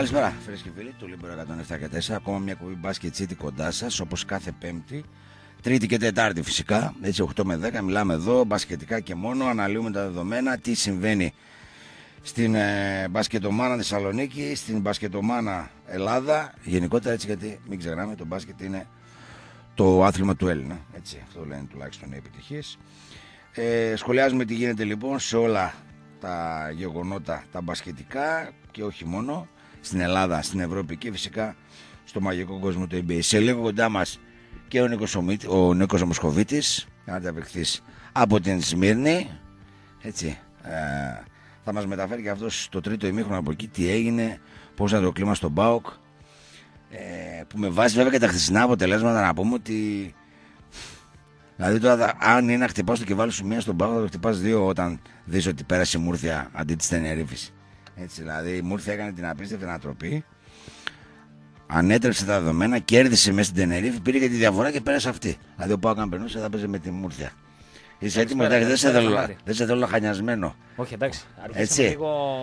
Καλησπέρα, φίλες και φίλοι του Λίμπερο 107 Ακόμα μια κουβή μπάσκετ City κοντά σας, όπως κάθε Πέμπτη, Τρίτη και Τετάρτη φυσικά. Έτσι, 8 με 10. Μιλάμε εδώ μπασκετικά και μόνο. Αναλύουμε τα δεδομένα, τι συμβαίνει στην ε, μπασκετομάνα Θεσσαλονίκη, στην μπασκετομάνα Ελλάδα. Γενικότερα έτσι, γιατί μην ξεχνάμε, το μπάσκετ είναι το άθλημα του Έλληνα. Έτσι, αυτό λένε τουλάχιστον οι επιτυχίες. Ε, σχολιάζουμε τι γίνεται λοιπόν σε όλα τα γεγονότα τα μπασκετικά και όχι μόνο στην Ελλάδα, στην Ευρώπη και φυσικά στο μαγικό κόσμο του NBA. Σε λίγο κοντά μας και ο Νίκος, ο αν Μοσχοβίτης, από την Σμύρνη. Έτσι, ε, θα μας μεταφέρει και αυτός το τρίτο ημίχρονο από εκεί, τι έγινε, πώς ήταν το κλίμα στον ΠΑΟΚ. Ε, που με βάζει βέβαια και τα χθεσινά αποτελέσματα να πούμε ότι... Δηλαδή τώρα αν είναι να χτυπάς το κεφάλι σου μία στον ΠΑΟΚ θα το χτυπάς δύο όταν δεις ότι πέρασε η Μούρθια αντί της Τενερίφης. Έτσι, δηλαδή η Μούρθια έκανε την απίστευτη ανατροπή. Ανέτρεψε τα δεδομένα, κέρδισε μέσα στην Τενερίφη, πήρε και τη διαφορά και πέρασε αυτή. Δηλαδή ο Πάο καν θα παίζει με τη Μούρθια. Είσαι έτοιμο, εντάξει, δεν σε θέλω, δεν χανιασμένο. Όχι, εντάξει. αρχίσαμε Λίγο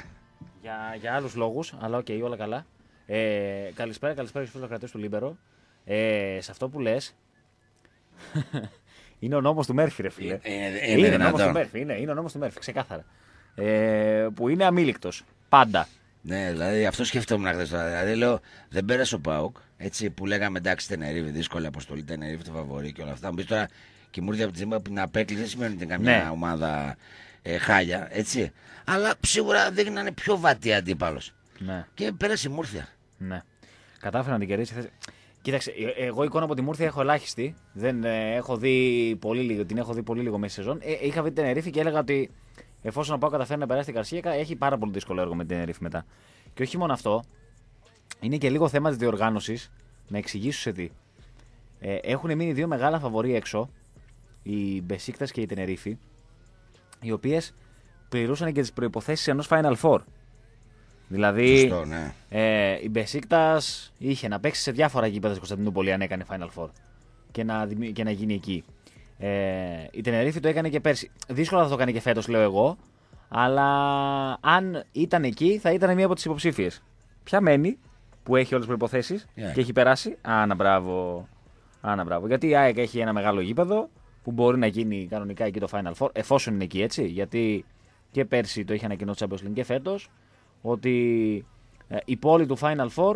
για, για άλλους λόγους, αλλά οκ, okay, όλα καλά. Ε, καλησπέρα, καλησπέρα στους κρατέ του Λίμπερο. Ε, σε αυτό που λες. είναι ο νόμος του Μέρφη ρε φίλε. Ε, ε, είναι, είναι, είναι, του είναι, είναι ο νόμος του Μέρφυ, ξεκάθαρα ε, που είναι αμήλικτος. Πάντα. Ναι, δηλαδή αυτό σκέφτομαι χθες Δηλαδή λέω, δεν πέρασε ο Πάουκ. Έτσι που λέγαμε εντάξει, Τενερίβη, δύσκολη αποστολή, Τενερίβη, το φαβορή και όλα αυτά. Μου πεις τώρα και μου έρθει από τη στιγμή που την απέκλεισε, δεν σημαίνει ότι είναι καμιά ναι. ομάδα ε, χάλια. Έτσι. Αλλά σίγουρα δεν είναι πιο βατή αντίπαλος. Ναι. Και πέρασε η Μούρθια. Ναι. Κατάφερα να την κερδίσει. Κοίταξε, ε, εγώ εικόνα από τη Μούρθια έχω ελάχιστη. Δεν, ε, έχω δει πολύ λίγο, την έχω δει πολύ λίγο μέσα σε σεζόν. Ε, είχα βρει την Ερήφη και έλεγα ότι Εφόσον ο Πάο καταφέρει να περάσει την Καρσία, έχει πάρα πολύ δύσκολο έργο με την Ερήφ μετά. Και όχι μόνο αυτό, είναι και λίγο θέμα της διοργάνωσης. Να εξηγήσω σε τι. Ε, έχουν μείνει δύο μεγάλα φαβορή έξω, η Μπεσίκτας και η Τενερίφη, οι οποίες πληρούσαν και τις προποθέσει ενός Final Four. Δηλαδή, ναι. ε, η Μπεσίκτας είχε να παίξει σε διάφορα γήπεδα στην Κωνσταντινούπολη αν έκανε Final Four και να, και να γίνει εκεί. Ε, η Τενερίφη το έκανε και πέρσι. Δύσκολα θα το κάνει και φέτος, λέω εγώ. Αλλά αν ήταν εκεί, θα ήταν μία από τις υποψήφιες. Ποια μένει, που έχει όλες τις προποθέσει yeah. και έχει περάσει. Άνα μπράβο. Άνα μπράβο. Γιατί η ΑΕΚ έχει ένα μεγάλο γήπεδο που μπορεί να γίνει κανονικά εκεί το Final Four, εφόσον είναι εκεί έτσι. Γιατί και πέρσι το είχε ανακοινώσει Champions League και φέτος ότι ε, η πόλη του Final Four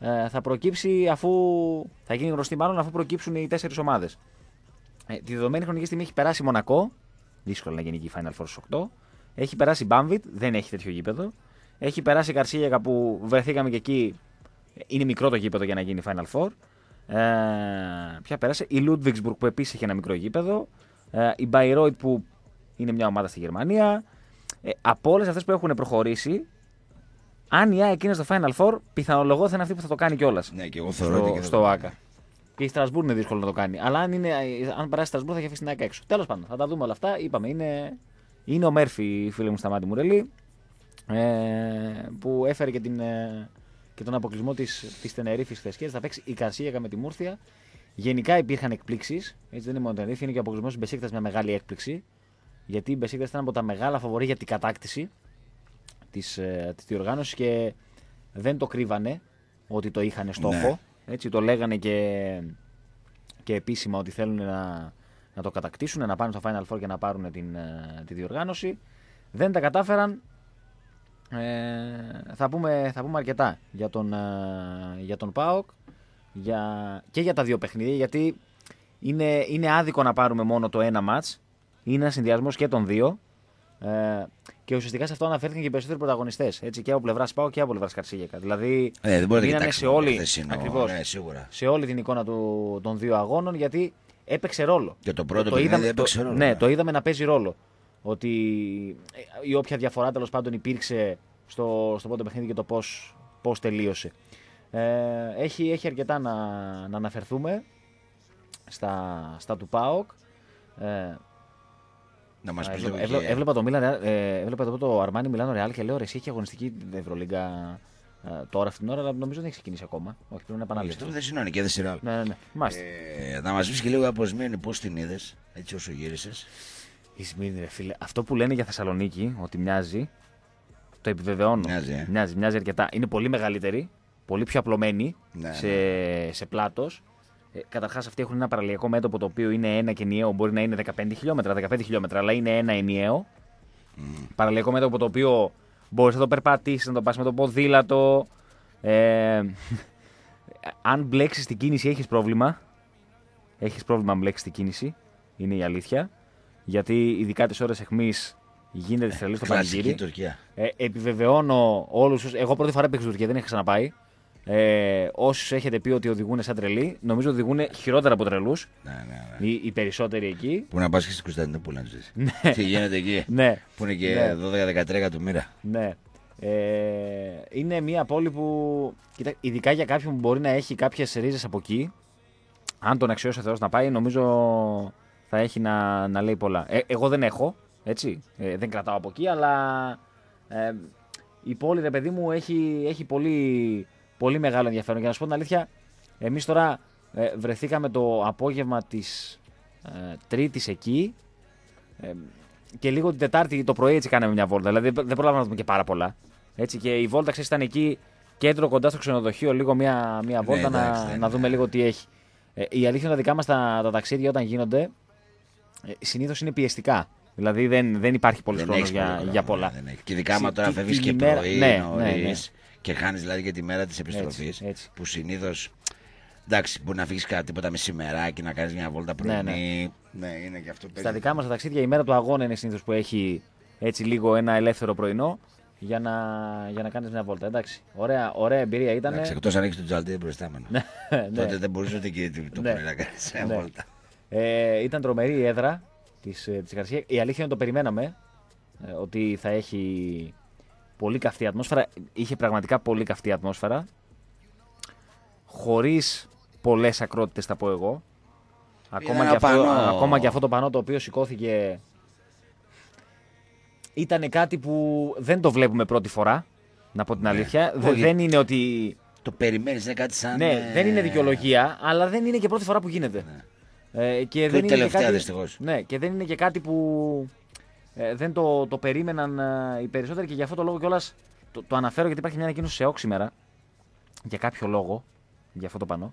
ε, θα προκύψει αφού θα γίνει γνωστή μάλλον αφού προκύψουν οι τέσσερις ομάδες. Ε, τη δεδομένη χρονική στιγμή έχει περάσει Μονακό. Δύσκολο να γίνει και η Final Four 8. Έχει περάσει Μπάμβιτ, δεν έχει τέτοιο γήπεδο. Έχει περάσει Καρσίγιακα που βρεθήκαμε και εκεί. Είναι μικρό το γήπεδο για να γίνει Final Four. Ε, ποια πέρασε. Η Ludwigsburg που επίσης έχει ένα μικρό γήπεδο. Ε, η Bayreuth που είναι μια ομάδα στη Γερμανία. Ε, από όλες αυτές που έχουν προχωρήσει, αν η ΑΕΚ είναι στο Final Four, πιθανολογώ θα είναι αυτή που θα το κάνει κιόλας. Ναι, και εγώ θεωρώ στο, ότι στο και η Στρασβούρ είναι δύσκολο να το κάνει. Αλλά αν, είναι, αν περάσει η Στρασβούρ θα έχει αφήσει την ΑΕΚ έξω. Τέλος πάντων, θα τα δούμε όλα αυτά. Είπαμε, είναι, είναι ο Μέρφυ, φίλε μου, στα μάτια μου, Ρελή, ε, που έφερε και, την, ε, και τον αποκλεισμό της της Τενερίφης χθες και θα παίξει η Κασίγια με τη Μούρθια. Γενικά υπήρχαν εκπλήξεις. Έτσι δεν είναι μόνο Τενερίφη, είναι και ο αποκλεισμός της Μπεσίκτας μια μεγάλη έκπληξη. Γιατί η Μπεσίκτας ήταν από τα μεγάλα φοβορή για την κατάκτηση της ε, διοργάνωσης και δεν το κρύβανε ότι το είχαν στόχο. Ναι. Έτσι το λέγανε και, και επίσημα ότι θέλουν να, να το κατακτήσουν, να πάνε στο Final Four και να πάρουν την, ε, τη διοργάνωση. Δεν τα κατάφεραν. Ε, θα, πούμε, θα πούμε αρκετά για τον, ε, για τον ΠΑΟΚ για, και για τα δύο παιχνίδια γιατί είναι, είναι άδικο να πάρουμε μόνο το ένα μάτς. Είναι ένα συνδυασμός και των δύο. Ε, και ουσιαστικά σε αυτό αναφέρθηκαν και οι περισσότεροι πρωταγωνιστές. Έτσι και από πλευράς Πάο και από πλευράς Καρσίγεκα. Δηλαδή ε, δεν σε όλη, ναι, σε όλη την εικόνα του, των δύο αγώνων γιατί έπαιξε ρόλο. Και το πρώτο το, είδαμε, ρόλο. Ναι, ναι. το είδαμε να παίζει ρόλο. Ότι ε, η όποια διαφορά τέλος πάντων υπήρξε στο, στο πρώτο παιχνίδι και το πώς τελείωσε. Ε, έχει, έχει αρκετά να, να αναφερθούμε στα, στα του ΠΑΟΚ. Ε, να μας πεις έβλεπα, το Μίλαν, ε, ε, έβλεπα το, το Αρμάνι Μιλάνο Ρεάλ και λέω ρε, εσύ έχει αγωνιστική Ευρωλίγκα ε, τώρα αυτή την ώρα, αλλά νομίζω δεν έχει ξεκινήσει ακόμα. Όχι, πρέπει να επαναλήψει. Αυτό δεν σημαίνει, και δεν σειρά. Ναι, ναι, ναι. Ε, να μας πεις και λίγο από Σμύρνη πώς την είδες, έτσι όσο γύρισες. Η Σμύρνη, φίλε, αυτό που λένε για Θεσσαλονίκη ότι μοιάζει, το επιβεβαιώνω. Μοιάζει, ε. μοιάζει, μοιάζει αρκετά. Είναι πολύ μεγαλύτερη, πολύ πιο απλωμένη ναι, σε, ναι. ναι. σε πλάτος. Ε, Καταρχάς, αυτοί έχουν ένα παραλιακό μέτωπο το οποίο είναι ένα και ενιαίο, μπορεί να είναι 15 χιλιόμετρα, 15 χιλιόμετρα, αλλά είναι ένα ενιαίο. Mm. Παραλιακό μέτωπο το οποίο μπορείς να το περπατήσεις, να το πας με το ποδήλατο. Ε, αν μπλέξεις την κίνηση, έχεις πρόβλημα. Έχεις πρόβλημα αν μπλέξεις την κίνηση. Είναι η αλήθεια. Γιατί ειδικά τις ώρες αιχμής γίνεται ε, τρελή στο πανηγύρι. Ε, επιβεβαιώνω όλους. Εγώ πρώτη φορά πήγα στην Τουρκία, δεν είχα ξαναπάει. Ε, Όσους έχετε πει ότι οδηγούν σαν τρελοί, νομίζω ότι οδηγούν χειρότερα από τρελούς. Ναι, ναι, ναι. Οι, οι, περισσότεροι εκεί. Που να πας και στην Κωνσταντινούπολη να ζήσει. Τι ναι. γίνεται εκεί. ναι. Που είναι και ναι. 12-13 εκατομμύρια. Ναι. Ε, είναι μια πόλη που. Κοίτα, ειδικά για κάποιον που μπορεί να έχει κάποιες ρίζες από εκεί. Αν τον αξιώσει ο Θεός να πάει, νομίζω θα έχει να, να λέει πολλά. Ε, εγώ δεν έχω. Έτσι. Ε, δεν κρατάω από εκεί, αλλά. Ε, η πόλη, ρε παιδί μου, έχει, έχει πολύ πολύ μεγάλο ενδιαφέρον. Για να σου πω την αλήθεια, εμείς τώρα ε, βρεθήκαμε το απόγευμα της ε, Τρίτης εκεί. Ε, και λίγο την Τετάρτη το πρωί έτσι κάναμε μια βόλτα. Δηλαδή δεν προλάβαμε να δούμε και πάρα πολλά. Έτσι, και η βόλτα ξέρεις ήταν εκεί κέντρο κοντά στο ξενοδοχείο, λίγο μια, μια ναι, βόλτα να, να ναι. δούμε λίγο τι έχει. Ε, η αλήθεια είναι τα δικά μας τα, ταξίδια όταν γίνονται συνήθως είναι πιεστικά. Δηλαδή δεν, δεν υπάρχει πολύ χρόνο για, για πολλά. Ναι, ναι, Και ειδικά μα τώρα φεύγει και πρωί, ναι, ναι, και χάνεις δηλαδή και τη μέρα της επιστροφής. Που συνήθως. Εντάξει, μπορεί να φύγεις κάτι τίποτα μεσημεράκι, να κάνεις μια βόλτα πρωινή. Ναι, ναι. ναι, είναι και αυτό Στα δικά μας τα ταξίδια η μέρα του αγώνα είναι συνήθως που έχει έτσι λίγο ένα ελεύθερο πρωινό για να, για να κάνεις μια βόλτα. Εντάξει. Ωραία, ωραία εμπειρία ήταν. Εκτός αν έχεις τον τζαλτή μπροστά μου. Ναι, Τότε δεν μπορούσε ούτε και το πρωί να κάνεις μια βόλτα. Ε, ήταν τρομερή η έδρα της της ε, Γαρσίας. Η αλήθεια είναι ότι το περιμέναμε ε, ότι θα έχει Πολύ καυτή ατμόσφαιρα. Είχε πραγματικά πολύ καυτή ατμόσφαιρα. Χωρίς πολλές ακρότητες, θα πω εγώ. Ακόμα και, αυτό, ακόμα αυτό, το πανό το οποίο σηκώθηκε ήταν κάτι που δεν το βλέπουμε πρώτη φορά, να πω την ναι. αλήθεια. Δεν είναι ότι... Το περιμένεις, είναι κάτι σαν... Ναι, ε, δεν είναι δικαιολογία, αλλά δεν είναι και πρώτη φορά που γίνεται. Ναι. Ε, και, δεν είναι και κάτι... Ναι, και δεν είναι και κάτι που ε, δεν το, περίμεναν ε, οι περισσότεροι και γι' αυτό το λόγο κιόλας το, το αναφέρω γιατί υπάρχει μια ανακοίνωση σε σήμερα για κάποιο λόγο για αυτό το πανό.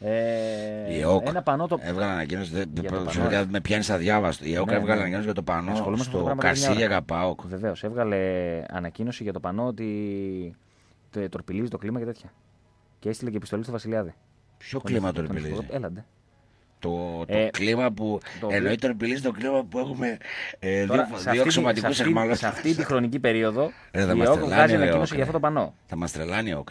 Ε, η ΕΟΚ ένα πανό το... έβγαλε ανακοίνωση. Δεν... Με πιάνει αδιάβαστο. Η ΕΟΚ ναι, έβγαλε ναι. ανακοίνωση για το πανό στο Καρσίγια Γαπάοκ. Βεβαίως, έβγαλε ανακοίνωση για το πανό ότι τορπιλίζει το κλίμα και τέτοια. Και έστειλε και επιστολή στο Βασιλιάδη. Ποιο κλίμα τορπιλίζει. Έλαντε. Το, το ε, κλίμα που. Το... Εννοείται ότι το κλίμα που έχουμε ε, δύο, εξωματικού Σε αυτή τη χρονική περίοδο ε, ο βγάζει ανακοίνωση για ε. αυτό το πανό. Θα μας τρελάνει ο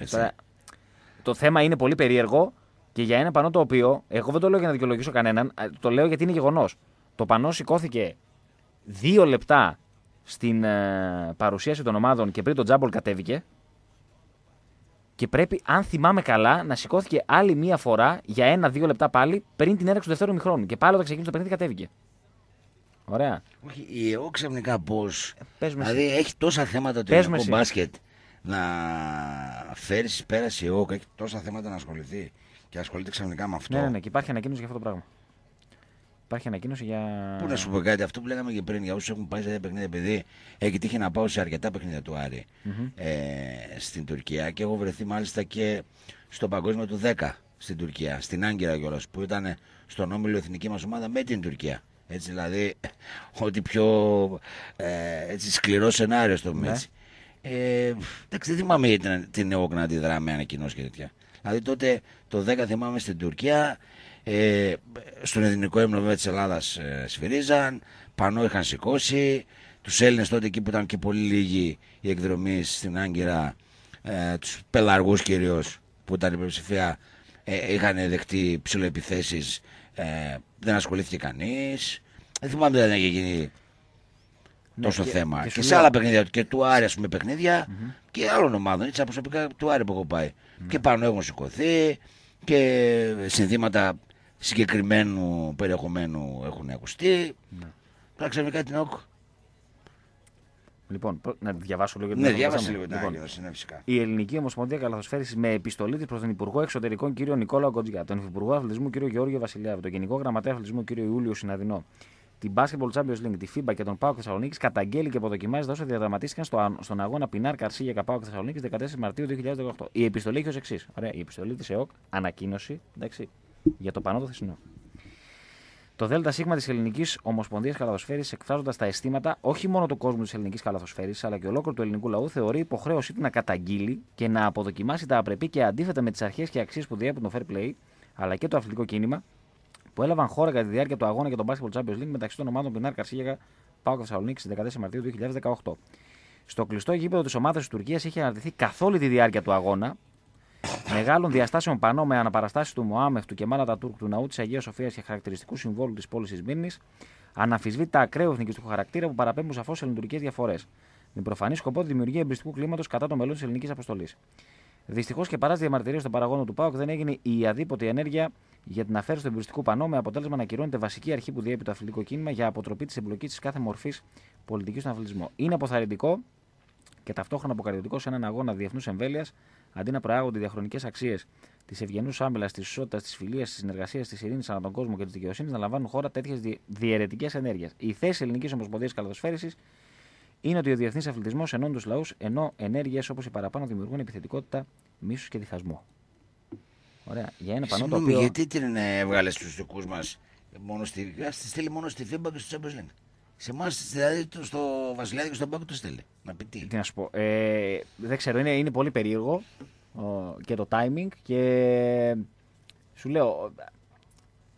Το θέμα είναι πολύ περίεργο και για ένα πανό το οποίο. Εγώ δεν το λέω για να δικαιολογήσω κανέναν, το λέω γιατί είναι γεγονός. Το πανό σηκώθηκε δύο λεπτά στην ε, παρουσίαση των ομάδων και πριν το τζάμπολ κατέβηκε. Και πρέπει, αν θυμάμαι καλά, να σηκώθηκε άλλη μία φορά για ένα-δύο λεπτά πάλι πριν την έναρξη του δεύτερου μηχρόνου. Και πάλι όταν ξεκίνησε το παιχνίδι κατέβηκε. Ωραία. Όχι, ΕΟ ξαφνικά πώς. Ε, δηλαδή έχει τόσα θέματα το ελληνικό μπάσκετ να φέρεις πέρα η ΟΚΑ, έχει τόσα θέματα να ασχοληθεί. Και ασχολείται ξαφνικά με αυτό. Ναι, ναι, ναι, και υπάρχει ανακοίνωση για αυτό το πράγμα. Υπάρχει ανακοίνωση για. Πού να σου πω κάτι, αυτό που λέγαμε και πριν για όσους έχουν πάει σε τέτοια παιχνίδια, επειδή έχει τύχει να πάω σε αρκετά παιχνίδια του Άρη ε, στην Τουρκία και έχω βρεθεί μάλιστα και στο παγκόσμιο του 10 στην Τουρκία, στην Άγκυρα κιόλας, που ήταν στον όμιλο εθνική μας ομάδα με την Τουρκία. Έτσι, δηλαδή, ό,τι πιο ε, έτσι, σκληρό σενάριο στο πούμε ναι. έτσι. Ε, εντάξει, δεν θυμάμαι την, την ΕΟΚ να αντιδρά ανακοινώσεις και τέτοια. Δηλαδή τότε το 10 θυμάμαι στην Τουρκία ε, στον Εθνικό Έμνο βέβαια της Ελλάδας ε, σφυρίζαν, πανό είχαν σηκώσει, τους Έλληνες τότε εκεί που ήταν και πολύ λίγοι οι εκδρομείς στην Άγκυρα, ε, τους πελαργούς κυρίως που ήταν υπερψηφία ε, είχαν δεχτεί ψηλοεπιθέσεις, ε, δεν ασχολήθηκε κανείς. Δεν θυμάμαι δεν είχε γίνει ναι, τόσο θέμα. Και, σε άλλα παιχνίδια, και του Άρη, ας πούμε, και άλλων ομάδων. Έτσι, προσωπικά του Άρη που έχω ναι. Και πάνω έχουν σηκωθεί και συνθήματα συγκεκριμένου περιεχομένου έχουν ακουστεί. Ναι. Θα ξέρουμε την ΟΚ. Λοιπόν, να διαβάσω λίγο την Ναι, λίγο την λοιπόν, ναι, φυσικά. Η Ελληνική Ομοσπονδία Καλαθοσφαίριση με επιστολή της προς τον Υπουργό Εξωτερικών κ. Νικόλα Κοντζιά, τον Υφυπουργό Αθλητισμού κ. Γεώργιο Βασιλιάδη, τον Γενικό Γραμματέα Αθλητισμού κ. Ιούλιο Συναδεινό, την Basketball Champions League, τη FIBA και τον Πάο Θεσσαλονίκης καταγγέλει και αποδοκιμάζεται όσα διαδραματίστηκαν στο, στον αγώνα Πινάρ Καρσί για Πάοκ Θεσσαλονίκης 14 Μαρτίου 2018. Η επιστολή έχει ως εξής. Η επιστολή της ΕΟΚ, ανακοίνωση, εντάξει, για το πανό το θεσινό. Το ΔΣ της Ελληνικής Ομοσπονδίας Καλαθοσφαίρης, εκφράζοντας τα αισθήματα όχι μόνο του κόσμου της Ελληνικής Καλαθοσφαίρης, αλλά και ολόκληρου του ελληνικού λαού, θεωρεί υποχρέωσή του να καταγγείλει και να αποδοκιμάσει τα απρεπή και αντίθετα με τις αρχές και αξίες που διέπουν το fair play, αλλά και το αθλητικό κίνημα, που έλαβαν χώρα κατά τη διάρκεια του αγώνα για τον Basketball Champions League μεταξύ των ομάδων Πινάρ Καρσίγεγα Πάο Θεσσαλονίκη 14 Μαρτίου 2018. Στο κλειστό γήπεδο της ομάδας της Τουρκίας είχε αναρτηθεί καθ' όλη τη διάρκεια του αγώνα μεγάλων διαστάσεων πανό με αναπαραστάσεις του Μωάμεθ του Κεμάλα Τατούρκ, του Ναού της Αγία Σοφίας και χαρακτηριστικού συμβόλου της πόλης της Μήνη, τα ακραίου εθνικιστικού χαρακτήρα που παραπέμπουν σαφώς σε ελληνικέ διαφορές. Με προφανή σκοπό τη δημιουργία εμπριστικού κλίματος κατά των μελών της ελληνικής αποστολής. Δυστυχώς και παρά τι διαμαρτυρίε των παραγόνων του ΠΑΟΚ δεν έγινε η αδίποτη ενέργεια για την αφαίρεση του εμπριστικού πανό με αποτέλεσμα να κυρώνεται βασική αρχή που διέπει το αθλητικό κίνημα για αποτροπή της εμπλοκής της κάθε μορφής πολιτικής στον αθλητισμό. Είναι αποθαρρυντικό και ταυτόχρονα αποκαρδιωτικό σε έναν αγώνα διεθνούς εμβέλειας αντί να προάγονται διαχρονικές αξίες της ευγενούς άμυλα, της ισότητας, της φιλίας, της συνεργασίας, της ειρήνης ανά τον κόσμο και της δικαιοσύνης να λαμβάνουν χώρα τέτοιες διαιρετικές ενέργειες. Η θέση Ελληνικής Ομοσπονδίας Καλαδοσφαίριση είναι ότι ο διεθνής αθλητισμός ενώνει τους λαούς, ενώ ενέργειες όπως οι παραπάνω δημιουργούν επιθετικότητα, μίσους και διχασμό. Ωραία. Για ένα πανό το οποίο... γιατί την ε, έβγαλες στου δικούς μας μόνο στη. τη στείλει μόνο στη και στο Champions σε εμάς δηλαδή στο Βασιλιάδη και στον Πάκο το στέλνει. Να πει τι. Τι να σου πω. Ε, δεν ξέρω, είναι, είναι πολύ περίεργο και το timing και σου λέω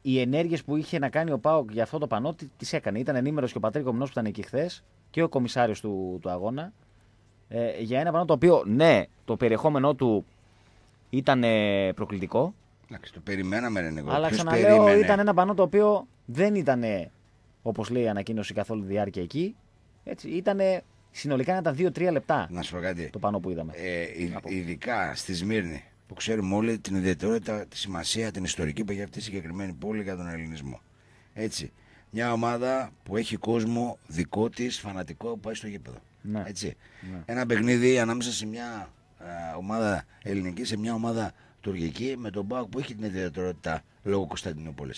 οι ενέργειες που είχε να κάνει ο Πάοκ για αυτό το πανό τις έκανε. Ήταν ενήμερος και ο Πατρίκο Μινό που ήταν εκεί χθες και ο κομισάριος του, του αγώνα ε, για ένα πανό το οποίο ναι το περιεχόμενό του ήταν προκλητικό. Εντάξει, το περιμέναμε, ρε, εγώ. Αλλά ξαναλέω, ήταν ένα πανό το οποίο δεν ήταν όπως λέει η ανακοίνωση καθόλου τη διάρκεια εκεί. Έτσι, ήταν συνολικά ήταν 2-3 λεπτά. Να σου κάτι. Το πάνω που είδαμε. Ε, ε ειδικά στη Σμύρνη, που ξέρουμε όλοι την ιδιαιτερότητα, τη σημασία, την ιστορική που έχει αυτή η συγκεκριμένη πόλη για τον ελληνισμό. Έτσι. Μια ομάδα που έχει κόσμο δικό της, φανατικό, που πάει στο γήπεδο. Ναι. Έτσι. Ναι. Ένα παιχνίδι ανάμεσα σε μια ε, ομάδα ελληνική, σε μια ομάδα τουρκική, με τον Μπάουκ που έχει την ιδιαιτερότητα λόγω Κωνσταντινούπολης.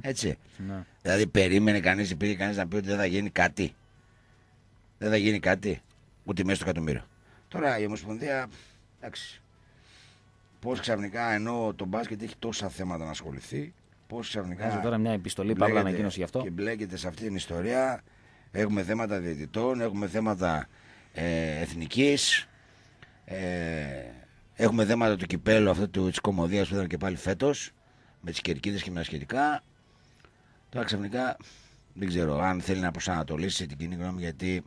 Έτσι. Ναι. Δηλαδή, περίμενε κανείς, υπήρχε κανείς να πει ότι δεν θα γίνει κάτι. Δεν θα γίνει κάτι. Ούτε μέσα στο εκατομμύριο. Τώρα η Ομοσπονδία. Εντάξει. Πώς ξαφνικά ενώ το μπάσκετ έχει τόσα θέματα να ασχοληθεί, πώς ξαφνικά. τώρα μια επιστολή, παύλα ανακοίνωση γι' αυτό. Και μπλέκεται σε αυτή την ιστορία. Έχουμε θέματα διαιτητών, έχουμε θέματα ε, εθνικής. Ε, έχουμε θέματα του κυπέλου αυτού του, της που ήταν και πάλι φέτος με τις κερκίδες και με τα σχετικά. Τώρα ξαφνικά δεν ξέρω αν θέλει να προσανατολίσει την κοινή γνώμη γιατί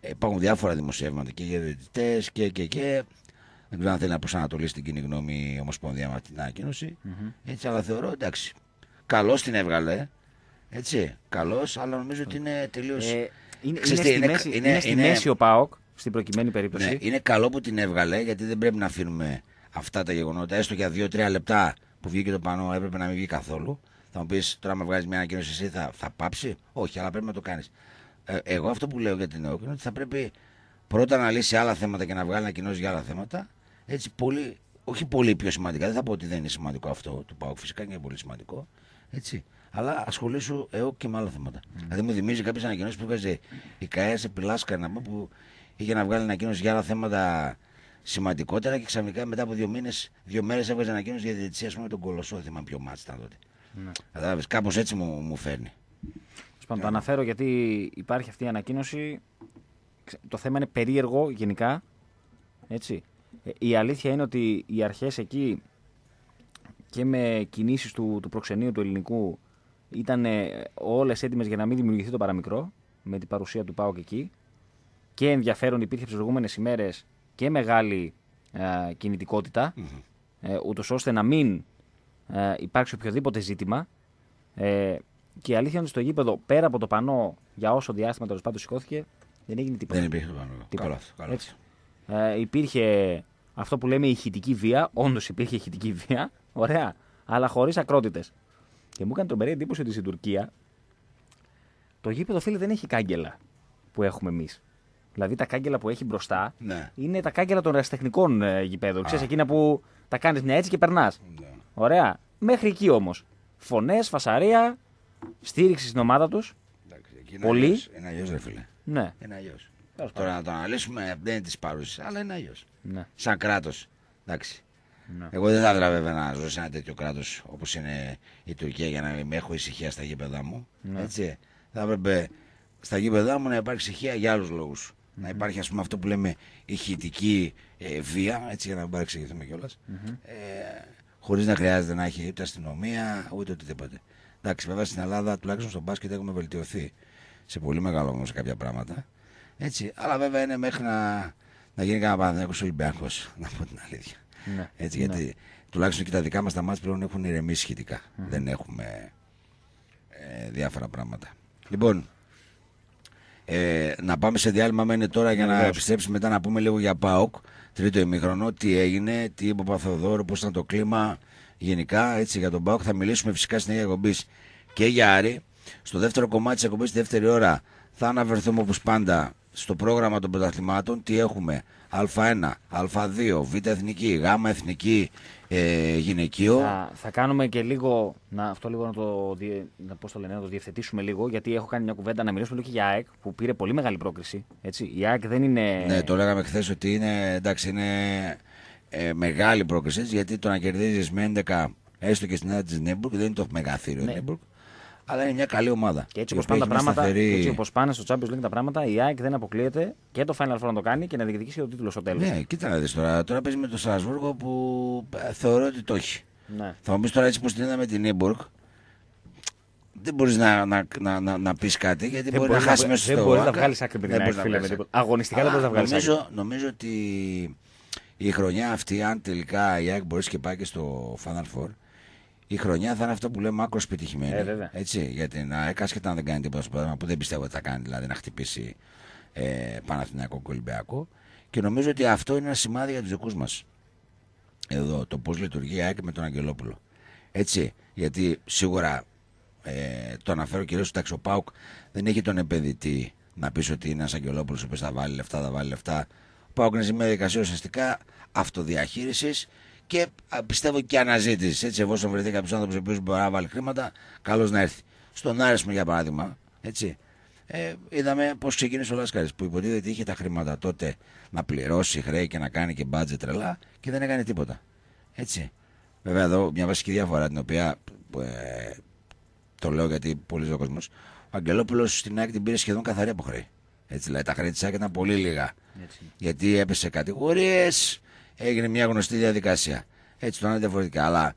υπάρχουν διάφορα δημοσιεύματα και για διαιτητές και και και. Δεν ξέρω αν θέλει να προσανατολίσει την κοινή γνώμη η Ομοσπονδία με αυτή την ανακοίνωση. Έτσι, αλλά θεωρώ εντάξει. Καλώς την έβγαλε. Έτσι, καλώς, αλλά νομίζω ότι είναι τελείως. Ε, είναι, στη μέση, είναι, στη μέση ο Πάοκ, στην προκειμένη ναι, περίπτωση. είναι καλό που την έβγαλε, γιατί δεν πρέπει να αφήνουμε αυτά τα γεγονότα, έστω για 2-3 λεπτά που βγήκε το πανώ, έπρεπε να μην βγει καθόλου. Θα μου πεις τώρα, με βγάζεις μια ανακοίνωση, εσύ θα, θα πάψει. Όχι, αλλά πρέπει να το κάνεις. Ε, εγώ αυτό που λέω για την ΕΟΚ είναι ότι θα πρέπει πρώτα να λύσει άλλα θέματα και να βγάλει ανακοινώσεις για άλλα θέματα. Έτσι, πολύ, όχι πολύ πιο σημαντικά. Δεν θα πω ότι δεν είναι σημαντικό αυτό του ΠΑΟΚ, φυσικά είναι πολύ σημαντικό. Έτσι. Αλλά ασχολήσου εγώ και με άλλα θέματα. Mm. Δηλαδή μου θυμίζει κάποιες ανακοινώσεις που έβγαζε η ΚΑΕΑ να πω που είχε να βγάλει ανακοίνωση για άλλα θέματα σημαντικότερα και ξαφνικά μετά από δύο μήνες, δύο μέρες έβγαζε ανακοίνωση για διαιτησία με τον Κολοσσό. θυμάμαι ποιο μάτι ήταν τότε. Ναι. Κατάλαβες, κάπως έτσι μου, μου φέρνει. Πάντων, το αναφέρω γιατί υπάρχει αυτή η ανακοίνωση. Το θέμα είναι περίεργο γενικά. Έτσι. Ε, η αλήθεια είναι ότι οι αρχές εκεί και με κινήσεις του, του προξενείου του ελληνικού ήταν ε, όλες έτοιμέ για να μην δημιουργηθεί το παραμικρό με την παρουσία του ΠΑΟΚ εκεί και ενδιαφέρον υπήρχε τις προηγούμενες ημέρες και μεγάλη ε, κινητικοτητα ε, ούτως ώστε να μην ε, υπάρξει οποιοδήποτε ζήτημα. Ε, και η αλήθεια είναι ότι στο γήπεδο, πέρα από το πανό, για όσο διάστημα τέλος πάντων σηκώθηκε, δεν έγινε τίποτα. Δεν υπήρχε πανό. Ε, Υπήρχε αυτό που λέμε ηχητική βία. Όντως υπήρχε ηχητική βία. Ωραία. Αλλά χωρίς ακρότητες. Και μου έκανε τρομερή εντύπωση ότι στην Τουρκία το γήπεδο, φίλε, δεν έχει κάγκελα που έχουμε εμείς. Δηλαδή τα κάγκελα που έχει μπροστά ναι. είναι τα κάγκελα των ερασιτεχνικών ε, γηπέδων. Ξέρεις εκείνα που τα κάνεις μια έτσι και περνάς. Ναι. Ωραία. Μέχρι εκεί όμως. Φωνές, φασαρία, στήριξη στην ομάδα τους. Πολύ. Είναι αλλιώς, ρε φίλε. Ναι. Είναι αλλιώς. Τώρα να το αναλύσουμε δεν είναι της παρουσία, αλλά είναι αλλιώς. Ναι. Σαν κράτος. Ναι. Εγώ δεν θα ήθελα βέβαια να ζω σε ένα τέτοιο κράτος όπως είναι η Τουρκία για να μην έχω ησυχία στα γήπεδά μου. Ναι. Έτσι. Θα έπρεπε στα γήπεδά μου να υπάρχει ησυχία για άλλους λόγους. Να υπάρχει ας πούμε αυτό που λέμε ηχητική ε, βία, έτσι για να μην παρεξηγηθούμε κιόλας, mm ε, χωρίς να χρειάζεται να έχει ούτε αστυνομία ούτε οτιδήποτε. Εντάξει, βέβαια στην Ελλάδα τουλάχιστον στο μπάσκετ έχουμε βελτιωθεί σε πολύ μεγάλο όμως κάποια πράγματα. Έτσι, αλλά βέβαια είναι μέχρι να, να γίνει κανένα Παναθηναϊκός Ολυμπιακός, να πω την αλήθεια. Ναι, έτσι, ναι. γιατί τουλάχιστον και τα δικά μας τα μάτια πλέον έχουν ηρεμήσει σχετικά. Δεν έχουμε ε, διάφορα πράγματα. Λοιπόν, ε, να πάμε σε διάλειμμα Μένει τώρα για ναι, να επιστρέψουμε μετά να πούμε λίγο για ΠΑΟΚ. Τρίτο ημίχρονο, τι έγινε, τι είπε ο Παθοδόρο, πώς ήταν το κλίμα γενικά έτσι, για τον ΠΑΟΚ. Θα μιλήσουμε φυσικά στην ίδια εκπομπή και για Άρη. Στο δεύτερο κομμάτι της εκπομπής, τη δεύτερη ώρα, θα αναβερθούμε όπως πάντα στο πρόγραμμα των πρωταθλημάτων. Τι έχουμε, Α1, Α2, Β εθνική, Γ εθνική, ε, γυναικείο. Θα, θα, κάνουμε και λίγο, να, αυτό λίγο να το, να, το, λένε, να το διευθετήσουμε λίγο, γιατί έχω κάνει μια κουβέντα να μιλήσουμε λίγο και για ΑΕΚ που πήρε πολύ μεγάλη πρόκριση. Έτσι. Η ΑΕΚ δεν είναι. Ναι, το λέγαμε χθες ότι είναι, εντάξει, είναι ε, μεγάλη πρόκριση γιατί το να κερδίζεις με 11 έστω και στην άδεια της Νέμπουργκ δεν είναι το μεγαθύριο ναι αλλά είναι μια καλή ομάδα. Και έτσι όπω πάνε, τα πράγματα, σταθερή... έτσι όπως πάνε στο Champions League τα πράγματα, η ΑΕΚ δεν αποκλείεται και το Final Four να το κάνει και να διεκδικήσει το τίτλο στο τέλος. Ναι, κοίτα να δεις τώρα. Τώρα παίζει με το Στρασβούργο που ε, θεωρώ ότι το έχει. Ναι. Θα μου πεις τώρα έτσι που την με την Ήμπουργκ. δεν μπορείς να, να, να, να, να πεις κάτι γιατί δεν μπορεί να, χάσει μέσα στο Δεν μπορείς να βγάλεις άκρη με την Αγωνιστικά δεν μπορείς να βγάλεις Νομίζω ότι η χρονιά αυτή, αν τελικά η ΑΕΚ μπορείς και πάει και στο Final Four, η χρονιά θα είναι αυτό που λέμε άκρο επιτυχημένη. Ε, έτσι, γιατί να έκασχεται να δεν κάνει τίποτα στο που δεν πιστεύω ότι θα κάνει, δηλαδή να χτυπήσει ε, Παναθηναϊκό και Ολυμπιακό. Και νομίζω ότι αυτό είναι ένα σημάδι για τους δικούς μας. Εδώ, το πώς λειτουργεί η με τον Αγγελόπουλο. Έτσι, γιατί σίγουρα ε, το αναφέρω κυρίως ότι ο Πάουκ δεν έχει τον επενδυτή να πεις ότι είναι ένας Αγγελόπουλος που θα βάλει λεφτά, θα βάλει λεφτά. Ο Πάουκ είναι σε μια διαδικασία ουσιαστικά αυτοδιαχείρισης και πιστεύω και αναζήτησης. Έτσι, εγώ εφόσον βρεθεί κάποιο άνθρωπο ο οποίο μπορεί να βάλει χρήματα, καλώ να έρθει. Στον Άρεσμο, για παράδειγμα, έτσι, ε, είδαμε πώς ξεκίνησε ο Λάσκαρης που υποτίθεται ότι είχε τα χρήματα τότε να πληρώσει χρέη και να κάνει και μπάτζετ τρελά και δεν έκανε τίποτα. Έτσι. Βέβαια, εδώ μια βασική διαφορά την οποία ε, το λέω γιατί πολλοί ο κόσμος. Ο Αγγελόπουλος στην άκρη την πήρε σχεδόν καθαρή από χρέη. Έτσι, δηλαδή τα χρέη της ήταν πολύ λίγα. Έτσι. Γιατί έπεσε κατηγορίες, έγινε μια γνωστή διαδικασία. Έτσι το είναι διαφορετικά. Αλλά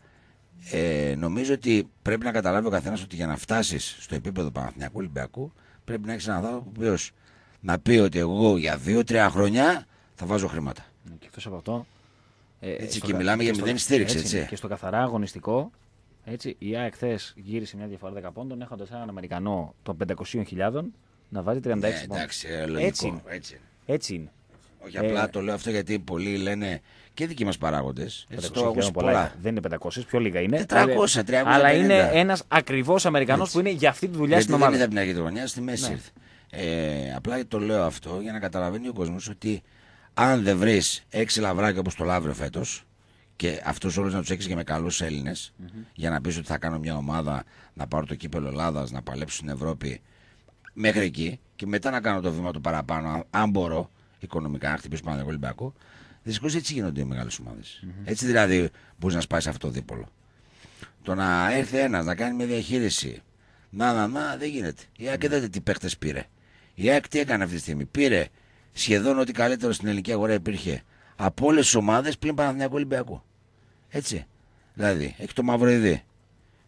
ε, νομίζω ότι πρέπει να καταλάβει ο καθένας ότι για να φτάσεις στο επίπεδο Παναθηνιακού Ολυμπιακού πρέπει να έχεις έναν άνθρωπο ο οποίος να πει ότι εγώ για δύο-τρία χρόνια θα βάζω χρήματα. Ναι, και εκτός από αυτό. Ε, έτσι, και μιλάμε για μηδέν στήριξη. Έτσι, Και στο καθαρά αγωνιστικό, έτσι, η ΑΕΚ χθες γύρισε μια διαφορά 10 πόντων έχοντας έναν Αμερικανό των 500.000 να βάζει 36 ναι, πόντων. Εντάξει, έτσι, ε, έτσι, έτσι είναι. Όχι απλά ε, το λέω αυτό γιατί πολλοί λένε και δικοί μας παράγοντες. Δεν είναι 500, πιο λίγα είναι. 400, 300. Αλλά είναι ένας ακριβώς Αμερικανός που είναι για αυτή τη δουλειά στην ομάδα. Δεν είναι από την αρχή τη στη μέση ναι. ήρθε. Ε, απλά το λέω αυτό για να καταλαβαίνει ο κόσμος ότι αν δεν βρεις έξι λαβράκια όπως το Λαύριο φέτος, και αυτού όλου να τους έχεις και με καλούς Έλληνες, για να πεις ότι θα κάνω μια ομάδα να πάρω το κύπελο Ελλάδας, να παλέψω στην Ευρώπη μέχρι εκεί και μετά να κάνω το βήμα του παραπάνω, αν μπορώ οικονομικά, να χτυπήσει πάνω τον Ολυμπιακό. Δυστυχώς έτσι γίνονται οι μεγάλες Έτσι δηλαδή μπορείς να σπάσεις αυτό το δίπολο. Το να έρθει ένας να κάνει μια διαχείριση. Να, να, να, δεν γίνεται. Η ΑΕΚ mm τι παίχτες πήρε. Η ΑΕΚ τι έκανε αυτή τη στιγμή. Πήρε σχεδόν ό,τι καλύτερο στην ελληνική αγορά υπήρχε από όλες τις ομάδες πριν τον Ολυμπιακό. Έτσι. Δηλαδή, έχει το Μαυροειδή.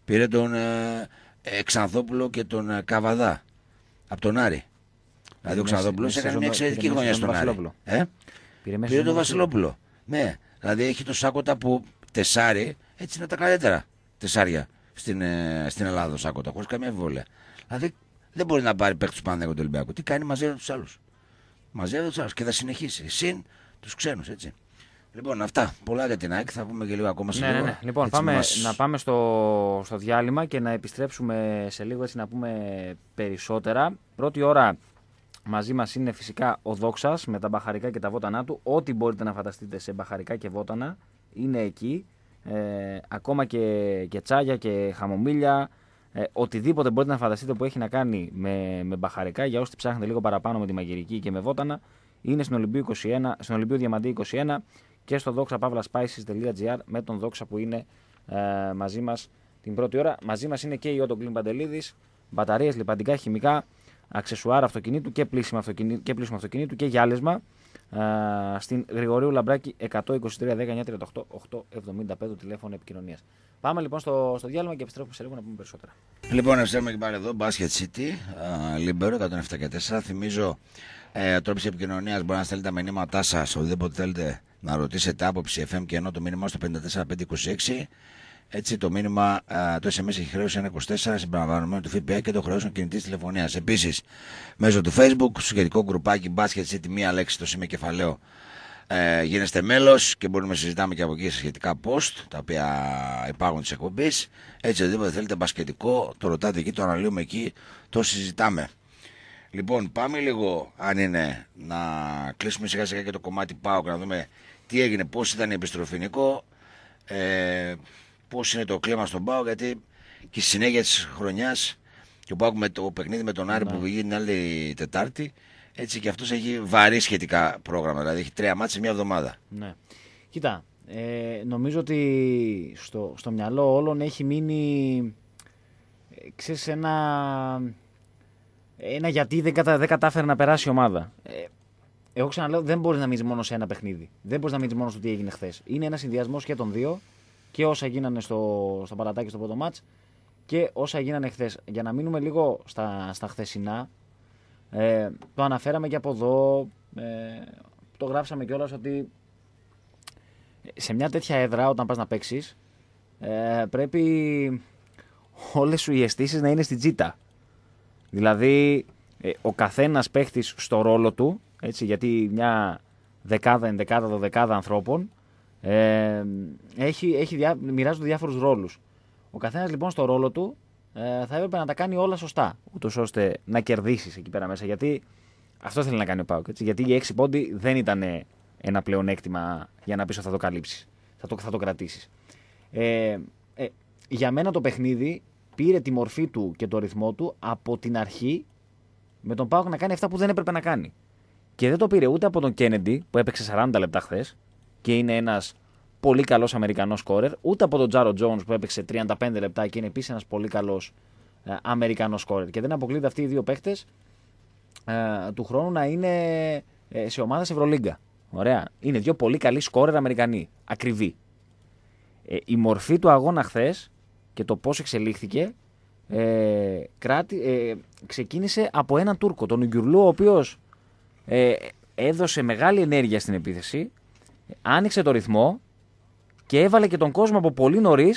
Πήρε τον ε, Εξανθόπουλο και τον ε, Καβαδά από τον Άρη. Δηλαδή ο Ξαναδόπουλο έκανε μια εξαιρετική χρονιά στον Άρη. Πήρε, πήρε τον Βασιλόπουλο. Ναι, δηλαδή έχει το Σάκοτα που τεσάρι, έτσι είναι τα καλύτερα τεσάρια στην, ε, στην Ελλάδα ο Σάκοτα, χωρίς καμία εμβόλια. Δηλαδή δεν μπορεί να πάρει παίκτη του για τον Ολυμπιακό. Τι κάνει, μαζί με τους άλλους. με τους άλλους και θα συνεχίσει. Συν τους ξένους, έτσι. Λοιπόν, αυτά. Πολλά για την ΑΕΚ. Θα πούμε και λίγο ακόμα σε ναι, Ναι, ναι. Λοιπόν, πάμε, να πάμε στο, στο διάλειμμα και να επιστρέψουμε σε λίγο έτσι να πούμε περισσότερα. Πρώτη ώρα Μαζί μας είναι φυσικά ο Δόξας με τα μπαχαρικά και τα βότανά του. Ό,τι μπορείτε να φανταστείτε σε μπαχαρικά και βότανα είναι εκεί. Ε, ακόμα και, και τσάγια και χαμομήλια. Ε, οτιδήποτε μπορείτε να φανταστείτε που έχει να κάνει με, με μπαχαρικά για όσοι ψάχνετε λίγο παραπάνω με τη μαγειρική και με βότανα είναι στην Ολυμπίου, 21, στην Ολυμπίου Διαμαντή 21 και στο Spices.gr με τον Δόξα που είναι ε, μαζί μας την πρώτη ώρα. Μαζί μας είναι και η Ότο Κλίν Παντελίδη, μπαταρίες, λιπαντικά, χημικά, αξεσουάρ αυτοκινήτου και πλήσιμο αυτοκινήτου και, πλήσιμο αυτοκινήτου και γυάλισμα στην Γρηγορίου Λαμπράκη 123 123-1938-875, 875 τηλέφωνο επικοινωνίας. Πάμε λοιπόν στο, στο διάλειμμα και επιστρέφουμε σε λίγο να πούμε περισσότερα. Λοιπόν, επιστρέφουμε και πάλι εδώ. Basket City, Λίμπερο 174. Θυμίζω ε, επικοινωνίας μπορεί να στέλνετε τα μηνύματά σας, οτιδήποτε θέλετε να ρωτήσετε άποψη FM και ενώ το μήνυμα στο 54526. Έτσι το μήνυμα, το SMS έχει χρέωση 1,24 συμπεριλαμβανομένου του ΦΠΑ και το χρεώσεων κινητής τηλεφωνίας. Επίσης, μέσω του Facebook, στο σχετικό γκρουπάκι μπάσκετ σε μία λέξη το σήμα κεφαλαίο. Ε, γίνεστε μέλος και μπορούμε να συζητάμε και από εκεί σχετικά post τα οποία υπάρχουν τη εκπομπή. Έτσι, οτιδήποτε θέλετε μπασκετικό, το ρωτάτε εκεί, το αναλύουμε εκεί, το συζητάμε. Λοιπόν, πάμε λίγο, αν είναι, να κλείσουμε σιγά σιγά και το κομμάτι πάω να δούμε τι έγινε, πώς ήταν η επιστροφή, Νικό. Ε, πώς είναι το κλίμα στον Πάο γιατί και στη συνέχεια της χρονιάς και ο έχουμε με το παιχνίδι με τον Άρη που βγήκε ναι. την άλλη Τετάρτη έτσι και αυτός έχει βαρύ σχετικά πρόγραμμα δηλαδή έχει τρία μάτια σε μια εβδομάδα. Ναι. Κοίτα, ε, νομίζω ότι στο, στο μυαλό όλων έχει μείνει ε, ξέρεις, ένα, ένα γιατί δεν, κατα, δεν κατάφερε να περάσει η ομάδα. Ε, εγώ ξαναλέω, δεν μπορείς να μείνεις μόνο σε ένα παιχνίδι. Δεν μπορείς να μείνεις μόνο στο τι έγινε χθες. Είναι ένα συνδυασμός και των δύο και όσα γίνανε στο, στο παρατάκι στο πρώτο μάτς και όσα γίνανε χθες. Για να μείνουμε λίγο στα, στα χθεσινά, ε, το αναφέραμε και από εδώ, ε, το γράψαμε κιόλας ότι σε μια τέτοια έδρα όταν πας να παίξεις ε, πρέπει όλες σου οι αισθήσεις να είναι στην τζίτα. Δηλαδή ε, ο καθένας παίχτης στο ρόλο του, έτσι, γιατί μια δεκάδα, ενδεκάδα, δωδεκάδα ανθρώπων ε, έχει, έχει διά, μοιράζονται διάφορους ρόλους. Ο καθένας λοιπόν στο ρόλο του ε, θα έπρεπε να τα κάνει όλα σωστά, ούτως ώστε να κερδίσεις εκεί πέρα μέσα. Γιατί αυτό θέλει να κάνει ο Πάουκ. Γιατί οι έξι πόντι δεν ήταν ένα πλεονέκτημα για να πεις ότι θα το καλύψεις. Θα το, το κρατήσεις. Ε, ε, για μένα το παιχνίδι πήρε τη μορφή του και το ρυθμό του από την αρχή με τον Πάουκ να κάνει αυτά που δεν έπρεπε να κάνει. Και δεν το πήρε ούτε από τον Κέννεντι που έπαιξε 40 λεπτά χθες, και είναι ένας πολύ καλός Αμερικανός σκόρερ, ούτε από τον Τζάρο Τζόουν που έπαιξε 35 λεπτά και είναι επίσης ένας πολύ καλός ε, Αμερικανός σκόρερ. Και δεν αποκλείται αυτοί οι δύο παίχτε ε, του χρόνου να είναι ε, σε ομάδα Ευρωλίγκα. Ωραία. Είναι δύο πολύ καλοί σκόρερ Αμερικανοί. Ακριβή. η μορφή του αγώνα χθες και το πώς εξελίχθηκε ε, κράτη, ξεκίνησε από έναν Τούρκο, τον Ιγκουρλού, ο οποίος έδωσε μεγάλη ενέργεια στην επίθεση άνοιξε το ρυθμό και έβαλε και τον κόσμο από πολύ νωρίς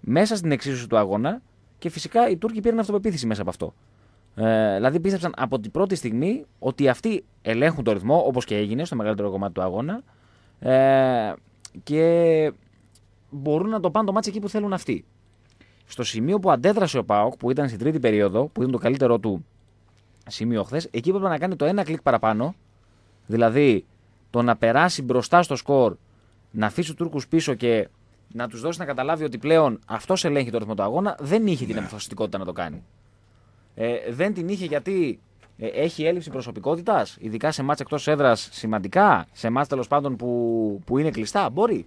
μέσα στην εξίσωση του αγώνα και φυσικά οι Τούρκοι πήραν αυτοπεποίθηση μέσα από αυτό. Ε, δηλαδή πίστεψαν από την πρώτη στιγμή ότι αυτοί ελέγχουν το ρυθμό όπως και έγινε στο μεγαλύτερο κομμάτι του αγώνα ε, και μπορούν να το πάνε το μάτς εκεί που θέλουν αυτοί. Στο σημείο που αντέδρασε ο Πάοκ, που ήταν στην τρίτη περίοδο, που ήταν το καλύτερό του σημείο χθες, εκεί έπρεπε να κάνει το ένα κλικ παραπάνω. Δηλαδή το να περάσει μπροστά στο σκορ, να αφήσει τους Τούρκους πίσω και να τους δώσει να καταλάβει ότι πλέον αυτός ελέγχει το ρυθμό του αγώνα, δεν είχε την ναι. αποφασιστικότητα να το κάνει. Ε, δεν την είχε γιατί ε, έχει έλλειψη προσωπικότητας, ειδικά σε μάτς εκτός έδρας σημαντικά, σε μάτς τέλος πάντων που, που είναι κλειστά. Μπορεί.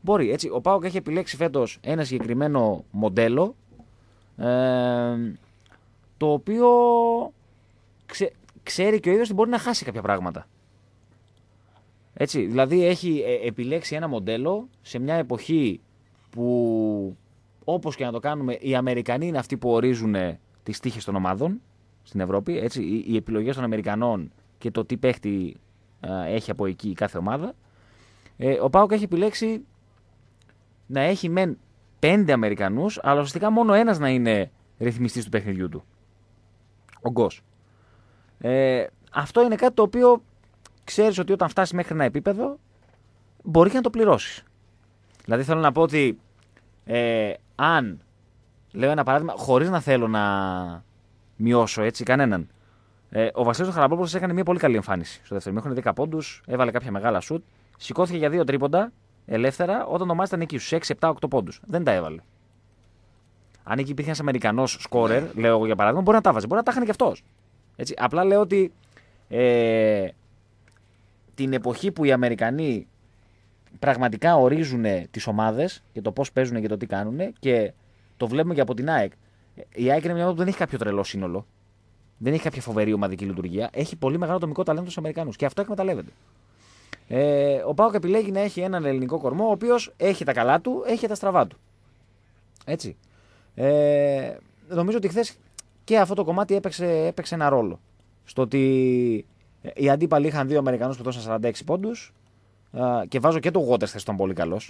Μπορεί. Έτσι, ο Πάοκ έχει επιλέξει φέτος ένα συγκεκριμένο μοντέλο. Ε, το οποίο ξε, ξέρει και ο ίδιος ότι μπορεί να χάσει κάποια πράγματα. Έτσι, δηλαδή έχει ε, επιλέξει ένα μοντέλο σε μια εποχή που όπως και να το κάνουμε οι Αμερικανοί είναι αυτοί που ορίζουν ε, τις τύχες των ομάδων στην Ευρώπη. Έτσι, οι επιλογές των Αμερικανών και το τι παίχτη ε, έχει από εκεί η κάθε ομάδα. ο Πάουκ έχει επιλέξει να έχει μεν πέντε Αμερικανούς αλλά ουσιαστικά μόνο ένας να είναι ρυθμιστής του παιχνιδιού του. Ο Γκος αυτό είναι κάτι το οποίο ξέρεις ότι όταν φτάσεις μέχρι ένα επίπεδο μπορείς και να το πληρώσεις. Δηλαδή θέλω να πω ότι ε, αν, λέω ένα παράδειγμα, χωρίς να θέλω να μειώσω έτσι κανέναν. Ε, ο Βασίλης Χαραμπόπουλος έκανε μια πολύ καλή εμφάνιση στο δεύτερο μήχρονο. 10 πόντους, έβαλε κάποια μεγάλα σουτ. Σηκώθηκε για δύο τρίποντα ελεύθερα όταν ο ήταν εκεί στους 6, 7, 8 πόντους. Δεν τα έβαλε. Αν εκεί υπήρχε ένας Αμερικανός σκόρερ, ναι. λέω εγώ για παράδειγμα, μπορεί να τα βάζει. Μπορεί να τα είχαν και αυτός. Απλά λέω ότι ε, την εποχή που οι Αμερικανοί πραγματικά ορίζουν τις ομάδες και το πώς παίζουν και το τι κάνουν. Και το βλέπουμε και από την ΑΕΚ. Η ΑΕΚ είναι μια ομάδα που δεν έχει κάποιο τρελό σύνολο. Δεν έχει κάποια φοβερή ομαδική λειτουργία. Έχει πολύ μεγάλο τομικό ταλέντο στους Αμερικανού και αυτό εκμεταλλεύεται. Ε, ο Πάοκ επιλέγει να έχει έναν ελληνικό κορμό ο οποίος έχει τα καλά του, έχει τα στραβά του. Έτσι. Ε, νομίζω ότι χθες και αυτό το κομμάτι έπαιξε, έπαιξε ένα ρόλο. Στο ότι οι αντίπαλοι είχαν δύο Αμερικανούς που δώσαν 46 πόντου. Και βάζω και το Γότερ που ήταν πολύ καλό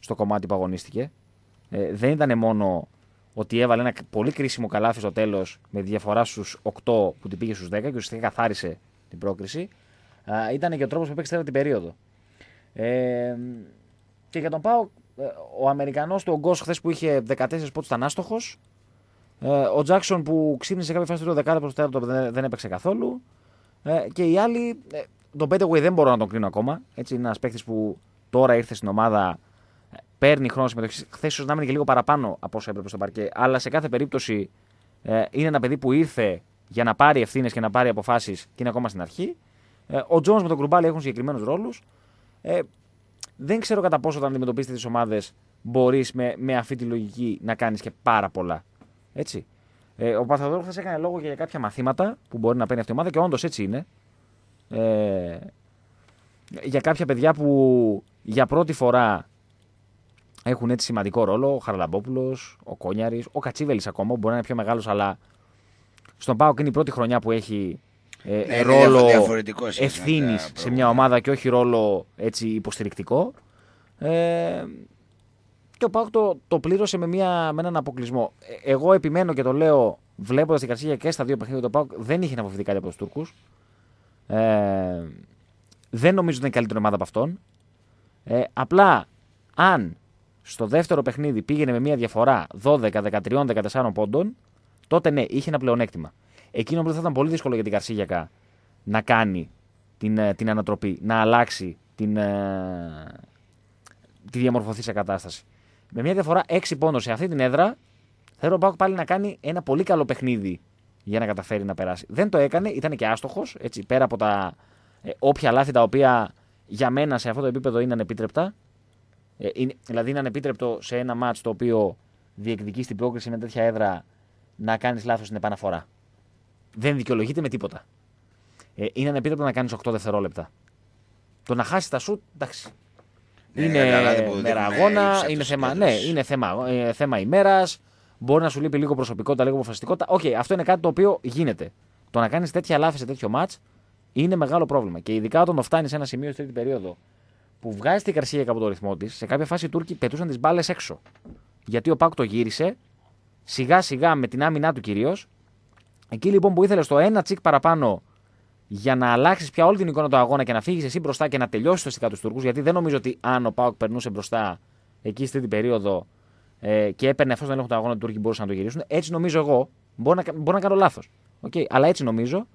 στο κομμάτι που αγωνίστηκε. Ε, δεν ήταν μόνο ότι έβαλε ένα πολύ κρίσιμο καλάθι στο τέλος με διαφορά στους 8 που την πήγε στους 10 και ουσιαστικά καθάρισε την πρόκριση. Ήταν και ο τρόπος που έπαιξε την περίοδο. Ε, και για τον Πάο, ε, ο Αμερικανός του Ογκό χθες που είχε 14 πόντους ήταν άστοχος. Ε, ο Τζάξον που ξύπνησε κάποια φάση το 10 δεν έπαιξε καθόλου. Ε, και οι άλλοι, ε, τον τον Πέτεγουι δεν μπορώ να τον κρίνω ακόμα. Έτσι, είναι ένας παίκτης που τώρα ήρθε στην ομάδα, ε, παίρνει χρόνο συμμετοχής. Χθες ίσως να μείνει και λίγο παραπάνω από όσο έπρεπε στο παρκέ. Αλλά σε κάθε περίπτωση είναι ένα παιδί που ήρθε για να πάρει ευθύνες και να πάρει αποφάσεις και είναι ακόμα στην αρχή. ο Τζόνο με τον Κρουμπάλι έχουν συγκεκριμένους ρόλους. δεν ξέρω κατά πόσο όταν αντιμετωπίσετε τις ομάδες μπορείς με, με αυτή τη λογική να κάνεις και πάρα πολλά. Έτσι. Ε, ο Παθαδόρου χθες έκανε λόγο για κάποια μαθήματα που μπορεί να παίρνει αυτή η ομάδα και όντως έτσι είναι. Ε, για κάποια παιδιά που για πρώτη φορά έχουν έτσι σημαντικό ρόλο. Ο Χαραλαμπόπουλος, ο Κόνιαρης, ο Κατσίβελης ακόμα, μπορεί να είναι πιο μεγάλος, αλλά στον Πάοκ είναι η πρώτη χρονιά που έχει ε, ναι, ρόλο ευθύνη σε μια ομάδα και όχι ρόλο υποστηρικτικό. Ε, και ο Πάουκ το, το πλήρωσε με, μια, με έναν αποκλεισμό. Ε, εγώ επιμένω και το λέω βλέποντας την Καρσία και στα δύο παιχνίδια του Πάουκ δεν είχε να αποφευθεί κάτι από τους Τούρκους. Ε, δεν νομίζω ότι είναι καλύτερη ομάδα από αυτόν. Ε, απλά αν στο δεύτερο παιχνίδι πήγαινε με μια διαφορά 12, 13, 14 πόντων, τότε ναι, είχε ένα πλεονέκτημα. Εκείνο που θα ήταν πολύ δύσκολο για την Καρσίγιακα να κάνει την, ε, την ανατροπή, να αλλάξει την, ε, τη διαμορφωθήσα κατάσταση με μια διαφορά 6 πόντων σε αυτή την έδρα, θέλω ο Πάουκ πάλι να κάνει ένα πολύ καλό παιχνίδι για να καταφέρει να περάσει. Δεν το έκανε, ήταν και άστοχος, έτσι πέρα από τα ε, όποια λάθη τα οποία για μένα σε αυτό το επίπεδο είναι ανεπίτρεπτα. Ε, είναι, δηλαδή είναι ανεπίτρεπτο σε ένα μάτς το οποίο διεκδικεί την πρόκληση με τέτοια έδρα να κάνεις λάθος στην επαναφορά. Δεν δικαιολογείται με τίποτα. Ε, είναι ανεπίτρεπτο να κάνεις 8 δευτερόλεπτα. Το να χάσεις τα σου, εντάξει, ε, είναι μεραγώνα, είναι θέμα, ναι, είναι θέμα, ε, θέμα ημέρας. Μπορεί να σου λείπει λίγο προσωπικότητα, λίγο αποφασιστικότητα. Οκ, okay, αυτό είναι κάτι το οποίο γίνεται. Το να κάνεις τέτοια λάθη σε τέτοιο ματ είναι μεγάλο πρόβλημα. Και ειδικά όταν το φτάνεις σε ένα σημείο στην τρίτη περίοδο που βγάζει την Καρσία από το ρυθμό της, σε κάποια φάση οι Τούρκοι πετούσαν τις μπάλες έξω. Γιατί ο Πάκ το γύρισε σιγά σιγά με την άμυνά του κυρίως. Εκεί λοιπόν που ήθελε στο ένα τσικ παραπάνω για να αλλάξεις πια όλη την εικόνα του αγώνα και να φύγεις εσύ μπροστά και να τελειώσεις ουσιαστικά τους Τούρκους. Γιατί δεν νομίζω ότι αν ο Πάοκ περνούσε μπροστά εκεί στην περίοδο ε, και έπαιρνε αυτό τον έλεγχο του αγώνα του Τούρκοι μπορούσαν να το γυρίσουν. Έτσι νομίζω εγώ. Μπορώ να, μπορώ να κάνω λάθος. Okay. Αλλά έτσι νομίζω.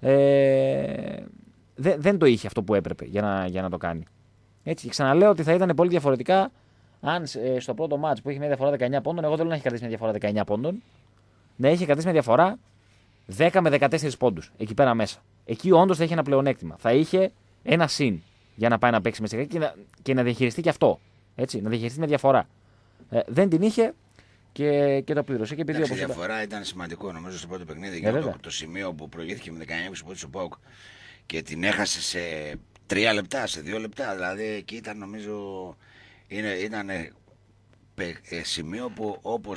Ε, δε, δεν το είχε αυτό που έπρεπε για να, για να το κάνει. Έτσι. ξαναλέω ότι θα ήταν πολύ διαφορετικά αν ε, στο πρώτο μάτ που είχε μια διαφορά 19 πόντων, εγώ δεν να έχει κρατήσει μια διαφορά 19 πόντων, να είχε κρατήσει μια διαφορά 10 με 14 πόντους εκεί πέρα μέσα εκεί όντως θα είχε ένα πλεονέκτημα. Θα είχε ένα συν για να πάει να παίξει με στη και, να, και να διαχειριστεί και αυτό. Έτσι, να διαχειριστεί με διαφορά. Ε, δεν την είχε και, και το πλήρωσε. Και επειδή Εντάξει, όπως... διαφορά ήταν σημαντικό νομίζω στο πρώτο παιχνίδι. Ε, το, το, σημείο που προηγήθηκε με 19 που ο και την έχασε σε 3 λεπτά, σε 2 λεπτά. Δηλαδή εκεί ήταν νομίζω. ήταν ε, ε, σημείο που όπως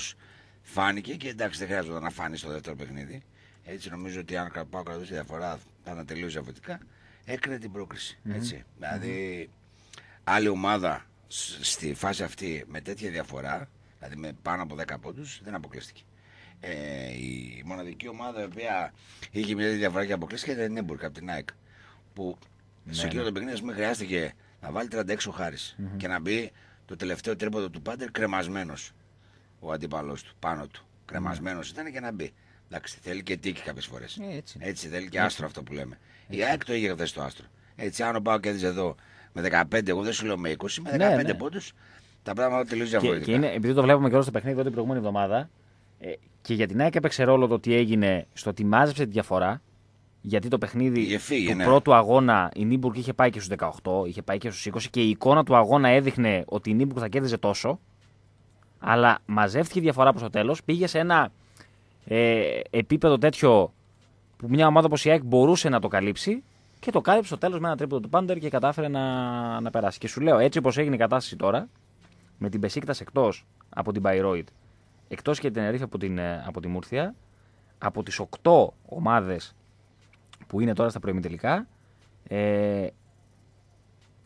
φάνηκε και εντάξει δεν χρειάζεται να φάνει στο δεύτερο παιχνίδι. Έτσι νομίζω ότι αν πάω κρατούσε διαφορά πάντα ήταν τελείω διαφορετικά, έκανε την προκριση Έτσι. Δηλαδή, άλλη ομάδα στη φάση αυτή με τέτοια διαφορά, δηλαδή με πάνω από 10 πόντους, δεν αποκλείστηκε. Ε, η μοναδική ομάδα η οποία είχε μια διαφορά και αποκλείστηκε ήταν η Νέμπουργκ από την ΑΕΚ. Που ναι, σε εκείνο κύριο ναι. το παιχνίδι χρειάστηκε να βάλει 36 ο χαρη και να μπει το τελευταίο τρίποδο του Πάντερ κρεμασμένος ο αντίπαλο του πάνω του. Κρεμασμένος ήταν και να μπει. Εντάξει, θέλει και τίκη κάποιες φορές. Ε, έτσι. Έτσι, θέλει και ναι. άστρο αυτό που λέμε. Έτσι. Η ΑΕΚ το είχε χθε το άστρο. Έτσι, αν πάω και εδώ με 15, εγώ δεν σου λέω με 20, με 15 ναι, ναι. πόντους, τα πράγματα τελείως διαφορετικά. Και, και είναι, επειδή το βλέπουμε και όλο στο παιχνίδι την προηγούμενη εβδομάδα, ε, και για την ΑΕΚ έπαιξε ρόλο το τι έγινε στο ότι μάζεψε τη διαφορά. Γιατί το παιχνίδι Εφήγε, του ναι. πρώτου αγώνα η Νίμπουργκ είχε πάει και στους 18, είχε πάει και στους 20 και η εικόνα του αγώνα έδειχνε ότι η Νίμπουργκ θα κέρδιζε τόσο. Αλλά μαζεύτηκε η διαφορά προς το τέλος, πήγε σε ένα ε, επίπεδο τέτοιο που μια ομάδα όπως η ΑΕΚ μπορούσε να το καλύψει και το κάλυψε στο τέλος με ένα τρίποδο του Πάντερ και κατάφερε να, να περάσει. Και σου λέω, έτσι όπως έγινε η κατάσταση τώρα, με την Πεσίκτα εκτός από την Bayreuth, εκτός και την Ερήφη από ε, από τη Μούρθια, από τις 8 ομάδες που είναι τώρα στα προημιτελικά, ε,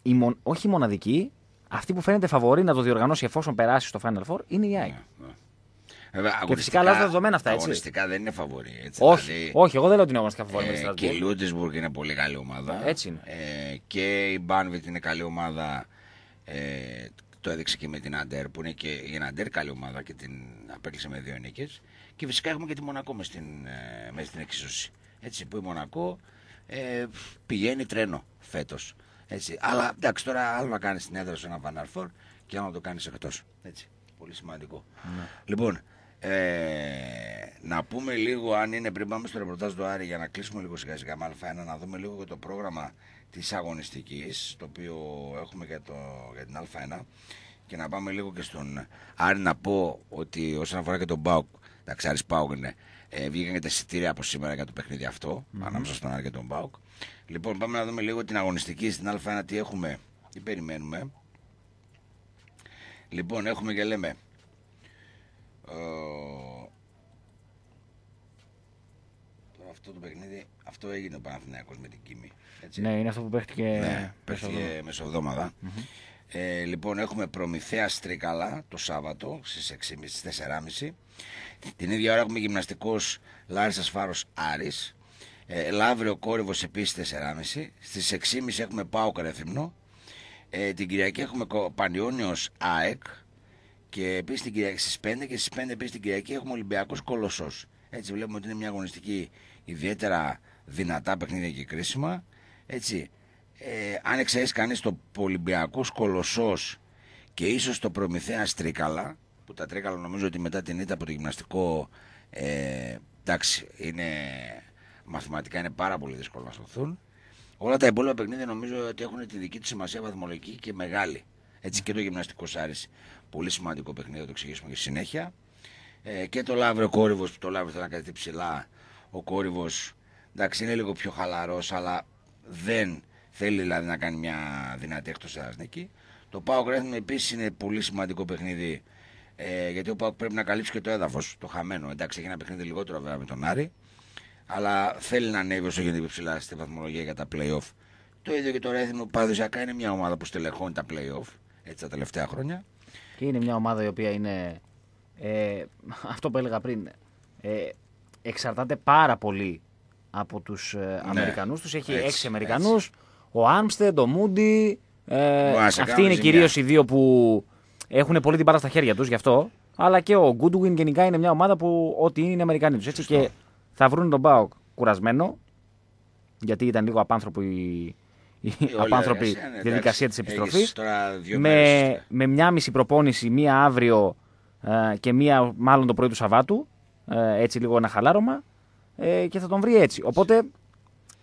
η όχι η μοναδική, αυτή που φαίνεται φαβορή να το διοργανώσει εφόσον περάσει στο Final Four είναι η ΑΕΚ. Ναι, ναι. Και φυσικά αλλάζουν τα δεδομένα αυτά, έτσι. Αγωνιστικά δεν είναι φαβορή. Έτσι, όχι, δηλαδή- όχι, εγώ δεν λέω ότι είναι αγωνιστικά φαβορή. Ε, και η Λούντεσμπουργκ είναι πολύ καλή ομάδα. Έτσι είναι. Ε, και η Μπάνβιτ είναι καλή ομάδα. Ε, το έδειξε και με την Αντέρ που είναι και η Αντέρ καλή ομάδα και την απέκλεισε με δύο νίκες. Και φυσικά έχουμε και τη Μονακό μες στην, ε, μες στην εξίσωση. Έτσι που η Μονακό ε, πηγαίνει τρένο φέτος. Αλλά εντάξει, τώρα άλλο να κάνεις την έδρα σε ένα Βανάρφορ και άλλο να το κάνεις εκτός. Πολύ σημαντικό. Ναι. Λοιπόν, ε, να πούμε λίγο, αν είναι πριν πάμε στο ρεπορτάζ του Άρη, για να κλείσουμε λίγο σιγά σιγά με Α1, να δούμε λίγο και το πρόγραμμα της αγωνιστικής το οποίο έχουμε για, το, για την Α1. Και να πάμε λίγο και στον Άρη να πω ότι όσον αφορά και τον Μπάουκ, τα Άρη Πάουκ είναι, ε, βγήκαν και τα εισιτήρια από σήμερα για το παιχνίδι αυτό, mm-hmm. ανάμεσα στον Άρη και τον Μπάουκ. Λοιπόν, πάμε να δούμε λίγο την αγωνιστική στην Α1, τι έχουμε, τι περιμένουμε. Λοιπόν, έχουμε και λέμε ε, αυτό το παιχνίδι, αυτό έγινε ο Παναθηναϊκός με την Κίμη. Ναι, είναι αυτό που παίχτηκε ναι, μεσοβδομαδα ε, λοιπόν, έχουμε Προμηθέα στρικάλα το Σάββατο στις 6.30-4.30. Την ίδια ώρα έχουμε γυμναστικός Λάρισας Φάρος Άρης Ε, Λαύριο Κόρυβος επίσης 4.30. Στις 6.30 έχουμε Πάο Καρεθυμνό. Ε, την Κυριακή έχουμε Πανιώνιος ΑΕΚ. Και επίσης την Κυριακή στις 5 και στις 5 επίσης την Κυριακή έχουμε Ολυμπιακός Κολοσσός. Έτσι βλέπουμε ότι είναι μια αγωνιστική ιδιαίτερα δυνατά παιχνίδια και κρίσιμα. Έτσι, ε, αν εξαιρέσει κανείς το Ολυμπιακός Κολοσσός και ίσως το Προμηθέας Τρίκαλα, που τα Τρίκαλα νομίζω ότι μετά την ήττα από το γυμναστικό. Ε, εντάξει, είναι, μαθηματικά είναι πάρα πολύ δύσκολο να σωθούν. Όλα τα υπόλοιπα παιχνίδια νομίζω ότι έχουν τη δική τους σημασία βαθμολογική και μεγάλη. Έτσι και το γυμναστικό Σάρις. Πολύ σημαντικό παιχνίδι, θα το εξηγήσουμε και στη συνέχεια. Ε, και το Λαύρο Κόρυβος που το Λαύρο θέλει να κρατήσει ψηλά. Ο Κόρυβος εντάξει είναι λίγο πιο χαλαρός, αλλά δεν θέλει δηλαδή να κάνει μια δυνατή εκτός νίκη. Το Πάο Γκρέθμιν επίσης είναι πολύ σημαντικό παιχνίδι. Ε, γιατί ο Πάο πρέπει να καλύψει και το έδαφος, το χαμένο. Εντάξει, έχει ένα παιχνίδι λιγότερο βέβαια με τον Άρη. Αλλά θέλει να ανέβει όσο γίνεται ψηλά στη βαθμολογία για τα playoff. Το ίδιο και το που παραδοσιακά είναι μια ομάδα που στελεχώνει τα playoff έτσι τα τελευταία χρόνια είναι μια ομάδα η οποία είναι. Ε, αυτό που έλεγα πριν. Ε, εξαρτάται πάρα πολύ από τους ε, ναι. Αμερικανούς τους. Έχει έξι Αμερικανούς. Ο Άμστερντ, ο Μούντι. Ε, αυτοί είναι κυρίως οι δύο που έχουν πολύ την πάρα στα χέρια τους γι' αυτό. Αλλά και ο Goodwin γενικά είναι μια ομάδα που ό,τι είναι είναι Αμερικανοί τους. Έτσι και θα βρουν τον Μπάουκ κουρασμένο. Γιατί ήταν λίγο απάνθρωποι η απάνθρωποι ε, διαδικασία της επιστροφή. Με, ε. με μια μισή προπόνηση, μία αύριο ε, και μία μάλλον το πρωί του Σαββάτου. έτσι λίγο ένα χαλάρωμα. και θα τον βρει έτσι. Οπότε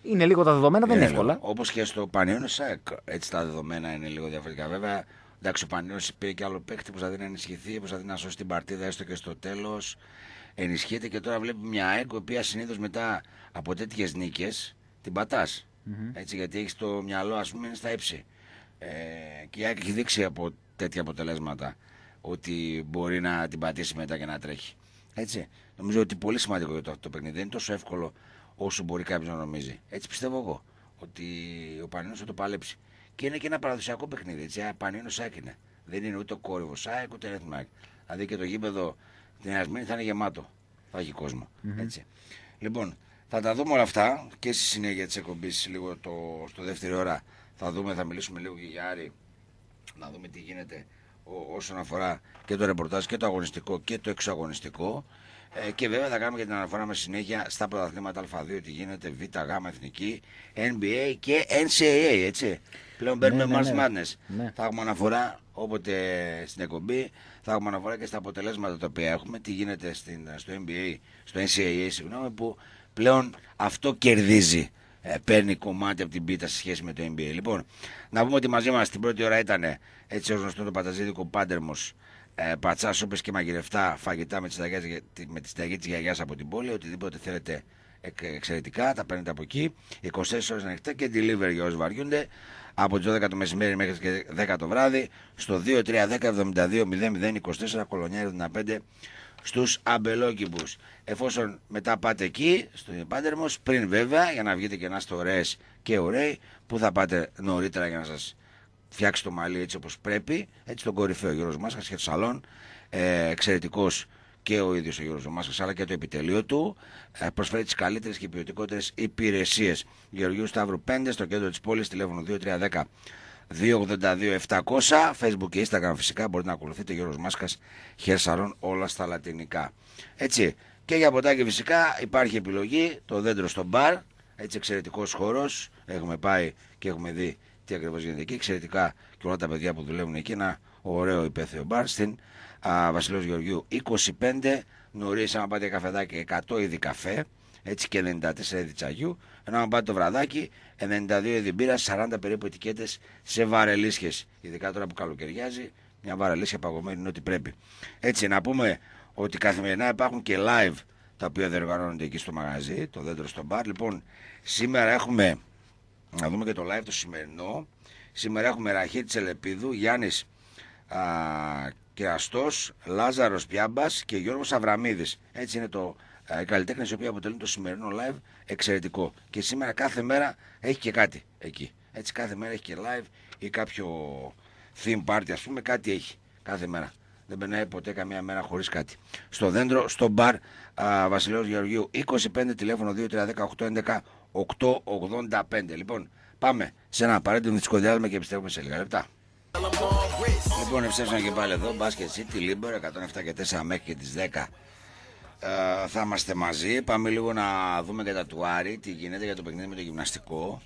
είναι λίγο τα δεδομένα, δεν είναι εύκολα. Όπως και στο Πανιόνιο ΣΑΚ, έτσι τα δεδομένα είναι λίγο διαφορετικά. Βέβαια, εντάξει, ο Πανιόνιο πήρε και άλλο παίκτη που θα δει να ενισχυθεί, που θα δει να σώσει την παρτίδα έστω και στο τέλος. Ενισχύεται και τώρα βλέπει μια ΑΕΚ, η οποία συνήθως μετά από τέτοιες νίκες την πατάσει. Έτσι, γιατί έχεις το μυαλό, ας πούμε, στα ύψη. Ε, και η Άκη έχει δείξει από τέτοια αποτελέσματα ότι μπορεί να την πατήσει μετά και να τρέχει. Έτσι. Νομίζω ότι πολύ σημαντικό για το αυτό το παιχνίδι. Δεν είναι τόσο εύκολο όσο μπορεί κάποιος να νομίζει. Έτσι πιστεύω εγώ. Ότι ο Πανίνο θα το παλέψει. Και είναι και ένα παραδοσιακό παιχνίδι. Έτσι. Πανίνο άκυνε. Δεν είναι ούτε ο κόρυβο Σάικ ούτε Ρέθμ Δηλαδή και το γήπεδο την Ασμήνη θα είναι γεμάτο. Θα έχει Έτσι. Λοιπόν, θα τα δούμε όλα αυτά και στη συνέχεια της εκπομπής, λίγο το, στο δεύτερη ώρα. Θα δούμε, θα μιλήσουμε λίγο και για Άρη, να δούμε τι γίνεται όσον αφορά και το ρεπορτάζ και το αγωνιστικό και το εξωαγωνιστικό. Ε, και βέβαια θα κάνουμε και την αναφορά με συνέχεια στα πρωταθλήματα Α2, τι γίνεται, Β, Γ, Εθνική, NBA και NCAA, έτσι. Πλέον μπαίνουμε ναι, ναι, Mars ναι, Madness. Ναι. Θα έχουμε αναφορά όποτε στην εκπομπή, θα έχουμε αναφορά και στα αποτελέσματα τα οποία έχουμε, τι γίνεται στην, στο NBA, στο NCAA, συγγνώμη, που πλέον αυτό κερδίζει. Ε, παίρνει κομμάτι από την πίτα σε σχέση με το NBA. Λοιπόν, να πούμε ότι μαζί μας την πρώτη ώρα ήταν έτσι ως γνωστό το παταζίδικο πάντερμος. Ε, πατσάς, όπε και μαγειρευτά φαγητά με τη συνταγή, τη γιαγιάς από την πόλη. Οτιδήποτε θέλετε εξαιρετικά, τα παίρνετε από εκεί. 24 ώρες ανοιχτά και delivery για όσους βαριούνται από τις 12 το μεσημέρι μέχρι και 10 το βράδυ στο 2310 72 00 24 κολονιά 75 στους αμπελόκημπους. Εφόσον μετά πάτε εκεί, στο Πάντερμος, πριν βέβαια, για να βγείτε και να είστε ωραίες και ωραίοι, που θα πάτε νωρίτερα για να σας φτιάξει το μαλλί έτσι όπως πρέπει, έτσι τον κορυφαίο Γιώργος Μάσκας και σαλόν, ε, εξαιρετικός και ο ίδιος ο Γιώργος Μάσκας αλλά και το επιτελείο του ε, προσφέρει τις καλύτερες και ποιοτικότερες υπηρεσίες. Γεωργίου Σταύρου 5 στο κέντρο της πόλης, τηλέφωνο 2310 282.700, Facebook και Instagram φυσικά μπορείτε να ακολουθείτε Γιώργος Μάσκας Χερσαρών όλα στα λατινικά. Έτσι και για ποτάκι φυσικά υπάρχει επιλογή το δέντρο στο μπαρ. Έτσι εξαιρετικός χώρος. Έχουμε πάει και έχουμε δει τι ακριβώς γίνεται εκεί. Εξαιρετικά και όλα τα παιδιά που δουλεύουν εκεί ένα ωραίο υπέθεο μπαρ στην α, Βασιλός Γεωργιού 25. νωρίς άμα πάτε καφεδάκι, 100 είδη καφέ, έτσι και 94 είδη τσαγιού. Ενώ αν πάτε το βραδάκι, 92 είδη 40 περίπου ετικέτες σε βαρελίσχες. Ειδικά τώρα που καλοκαιριάζει, μια βαρελίσχια παγωμένη είναι ό,τι πρέπει. Έτσι, να πούμε ότι καθημερινά υπάρχουν και live τα οποία διοργανώνονται εκεί στο μαγαζί, το δέντρο στο μπαρ. Λοιπόν, σήμερα έχουμε, να δούμε και το live το σημερινό. Σήμερα έχουμε Ραχή Τσελεπίδου, Γιάννης Κεραστός, Λάζαρος Πιάμπας και Γιώργος Αβραμίδης. Έτσι είναι το, οι καλλιτέχνε οι οποίοι αποτελούν το σημερινό live εξαιρετικό. Και σήμερα κάθε μέρα έχει και κάτι εκεί. Έτσι κάθε μέρα έχει και live ή κάποιο theme party ας πούμε κάτι έχει κάθε μέρα. Δεν περνάει ποτέ καμία μέρα χωρίς κάτι. Στο δέντρο, στο μπαρ Βασιλείος Γεωργίου 25 τηλέφωνο 2310-811-885. Λοιπόν, πάμε σε ένα απαραίτητο διάλειμμα και επιστρέφουμε σε λίγα λεπτά. Λοιπόν, ευσέψαμε και πάλι εδώ. Μπάσκετ City, Λίμπερ 107 και 4 μέχρι και τις 10 ε, θα είμαστε μαζί. Πάμε λίγο να δούμε κατά τα τουάρι τι γίνεται για το παιχνίδι με το γυμναστικό.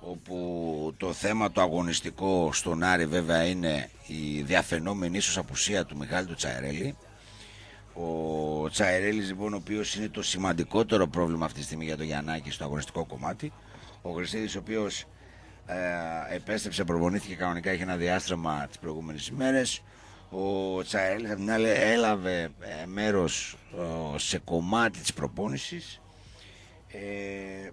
Όπου το θέμα το αγωνιστικό στον Άρη βέβαια είναι η διαφαινόμενη ίσως απουσία του Μιχάλη του Τσαερέλη. Ο Τσαερέλης λοιπόν ο οποίος είναι το σημαντικότερο πρόβλημα αυτή τη στιγμή για το Γιαννάκη στο αγωνιστικό κομμάτι. Ο Χρυσίδης ο οποίος ε, επέστρεψε, προβολήθηκε κανονικά, είχε ένα διάστρεμα τις προηγούμενες ημέρες ο Τσαέλης απ' την άλλη έλαβε ε, μέρος σε κομμάτι της προπόνησης ε,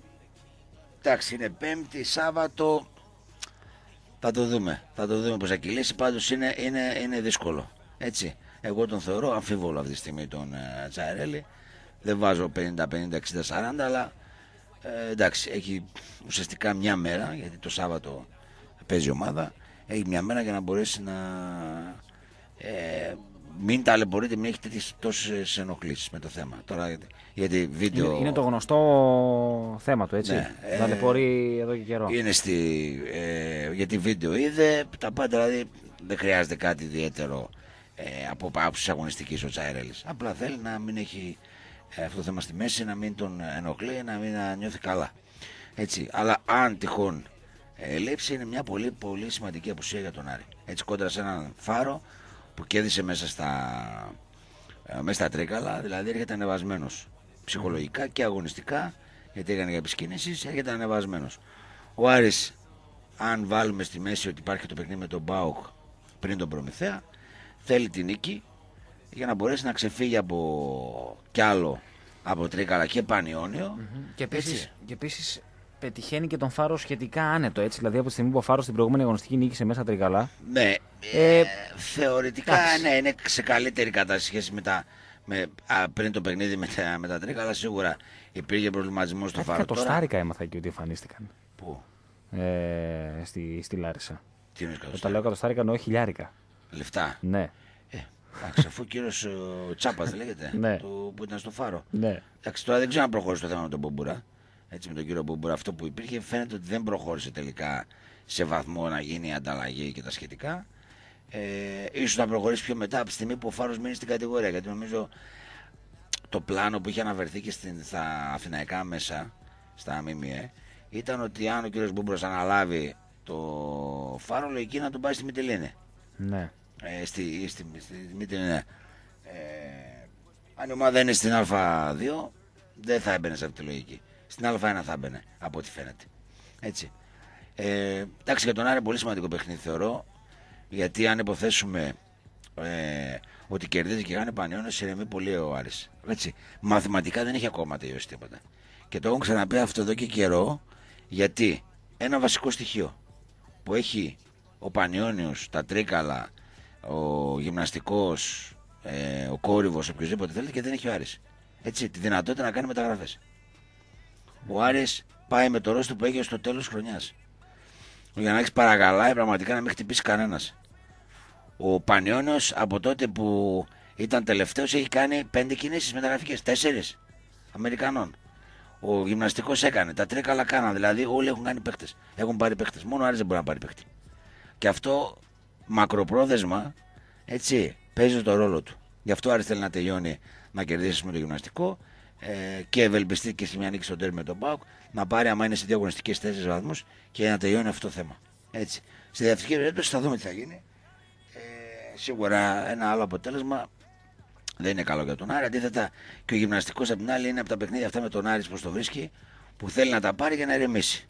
εντάξει είναι πέμπτη, Σάββατο θα το δούμε, θα το δούμε πως θα κυλήσει πάντως είναι, είναι, είναι δύσκολο έτσι, εγώ τον θεωρώ αμφίβολο αυτή τη στιγμή τον ε, Τσαέλη δεν βάζω 50, 50, 60, 40 αλλά ε, εντάξει έχει ουσιαστικά μια μέρα γιατί το Σάββατο παίζει ομάδα έχει μια μέρα για να μπορέσει να ε, μην ταλαιπωρείτε, μην έχετε τόσες ενοχλήσεις με το θέμα. Τώρα, γιατί βίντεο... Είναι, το γνωστό θέμα του, έτσι. Ναι, ε, ταλαιπωρεί εδώ και καιρό. Είναι στη, ε, γιατί βίντεο είδε, τα πάντα δηλαδή δεν χρειάζεται κάτι ιδιαίτερο ε, από άποψης αγωνιστικής ο Τσάιρελ. Απλά θέλει να μην έχει ε, αυτό το θέμα στη μέση, να μην τον ενοχλεί, να μην να νιώθει καλά. Έτσι. Αλλά αν τυχόν ε, λείψει, είναι μια πολύ, πολύ σημαντική απουσία για τον Άρη. Έτσι κόντρα σε έναν φάρο που κέρδισε μέσα στα, ε, μέσα στα τρίκαλα, δηλαδή έρχεται ανεβασμένος. Ψυχολογικά και αγωνιστικά, γιατί έκανε για επισκίνηση, έρχεται ανεβασμένος. Ο Άρης, αν βάλουμε στη μέση ότι υπάρχει το παιχνίδι με τον Μπάουκ πριν τον Προμηθέα, θέλει την νίκη για να μπορέσει να ξεφύγει από κι άλλο από τρίκαλα και πανιονιο Και επίσης πετυχαίνει και τον Φάρο σχετικά άνετο. Έτσι, δηλαδή από τη στιγμή που ο Φάρος στην προηγούμενη αγωνιστική νίκησε μέσα τρικαλά. Ναι, ε, ε θεωρητικά ναι, είναι σε καλύτερη κατάσταση σχέση με τα, με, πριν το παιχνίδι με τα, με τα Σίγουρα υπήρχε προβληματισμός στο ε, Φάρο. Το τώρα... έμαθα και ότι εμφανίστηκαν. Πού? Ε, στη, στη Λάρισα. Τι είναι Όταν ε, λέω κατοστάρικα, εννοώ χιλιάρικα. Λεφτά. Ναι. Εντάξει, αφού ο κύριος Τσάπα λέγεται, ναι. το, που ήταν στο φάρο. Ναι. Εντάξει, τώρα δεν ξέρω αν προχώρησε το θέμα με τον Μπομπουρά έτσι με τον κύριο Μπούμπουρα αυτό που υπήρχε φαίνεται ότι δεν προχώρησε τελικά σε βαθμό να γίνει η ανταλλαγή και τα σχετικά. Ε, ίσως να προχωρήσει πιο μετά από τη στιγμή που ο Φάρος μείνει στην κατηγορία γιατί νομίζω το πλάνο που είχε αναβερθεί και στην, στα αθηναϊκά μέσα, στα ΜΜΕ, ήταν ότι αν ο κύριος Μπούμπουρας αναλάβει το Φάρο, λογική να τον πάει στη Μητυλίνη. Ναι. Ε, στη, στη, στη Μητυλίνη, ναι. Ε, αν η ομάδα είναι στην Α2, δεν θα έμπαινε σε αυτή τη λογική στην Α1 θα έμπαινε από ό,τι φαίνεται. Έτσι. Ε, εντάξει, για τον Άρη πολύ σημαντικό παιχνίδι θεωρώ. Γιατί αν υποθέσουμε ε, ότι κερδίζει και κάνει Πανιώνιος ηρεμεί πολύ ο Άρης. Έτσι. Μαθηματικά δεν έχει ακόμα τελειώσει τίποτα. Και το έχω ξαναπεί αυτό εδώ και καιρό, γιατί ένα βασικό στοιχείο που έχει ο Πανιόνιος, τα Τρίκαλα, ο Γυμναστικός, ε, ο Κόρυβος, οποιοδήποτε θέλετε και δεν έχει ο Άρης. Έτσι, τη δυνατότητα να κάνει μεταγραφές. Ο Άρης πάει με το ρόστο που έγινε στο τέλος χρονιάς. Ο έχει παρακαλάει πραγματικά να μην χτυπήσει κανένας. Ο Πανιόνιος από τότε που ήταν τελευταίος έχει κάνει πέντε κινήσεις μεταγραφικές. Τέσσερις Αμερικανών. Ο γυμναστικός έκανε. Τα τρία καλά κάναν. Δηλαδή όλοι έχουν κάνει παίκτες. Έχουν πάρει παίκτες. Μόνο ο Άρης δεν μπορεί να πάρει παίκτη. Και αυτό μακροπρόθεσμα έτσι παίζει το ρόλο του. Γι' αυτό Άρης θέλει να τελειώνει να κερδίσει με το γυμναστικό ε, και ευελπιστεί και σε μια νίκη στον τέρμα με τον Μπάουκ να πάρει άμα είναι σε δύο αγωνιστικές τέσσερι βαθμούς και να τελειώνει αυτό το θέμα. Έτσι. Στη διαφορετική περίπτωση θα δούμε τι θα γίνει. Ε, σίγουρα ένα άλλο αποτέλεσμα δεν είναι καλό για τον Άρη. Αντίθετα, και ο γυμναστικός από την άλλη είναι από τα παιχνίδια αυτά με τον Άρης που το βρίσκει, που θέλει να τα πάρει για να ηρεμήσει.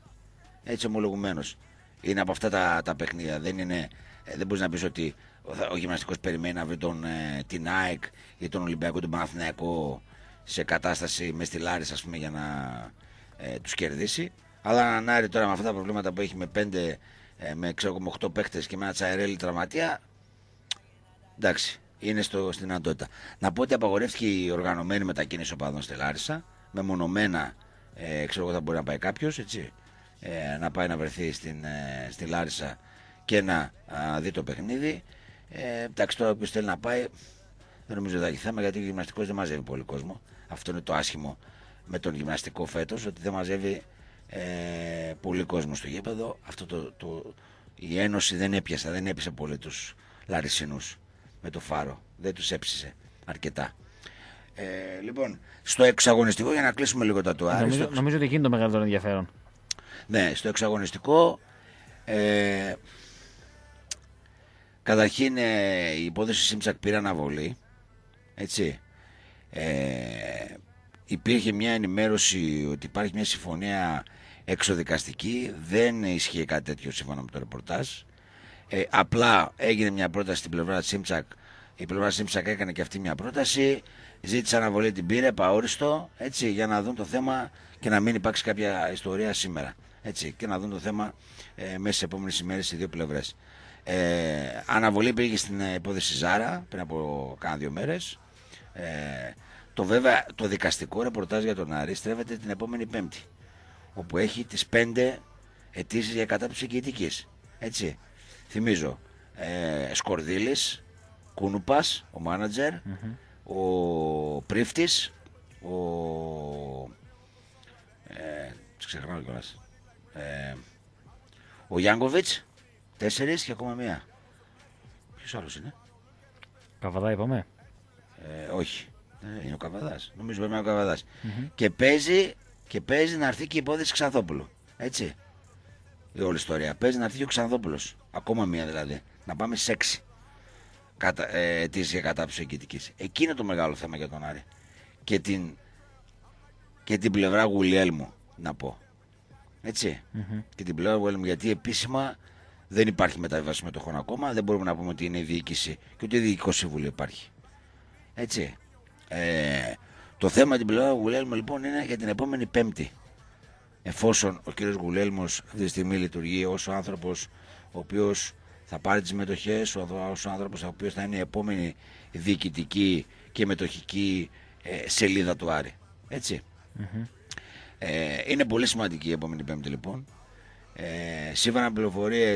Έτσι ομολογουμένως. Είναι από αυτά τα, τα παιχνίδια. Δεν, είναι, ε, δεν μπορείς να πεις ότι ο, ο γυμναστικός περιμένει να βρει τον, ε, την ΑΕΚ ή τον Ολυμπιακό, τον Παναθηναϊκό σε κατάσταση με στη Λάρισα, ας πούμε για να ε, τους κερδίσει. Αλλά να Άρη τώρα με αυτά τα προβλήματα που έχει με 5, ε, με, ξέρω, με 8 και με ένα τσαερέλι τραυματία, εντάξει, είναι στο, στην αντότητα. Να πω ότι απαγορεύτηκε η οργανωμένη μετακίνηση οπαδών στη Λάρισα, με μονομένα, ε, ξέρω εγώ θα μπορεί να πάει κάποιος, έτσι, ε, να πάει να βρεθεί στην, στη Λάρισα και να δει το παιχνίδι. εντάξει, τώρα όποιος θέλει να πάει, δεν νομίζω ότι θα έχει γιατί ο γυμναστικός δεν μαζεύει πολύ κόσμο. Αυτό είναι το άσχημο με τον γυμναστικό φέτος, ότι δεν μαζεύει ε, πολύ κόσμο στο γήπεδο. Αυτό το, το, η Ένωση δεν έπιασε, δεν έπιασε πολύ τους Λαρισινούς με το φάρο. Δεν τους έψησε αρκετά. Ε, λοιπόν, στο εξαγωνιστικό, για να κλείσουμε λίγο τα τουάρια. Νομίζω, νομίζω ότι είναι το μεγαλύτερο ενδιαφέρον. Ναι, στο εξαγωνιστικό. Ε, καταρχήν ε, η υπόθεση Σίμψακ πήρε αναβολή έτσι, ε, υπήρχε μια ενημέρωση ότι υπάρχει μια συμφωνία εξοδικαστική, δεν ισχύει κάτι τέτοιο σύμφωνα με το ρεπορτάζ. Ε, απλά έγινε μια πρόταση στην πλευρά Τσίμψακ, η πλευρά Τσίμψακ έκανε και αυτή μια πρόταση, ζήτησε αναβολή την πήρε, παόριστο, έτσι, για να δουν το θέμα και να μην υπάρξει κάποια ιστορία σήμερα. Έτσι, και να δουν το θέμα ε, μέσα στις επόμενες ημέρες οι δύο πλευρές. Ε, αναβολή πήγε στην ε, υπόθεση Ζάρα πριν από κάνα δύο μέρες. Ε, το βέβαια το δικαστικό ρεπορτάζ για τον Άρη στρέφεται την επόμενη Πέμπτη. Όπου έχει τις πέντε αιτήσεις για κατάψυξη διοικητικής. Έτσι. Θυμίζω. Ε, Σκορδίλης, Κούνουπας, ο μάνατζερ, mm-hmm. ο Πρίφτης, ο. Ε, ξεχνάω κιόλας. Ε, ο Γιάνκοβιτ, τέσσερις και ακόμα μία. Ποιος άλλος είναι. Καβαδά, είπαμε. Ε, όχι. Ε, είναι ο Καβαδάς. Νομίζω ότι είναι ο καβαδα mm-hmm. Και, παίζει, και παίζει να έρθει και η υπόθεση Ξανθόπουλου. Έτσι. Η όλη ιστορία. Παίζει να έρθει και ο Ξανθόπουλος. Ακόμα μία δηλαδή. Να πάμε σε έξι. Κατα, ε, κατάψη εγκυτική. Εκεί είναι το μεγάλο θέμα για τον Άρη. Και την, και την πλευρά Γουλιέλμου, να πω. ετσι mm-hmm. Και την πλευρά Γουλιέλμου. Γιατί επίσημα δεν υπάρχει μεταβίβαση με το χώρο ακόμα. Δεν μπορούμε να πούμε ότι είναι η διοίκηση και ότι διοικητικό συμβούλιο υπάρχει. Έτσι. Ε, το θέμα την πλευρά του Γουλέλμου λοιπόν είναι για την επόμενη Πέμπτη. Εφόσον ο κύριος Γουλέλμος αυτή τη στιγμή λειτουργεί ως ο άνθρωπος ο οποίος θα πάρει τις μετοχές, ως ο άνθρωπος ο οποίος θα είναι η επόμενη διοικητική και μετοχική ε, σελίδα του Άρη. Ε, είναι πολύ σημαντική η επόμενη Πέμπτη λοιπόν. Ε, σύμφωνα με πληροφορίες,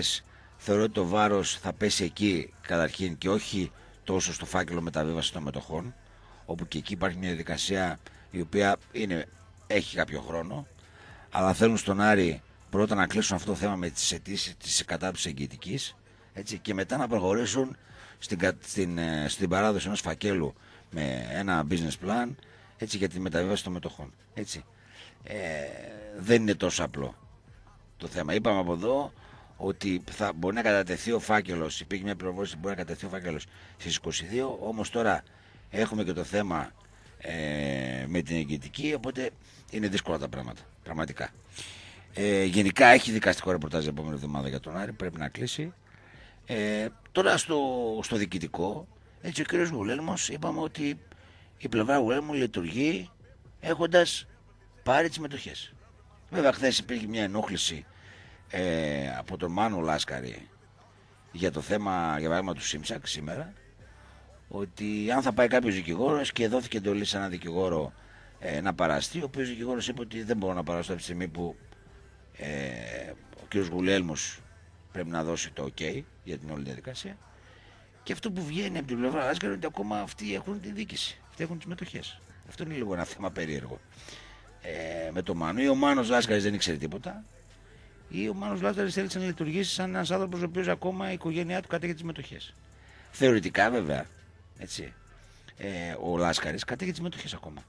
θεωρώ ότι το βάρος θα πέσει εκεί καταρχήν και όχι τόσο στο φάκελο μεταβίβασης των μετοχών, όπου και εκεί υπάρχει μια διαδικασία η οποία είναι, έχει κάποιο χρόνο, αλλά θέλουν στον Άρη πρώτα να κλείσουν αυτό το θέμα με τις αιτήσεις της κατάψης εγγυητικής έτσι, και μετά να προχωρήσουν στην, στην, ε, στην παράδοση ενός φακέλου με ένα business plan έτσι, για τη μεταβίβαση των μετοχών. Έτσι. Ε, δεν είναι τόσο απλό το θέμα. Είπαμε από εδώ ότι θα μπορεί να κατατεθεί ο φάκελος. Υπήρχε μια πληροφόρηση ότι μπορεί να κατατεθεί ο φάκελος στις 22. Όμως τώρα έχουμε και το θέμα ε, με την εγγυητική. Οπότε είναι δύσκολα τα πράγματα. Πραγματικά. Ε, γενικά έχει δικαστικό ρεπορτάζ την επόμενη εβδομάδα για τον Άρη. Πρέπει να κλείσει. Ε, τώρα στο, στο διοικητικό, έτσι ο κύριος Γουλέλμος είπαμε ότι η πλευρά Γουλέλμου λειτουργεί έχοντας πάρει τις μετοχέ. Βέβαια χθες υπήρχε μια ενόχληση ε, από τον Μάνο Λάσκαρη για το θέμα, για παράδειγμα, του Σίμψακ σήμερα, ότι αν θα πάει κάποιος δικηγόρος και δόθηκε εντολή σε έναν δικηγόρο ε, να παραστεί, ο οποίος δικηγόρος είπε ότι δεν μπορώ να παραστώ από τη στιγμή που ε, ο κ. Γουλέλμος πρέπει να δώσει το OK για την όλη διαδικασία. Και αυτό που βγαίνει από την πλευρά Λάσκαρη είναι ότι ακόμα αυτοί έχουν τη δίκηση, αυτοί έχουν τις μετοχές Αυτό είναι λίγο ένα θέμα περίεργο. Ε, με το Μάνο. Ή ο Μάνος Λάσκαρης δεν ήξερε τίποτα ή ο Μάνος Λάζαρης θέλησε να λειτουργήσει σαν ένας άνθρωπος ο οποίος ακόμα η ο μανο λαζαρη θελει να λειτουργησει σαν ενα ανθρωπο ο οποιο ακομα η οικογενεια του κατέχει τι μετοχέ. Θεωρητικά βέβαια. Έτσι. Ε, ο Λάσκαρη κατέχει τι μετοχέ ακόμα.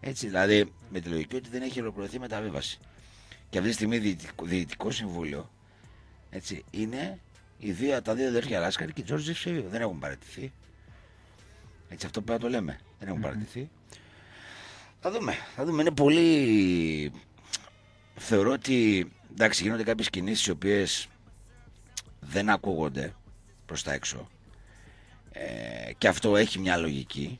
Έτσι, δηλαδή με τη λογική ότι δεν έχει ολοκληρωθεί μεταβίβαση. Και αυτή τη στιγμή διοικητικό, διοικητικό συμβούλιο έτσι, είναι οι δύο, τα δύο αδέρφια Λάσκαρη και Τζόρτζι Ψεβίου. Δεν έχουν παρατηθεί. Έτσι, αυτό πρέπει να το λέμε. Δεν έχουν mm-hmm. παρατηθεί. Θα δούμε. Θα δούμε. Είναι πολύ θεωρώ ότι εντάξει, γίνονται κάποιες κινήσεις οι οποίες δεν ακούγονται προς τα έξω ε, και αυτό έχει μια λογική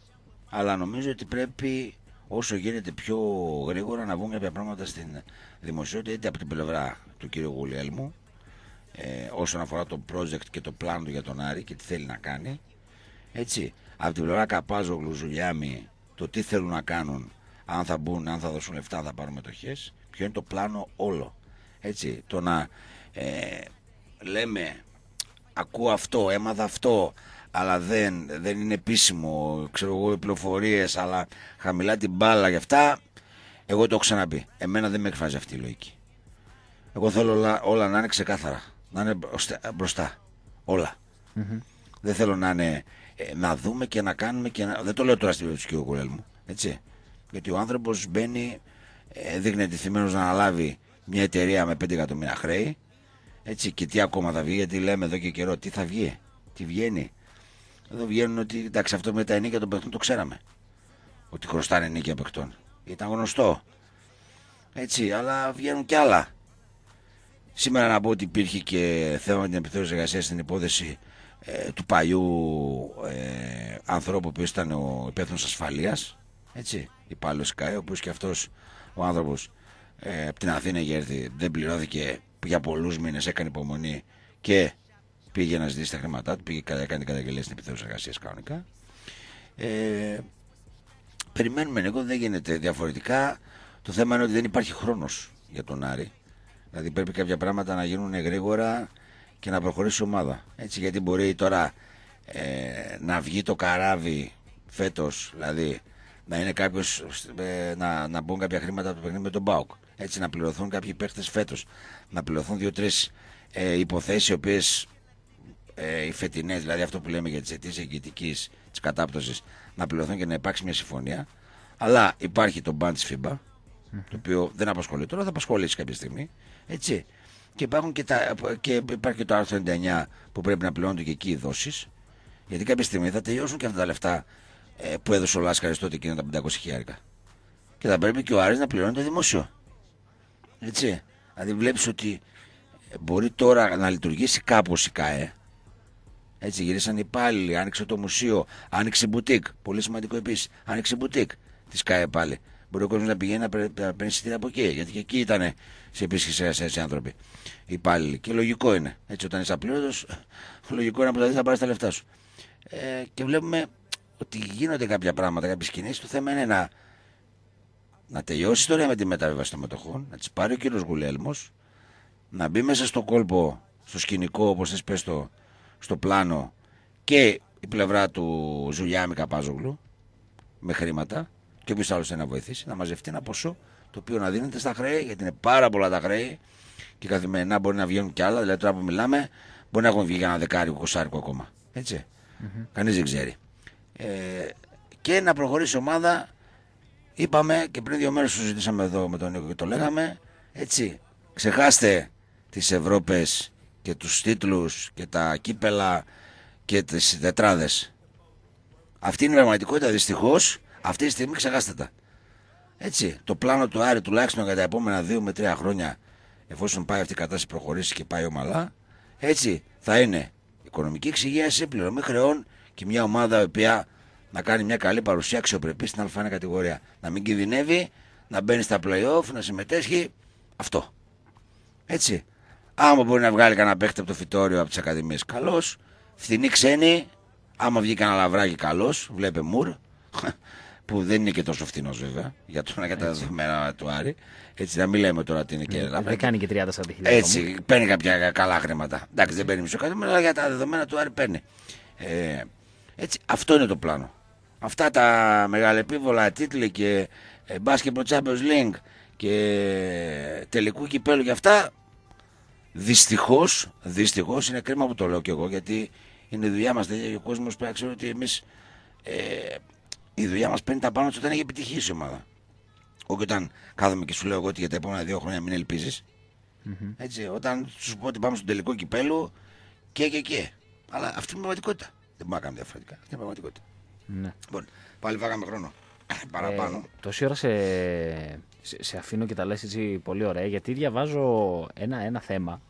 αλλά νομίζω ότι πρέπει όσο γίνεται πιο γρήγορα να βγουν κάποια πράγματα στην δημοσιότητα είτε από την πλευρά του κύριου Γουλιέλμου ε, όσον αφορά το project και το πλάνο του για τον Άρη και τι θέλει να κάνει έτσι, από την πλευρά Καπάζο, Γλουζουλιάμι το τι θέλουν να κάνουν αν θα μπουν, αν θα δώσουν λεφτά, θα πάρουν μετοχές ποιο είναι το πλάνο όλο. Έτσι, το να ε, λέμε ακούω αυτό, έμαθα αυτό, αλλά δεν, δεν είναι επίσημο, ξέρω εγώ, οι πληροφορίες, αλλά χαμηλά την μπάλα γι' αυτά, εγώ το έχω ξαναπεί. Εμένα δεν με εκφράζει αυτή η λογική. Εγώ θέλω όλα, όλα να είναι ξεκάθαρα, να είναι μπροστά, Δεν θέλω να είναι ε, να δούμε και να κάνουμε και να... Δεν το λέω τώρα στην περίπτωση του κ. Κουρέλ μου, Γιατί ο άνθρωπος μπαίνει ε, δείχνει αντιθυμένος να αναλάβει μια εταιρεία με 5 εκατομμύρια χρέη. Έτσι, και τι ακόμα θα βγει, γιατί λέμε εδώ και καιρό, τι θα βγει, τι βγαίνει. Εδώ βγαίνουν ότι εντάξει, αυτό με τα ενίκια των παιχτών το ξέραμε. Ότι χρωστάνε ενίκια παιχτών. Ήταν γνωστό. Έτσι, αλλά βγαίνουν κι άλλα. Σήμερα να πω ότι υπήρχε και θέμα με την επιθέωση εργασίας στην υπόθεση ε, του παλιού ε, ανθρώπου που ήταν ο υπεύθυνος ασφαλείας Έτσι, υπάλληλος ΚΑΕ, ο οποίος και αυτός ο άνθρωπος ε, από την Αθήνα είχε έρθει, δεν πληρώθηκε για πολλούς μήνες, έκανε υπομονή και πήγε να ζητήσει τα χρήματά του, πήγε έκανε την καταγγελία στην επιθεώρηση εργασίας κανονικά. Ε, περιμένουμε εγώ, δεν γίνεται διαφορετικά. Το θέμα είναι ότι δεν υπάρχει χρόνος για τον Άρη. Δηλαδή πρέπει κάποια πράγματα να γίνουν γρήγορα και να προχωρήσει η ομάδα. Έτσι, γιατί μπορεί τώρα ε, να βγει το καράβι φέτος, δηλαδή να είναι κάποιος ε, να, να μπουν κάποια χρήματα από το παιχνίδι με τον Μπάουκ. Έτσι να πληρωθούν κάποιοι παίχτες φέτος. Να πληρωθούν δύο-τρει ε, υποθέσεις οι οποίες ε, οι φετινές, δηλαδή αυτό που λέμε για τις αιτήσει εγγυητική της κατάπτωσης, να πληρωθούν και να υπάρξει μια συμφωνία. Αλλά υπάρχει το μπαν τη το οποίο δεν απασχολεί τώρα, θα απασχολήσει κάποια στιγμή. Έτσι. Και, υπάρχουν και, τα, και υπάρχει και το άρθρο 99 που πρέπει να πληρώνονται και εκεί οι δόσεις. Γιατί κάποια στιγμή θα τελειώσουν και αυτά τα λεφτά ε, που έδωσε ο Λάσκαρης τότε εκείνα τα 500 χιλιάρικα. Και θα πρέπει και ο Άρης να πληρώνει το δημόσιο. Έτσι. Δηλαδή βλέπεις ότι ε, μπορεί τώρα να λειτουργήσει κάπως η ΚΑΕ. Έτσι, γυρίσαν οι υπάλληλοι, άνοιξε το μουσείο, άνοιξε μπουτίκ. Πολύ σημαντικό επίσης. Άνοιξε μπουτίκ της ΚΑΕ πάλι. Μπορεί ο κόσμος να πηγαίνει να παίρνει την από εκεί. Γιατί και εκεί ήταν σε επίσκεψη οι άνθρωποι. Υπάλληλοι. Και λογικό είναι. Έτσι, όταν είσαι απλήρωτος, λογικό είναι να αποδεχθεί τα λεφτά σου. Ε, και βλέπουμε ότι γίνονται κάποια πράγματα, κάποιες κινήσεις. Το θέμα είναι να, να τελειώσει η ιστορία με τη μεταβίβαση των μετοχών, να τις πάρει ο κύριος Γουλέλμος, να μπει μέσα στο κόλπο, στο σκηνικό, όπως θες πες στο πλάνο και η πλευρά του Ζουλιάμι Καπάζογλου με χρήματα και όποιο άλλος θέλει να βοηθήσει, να μαζευτεί ένα ποσό το οποίο να δίνεται στα χρέη, γιατί είναι πάρα πολλά τα χρέη και καθημερινά μπορεί να βγαίνουν κι άλλα. Δηλαδή, τώρα που μιλάμε, μπορεί να έχουν βγει ένα δεκάρι, κοσάρικο ακόμα. Έτσι. Κανείς δεν ξέρει. Ε, και να προχωρήσει η ομάδα. Είπαμε και πριν δύο μέρες ζητήσαμε εδώ με τον Νίκο και το λέγαμε. Έτσι, ξεχάστε τις Ευρώπες και τους τίτλους και τα κύπελα και τις τετράδες. Αυτή είναι η πραγματικότητα Δυστυχώς, Αυτή τη στιγμή ξεχάστε τα. Έτσι, το πλάνο του Άρη τουλάχιστον για τα επόμενα δύο με τρία χρόνια εφόσον πάει αυτή η κατάσταση προχωρήσει και πάει ομαλά έτσι θα είναι οικονομική εξυγίαση, πληρωμή χρεών και μια ομάδα η οποία να κάνει μια καλή παρουσία αξιοπρεπή στην α κατηγορία. Να μην κινδυνεύει, να μπαίνει στα playoff, να συμμετέχει. Αυτό. Έτσι. Άμα μπορεί να βγάλει κανένα παίχτη από το φυτόριο από τις Ακαδημίες, καλώ. Φθηνή ξένη, άμα βγει κανένα λαβράκι, καλώ. Βλέπε Μουρ. Που δεν είναι και τόσο φθηνός βέβαια για, το, τα δεδομένα του Άρη. Έτσι, να μην λέμε τώρα ότι είναι και. Ναι, δεν κάνει και 30-40 Έτσι, παίρνει κάποια καλά χρήματα. Εντάξει, δεν παίρνει μισό κάτι, αλλά για τα δεδομένα του Άρη παίρνει. Ε, έτσι, αυτό είναι το πλάνο. Αυτά τα μεγαλεπίβολα τίτλοι και ε, μπάσκετ Champions League και ε, τελικού κυπέλου και αυτά δυστυχώς, δυστυχώς είναι κρίμα που το λέω και εγώ γιατί είναι η δουλειά μας δηλαδή, ο κόσμος πρέπει να ξέρει ότι εμείς ε, η δουλειά μας παίρνει τα πάνω όταν έχει επιτυχήσει η ομάδα όχι όταν κάθομαι και σου λέω εγώ ότι για τα επόμενα δύο χρόνια μην ελπίζεις έτσι, όταν σου πω ότι πάμε στον τελικό κυπέλου και και και αλλά αυτή είναι η πραγματικότητα δεν μπορούμε να κάνουμε διαφορετικά. είναι πραγματικότητα. Ναι. Λοιπόν, πάλι βάγαμε χρόνο. Ε, Παραπάνω. τόση ώρα σε, σε, αφήνω και τα λες έτσι πολύ ωραία, γιατί διαβάζω ένα, ένα θέμα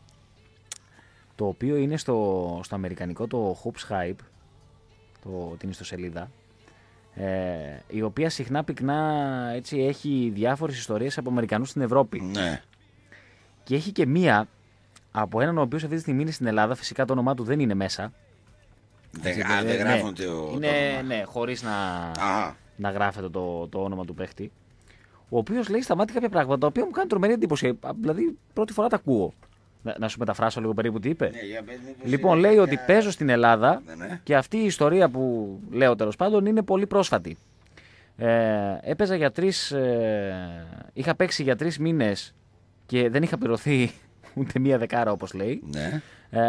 το οποίο είναι στο, στο αμερικανικό το Hoops Hype, το, την ιστοσελίδα, ε, η οποία συχνά πυκνά έτσι, έχει διάφορες ιστορίες από Αμερικανούς στην Ευρώπη. Ναι. Και έχει και μία από έναν ο οποίος αυτή τη στιγμή είναι στην Ελλάδα, φυσικά το όνομά του δεν είναι μέσα, δεν, α, δεν γράφονται ο... Είναι, ναι, χωρίς να, να γράφεται το, το όνομα του παίχτη. Ο οποίος λέει στα μάτια κάποια πράγματα τα οποία μου κάνουν τρομερή εντύπωση. Δηλαδή, πρώτη φορά τα ακούω. Να, σου μεταφράσω λίγο περίπου τι είπε. Ναι, λοιπόν, λέει ότι παίζω στην Ελλάδα ναι, ναι. και αυτή η ιστορία που λέω τέλος πάντων είναι πολύ πρόσφατη. Ε, έπαιζα για τρεις. Ε, είχα παίξει για τρεις μήνες και δεν είχα πληρωθεί ούτε μία δεκάρα όπως λέει. Ναι. Ε,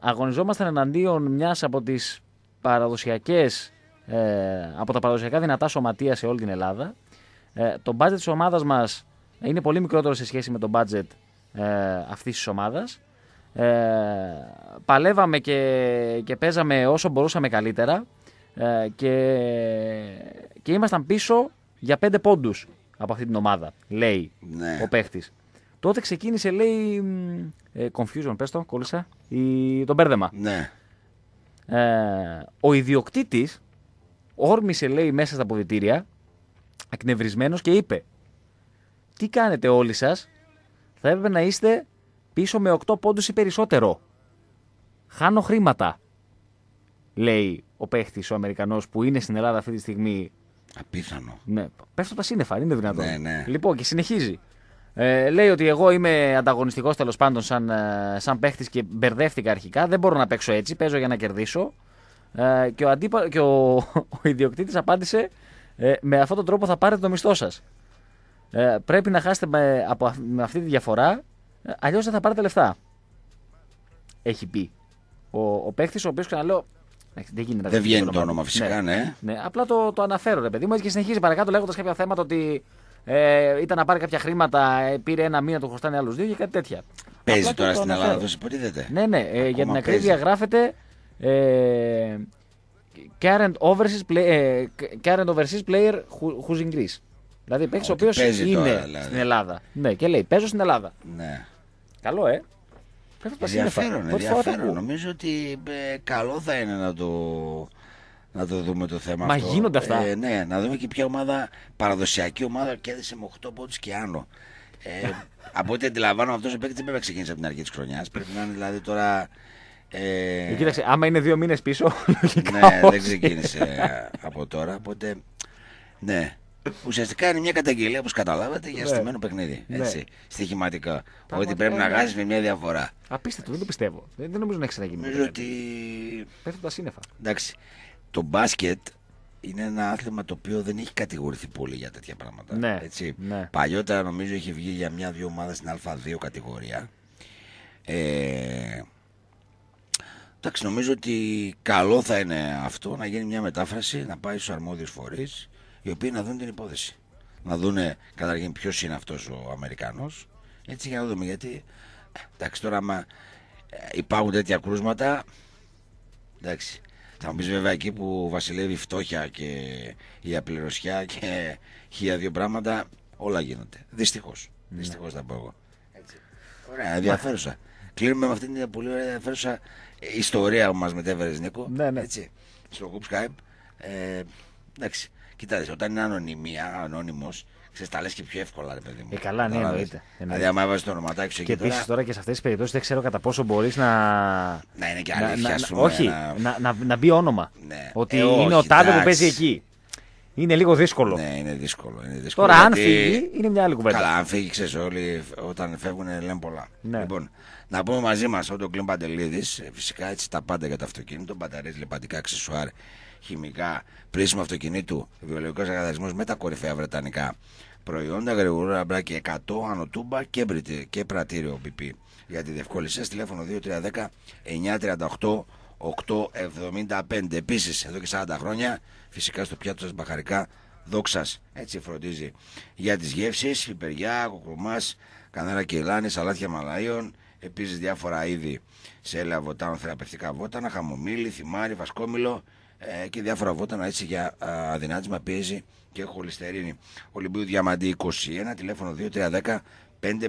αγωνιζόμασταν εναντίον μιας από τις παραδοσιακές, ε, από τα παραδοσιακά δυνατά σωματεία σε όλη την Ελλάδα. Ε, το μπάτζετ της ομάδας μας είναι πολύ μικρότερο σε σχέση με το μπάτζετ αυτής αυτή της ομάδας. Ε, παλεύαμε και, και παίζαμε όσο μπορούσαμε καλύτερα ε, και, και ήμασταν πίσω για πέντε πόντους από αυτή την ομάδα, λέει ναι. ο παίχτης. Τότε ξεκίνησε, λέει. Ε, confusion, πες το, κόλλησα. Η... Το μπέρδεμα. Ναι. Ε, ο ιδιοκτήτης όρμησε, λέει, μέσα στα αποδητήρια, εκνευρισμένος και είπε: Τι κάνετε όλοι σας, θα έπρεπε να είστε πίσω με 8 πόντους ή περισσότερο. Χάνω χρήματα. Λέει ο παίχτης ο Αμερικανός που είναι στην Ελλάδα αυτή τη στιγμή. Απίθανο. Ναι, πέφτω τα σύννεφα, είναι δυνατόν. Ναι, ναι. Λοιπόν, και συνεχίζει. Ε, λέει ότι εγώ είμαι ανταγωνιστικός τέλος πάντων σαν, ε, σαν παίχτης και μπερδεύτηκα αρχικά. Δεν μπορώ να παίξω έτσι. Παίζω για να κερδίσω. Ε, και ο, αντίπα... και ο, ο ιδιοκτήτης απάντησε ε, με αυτόν τον τρόπο θα πάρετε το μισθό σας. Ε, πρέπει να χάσετε με, από, αυτή τη διαφορά. Ε, Αλλιώς δεν θα πάρετε λεφτά. Έχει πει. Ο, ο παίχτης, ο οποίος ξαναλέω, δεν, γίνεται δεν βγαίνει το όνομα, φυσικά, ναι. ναι. ναι. Απλά το, το αναφέρω, ρε παιδί μου, και συνεχίζει παρακάτω λέγοντας κάποια θέματα ότι ε, ήταν να πάρει κάποια χρήματα, ε, πήρε ένα μήνα, το χρωστάνε άλλους δύο και κάτι τέτοια. Παίζει τώρα στην Ελλάδα, δεν υποτίθεται. Ναι, ναι, ε, για την ακρίβεια γράφεται. Ε, current, overseas ε, current overseas player who's in Greece. Δηλαδή παίξει ο οποίος είναι δηλαδή. στην Ελλάδα. Ναι, και λέει: Παίζω στην Ελλάδα. Ναι. Καλό, ε. Ενδιαφέρον, ενδιαφέρον. Νομίζω ότι ε, καλό θα είναι να το να το δούμε το θέμα Μα αυτό. Μα γίνονται αυτά. Ε, ναι, να δούμε και ποια ομάδα, παραδοσιακή ομάδα, κέρδισε με 8 πόντους και άνω. Ε, από ό,τι αντιλαμβάνω, αυτός ο παίκτης δεν πρέπει να ξεκίνησε από την αρχή της χρονιάς. Πρέπει να είναι δηλαδή τώρα. Ε... ε κοίταξε, άμα είναι δύο μήνες πίσω, Ναι, δεν ξεκίνησε από τώρα. Οπότε. Ναι. Ουσιαστικά είναι μια καταγγελία, όπως καταλάβατε, για ναι. στημένο παιχνίδι. Ναι. Έτσι, ναι. Στοιχηματικά. Ότι πρέπει ναι. να γράψεις με μια διαφορά. Απίστευτο, δεν το πιστεύω. Δεν, δεν νομίζω να έχει ξαναγίνει. Νομίζω ότι. Πέφτουν τα σύννεφα. Εντάξει το μπάσκετ είναι ένα άθλημα το οποίο δεν έχει κατηγορηθεί πολύ για τέτοια πράγματα. Ναι, έτσι. Ναι. Παλιότερα νομίζω είχε βγει για μια-δυο ομάδα στην Α2 κατηγορία. Ε, εντάξει, νομίζω ότι καλό θα είναι αυτό να γίνει μια μετάφραση, να πάει στους αρμόδιους φορείς, οι οποίοι να δουν την υπόθεση. Να δουν καταρχήν ποιος είναι αυτός ο Αμερικανός. Έτσι για να δούμε. Γιατί εντάξει, τώρα άμα ε, υπάρχουν τέτοια κρούσματα. Εντάξει, θα μου πεις βέβαια εκεί που βασιλεύει η φτώχεια και η απληρωσιά και χίλια δύο πράγματα, όλα γίνονται. Δυστυχώς. Ναι. Δυστυχώς θα πω εγώ. Έτσι. Ωραία, ενδιαφέρουσα. Κλείνουμε με αυτήν την πολύ ωραία ενδιαφέρουσα ιστορία που μας μετέφερε, Νίκο. Ναι, ναι. Έτσι, στο Group Skype. Ε, εντάξει, κοιτάξτε, όταν είναι ανωνυμία, ανώνυμος, σε τα λες και πιο εύκολα, ρε παιδί μου. Ε, καλά, ναι, εννοείται. Δηλαδή, άμα έβαζες το ονοματάκι σου εκεί. Και επίσης τώρα και σε αυτές τις περιπτώσεις δεν ξέρω κατά πόσο μπορείς να. Να είναι και αλήθεια, α πούμε. Όχι, να, να, να, μπει όνομα. Ναι. Ότι ε, όχι, είναι ο τάδε που παίζει εκεί. Είναι λίγο δύσκολο. Ναι, είναι δύσκολο. Είναι δύσκολο Τώρα, γιατί... αν φύγει, είναι μια άλλη κουβέντα. Καλά, αν φύγει, ξέρεις, όλοι όταν φεύγουν λένε πολλά. Ναι. Λοιπόν, να πούμε μαζί μας ότι τον Κλίν Παντελίδης, ε, φυσικά έτσι τα πάντα για το αυτοκίνητο, μπαταρίες, λιπαντικά, αξεσουάρ, χημικά, πρίσιμο αυτοκινήτου, βιολογικός αγαθαρισμό με τα κορυφαία βρετανικά προϊόντα, γρηγορά μπράκια 100, ανοτούμπα και, και πρατήριο BP. Για τη διευκόλυνση, τηλέφωνο 2310-938. 875 Επίσης, εδώ και 40 χρόνια φυσικά στο πιάτο σας μπαχαρικά δόξας έτσι φροντίζει για τις γεύσεις, υπεριά, κοκκουμά, κανένα κελάνη, σαλάτια μαλαίων επίσης διάφορα είδη σε έλα βοτάνο, θεραπευτικά βότανα, χαμομήλι, θυμάρι, βασκόμηλο ε, και διάφορα βότανα έτσι για αδυνάτισμα πίεση και χολυστερίνη. Ολυμπίου Διαμαντή 21, τηλέφωνο 2310 550 646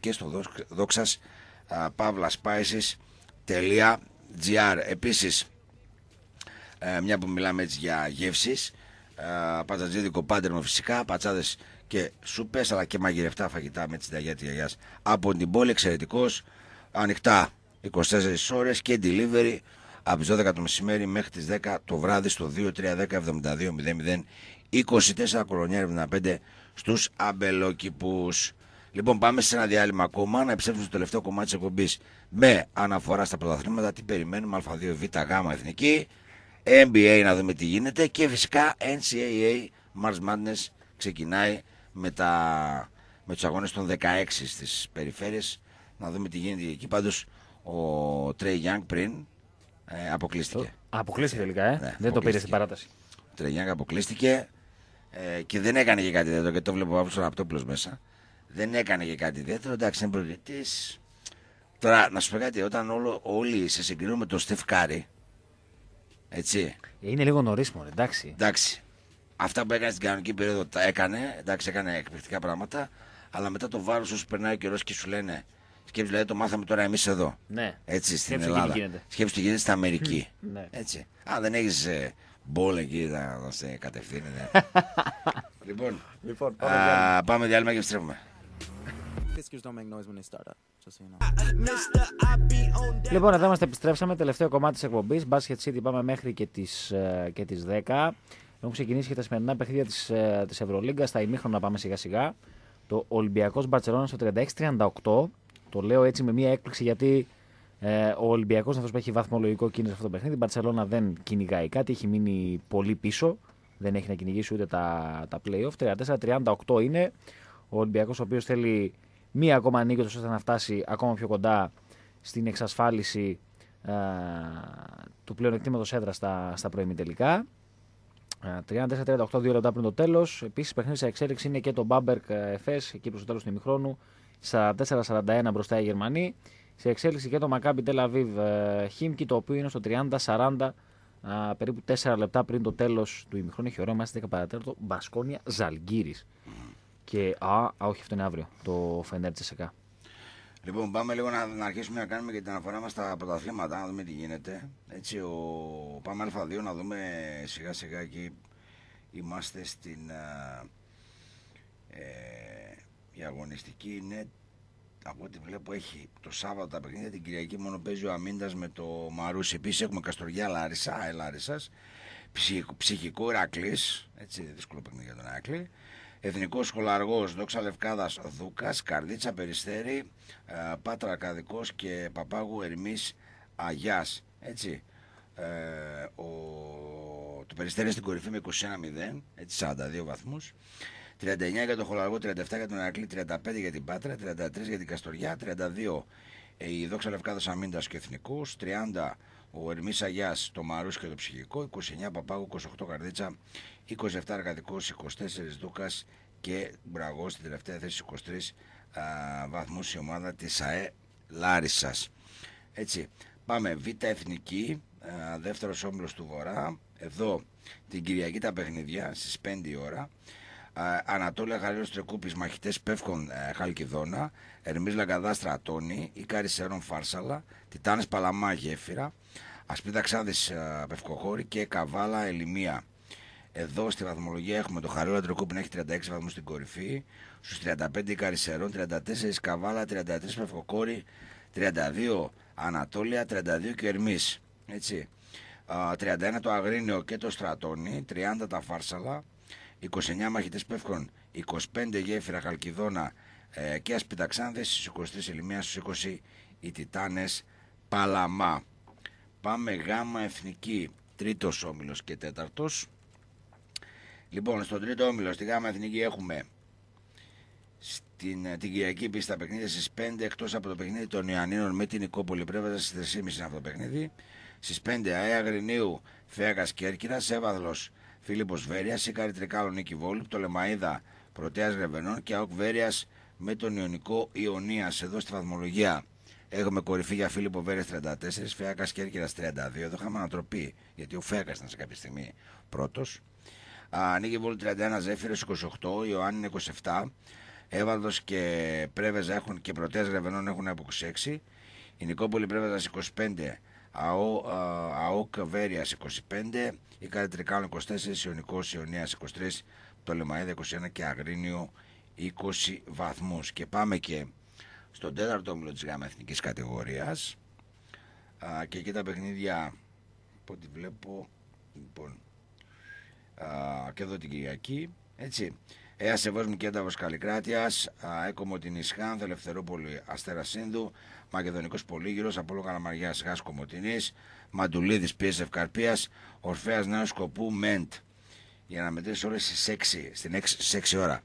και στο δόξας pavlaspices.gr Επίσης, ε, μια που μιλάμε έτσι για γεύσεις, πατατζίδικο πάντερμα φυσικά, πατσάδες και σούπες αλλά και μαγειρευτά φαγητά με της ταγιά της Από την πόλη εξαιρετικός ανοιχτά 24 ώρες και delivery από τις 12 το μεσημέρι μέχρι τις 10 το βράδυ στο 2310-7200 24 κολονιά στους αμπελόκηπους. Λοιπόν, πάμε σε ένα διάλειμμα ακόμα να επιστρέψουμε στο τελευταίο κομμάτι της εκπομπής με αναφορά στα πρωταθλήματα. Τι περιμένουμε, Α2, Β, Γ, Εθνική, NBA να δούμε τι γίνεται και φυσικά NCAA Mars Madness ξεκινάει με, τα, με τους των 16 στις περιφέρειες να δούμε τι γίνεται εκεί πάντως ο Τρέι Γιάνγκ πριν ε, αποκλείστηκε. Ε, αποκλείστηκε τελικά, ε. Ναι, δεν το πήρε στην παράταση. Ο Τρενιάκ αποκλείστηκε ε, και δεν έκανε και κάτι ιδιαίτερο. Και το βλέπω από τον Απτόπλο μέσα. Δεν έκανε και κάτι ιδιαίτερο. Εντάξει, είναι προηγητή. Τώρα, να σου πω κάτι, όταν όλο, όλοι σε συγκρίνουν με τον Στεφ Κάρι. Έτσι. Είναι λίγο νωρίς μόνο, εντάξει. Εντάξει. Αυτά που έκανε στην κανονική περίοδο τα έκανε. Εντάξει, έκανε εκπληκτικά πράγματα. Αλλά μετά το βάρος σου περνάει ο καιρός και σου λένε Σκέψου, δηλαδή το μάθαμε τώρα εμείς εδώ. Ναι. Έτσι στην Ελλάδα. Σκέψου τι γίνεται στα Αμερική. Ναι. Έτσι. Α, δεν έχεις ε, μπόλ εκεί, να να σε κατευθύνει. Ναι. λοιπόν, λοιπόν, πάμε, διάλειμμα. πάμε διάλειμμα και επιστρέφουμε. Λοιπόν, εδώ είμαστε, επιστρέψαμε. Τελευταίο κομμάτι της εκπομπής. Basket City πάμε μέχρι και τις ε, και τις 10. Έχουν ξεκινήσει και τα σημερινά παιχνίδια της της ε, Ευρωλίγκα. Στα ημίχρονα πάμε σιγά-σιγά. Το Ολυμπιακός Μπαρσελόνα στο 36-38. Το λέω έτσι με μια έκπληξη γιατί ε, ο Ολυμπιακός, αυτός που έχει βαθμολογικό κίνητρο σε αυτό το παιχνίδι, η Μπαρσελόνα δεν κυνηγάει κάτι, έχει μείνει πολύ πίσω. Δεν έχει να κυνηγήσει ούτε τα, τα playoff. 34-38 είναι. Ο Ολυμπιακός, ο οποίος θέλει μία ακόμα νίκη, ώστε να φτάσει ακόμα πιο κοντά στην εξασφάλιση ε, του πλέον εκτίματο έδρας στα, στα πρωιμή τελικά. 34-38, ε, δύο λεπτά πριν το τέλος. Επίσης, παιχνίδι σε εξέλιξη είναι και το Μπάμπερκ Εφέ, εκεί προς το τέλος του ημιχρόνου. 44-41 μπροστά οι Γερμανοί. Σε εξέλιξη και το Μακάμπι Τελαβίβ Χίμκι, το οποίο είναι στο 30-40 περίπου 4 λεπτά πριν το τέλος του ημιχρόνου. Έχει ωραίο είμαστε 10 παρατέταρτο. Μπασκόνια Ζαλγκύρης. Και α, α, όχι, αυτό είναι αύριο. Το Φενέρ Τσεσεκά. Λοιπόν, πάμε λίγο να, να, αρχίσουμε να κάνουμε και την αναφορά μας στα πρωταθλήματα, να δούμε τι γίνεται. Έτσι, ο, πάμε Α2 να δούμε σιγά σιγά εκεί. Είμαστε στην. Ε, η αγωνιστική είναι από ό,τι βλέπω έχει το Σάββατο τα παιχνίδια, την Κυριακή μόνο παίζει ο Αμίντα με το Μαρούς Επίσης έχουμε Καστοριά Λάρισα, Ελάρισα, ψυχικό, ψυχικό Ρακλή, έτσι δύσκολο παιχνίδι για τον Άκλη. Εθνικός Σχολαργός Δόξα Λευκάδας, Δούκας, Καρδίτσα Περιστέρη, ε, Πάτρα Καδικός και Παπάγου Ερμή Αγιάς. Έτσι. Ε, ο... Το Περιστέρη στην κορυφή με 21-0, έτσι 42 βαθμού. 39 για τον Χολαργό, 37 για τον Ανακλή, 35 για την Πάτρα, 33 για την Καστοριά, 32 ε, η Δόξα Λευκάδος Αμήντας και Εθνικού, 30 ο Ερμής Αγιάς, το Μαρούς και το Ψυχικό, 29 Παπάγου, 28 Καρδίτσα, 27 Αργατικό, 24 Δούκας και Μπραγό στην τελευταία θέση 23 α, βαθμούς η ομάδα της ΑΕ Λάρισσας. Έτσι, πάμε Β' Εθνική, δεύτερο δεύτερος του Βορρά, εδώ την Κυριακή τα παιχνίδια στις 5 η ώρα. Ε, Ανατόλια Γαλλίο Τρεκούπης, μαχητές Πεύκον ε, Χαλκιδόνα, Ερμής Λαγκαδάς Στρατώνη, Ικάρι Σέρων Φάρσαλα, Τιτάνες Παλαμά Γέφυρα, Ασπίδα Ξάδη ε, Πευκοχώρη και Καβάλα Ελιμία. Εδώ στη βαθμολογία έχουμε το Χαρίλα Τρεκούπη να έχει 36 βαθμούς στην κορυφή, στους 35 Ικαρισερών, 34 Καβάλα, 33 Πευκοχώρη, 32 Ανατόλια, 32 και Έτσι. 31 το Αγρίνιο και το Στρατώνη, 30 τα Φάρσαλα, 29 μαχητέ Πεύχων, 25 γέφυρα Χαλκιδόνα ε, και Ασπιταξάνδες, στις 23 Ελιμίας, στις 20 οι Τιτάνες Παλαμά. Πάμε γάμα εθνική, τρίτος όμιλος και τέταρτος. Λοιπόν, στον τρίτο όμιλο, στη γάμα εθνική έχουμε στην, ε, την Κυριακή πίστα παιχνίδια στις 5 εκτός από το παιχνίδι των Ιωαννίνων με την Οικοπολή Πρέβαζα στις 3.30 αυτό το παιχνίδι. στις 5 ΑΕΑ Γρηνίου Φέγας Κέρκυρας, Σέβαδλος Φίλιππος Βέρειας, Σίκαρη Τρικάλο Νίκη το Πτολεμαίδα Πρωτέας Γρεβενών και ΑΟΚ Βέρειας με τον Ιωνικό Ιωνίας. Εδώ στη βαθμολογία έχουμε κορυφή για Φίλιππο Βέρειας 34, Φέακας Κέρκυρας 32. Εδώ είχαμε ανατροπή γιατί ο Φέακας ήταν σε κάποια στιγμή πρώτος. Νίκη Βόλου 31, Ζέφυρο 28, Ιωάννη 27. Εύαδος και Πρέβεζα έχουν και Πρωτέας Γρεβενών έχουν 26, Η Νικόπολη Πρέβεζας 25, ΑΟ, αόκ 25, Ικάρη Τρικάλων 24, Ιωνικός Ιωνίας 23, Τολεμαίδα 21 και Αγρίνιο 20 βαθμούς. Και πάμε και στον τέταρτο όμιλο της ΓΑΜΑ Εθνικής Κατηγορίας α, και εκεί τα παιχνίδια που τη βλέπω λοιπόν α, και εδώ την Κυριακή έτσι Έα Σεβόσμου και Ένταβος Καλικράτειας, Έκομο την Ισχάνθ, Ελευθερούπολη Αστέρα Σύνδου, Μακεδονικός Πολύγυρος, Απόλο Καλαμαριά Γά Κομωτινής, Μαντουλίδης Πίεση Ευκαρπία, Ορφαία Νέος Σκοπού Μεντ. Για να μετρήσεις όλες στι 6, στην 6, 6 ώρα.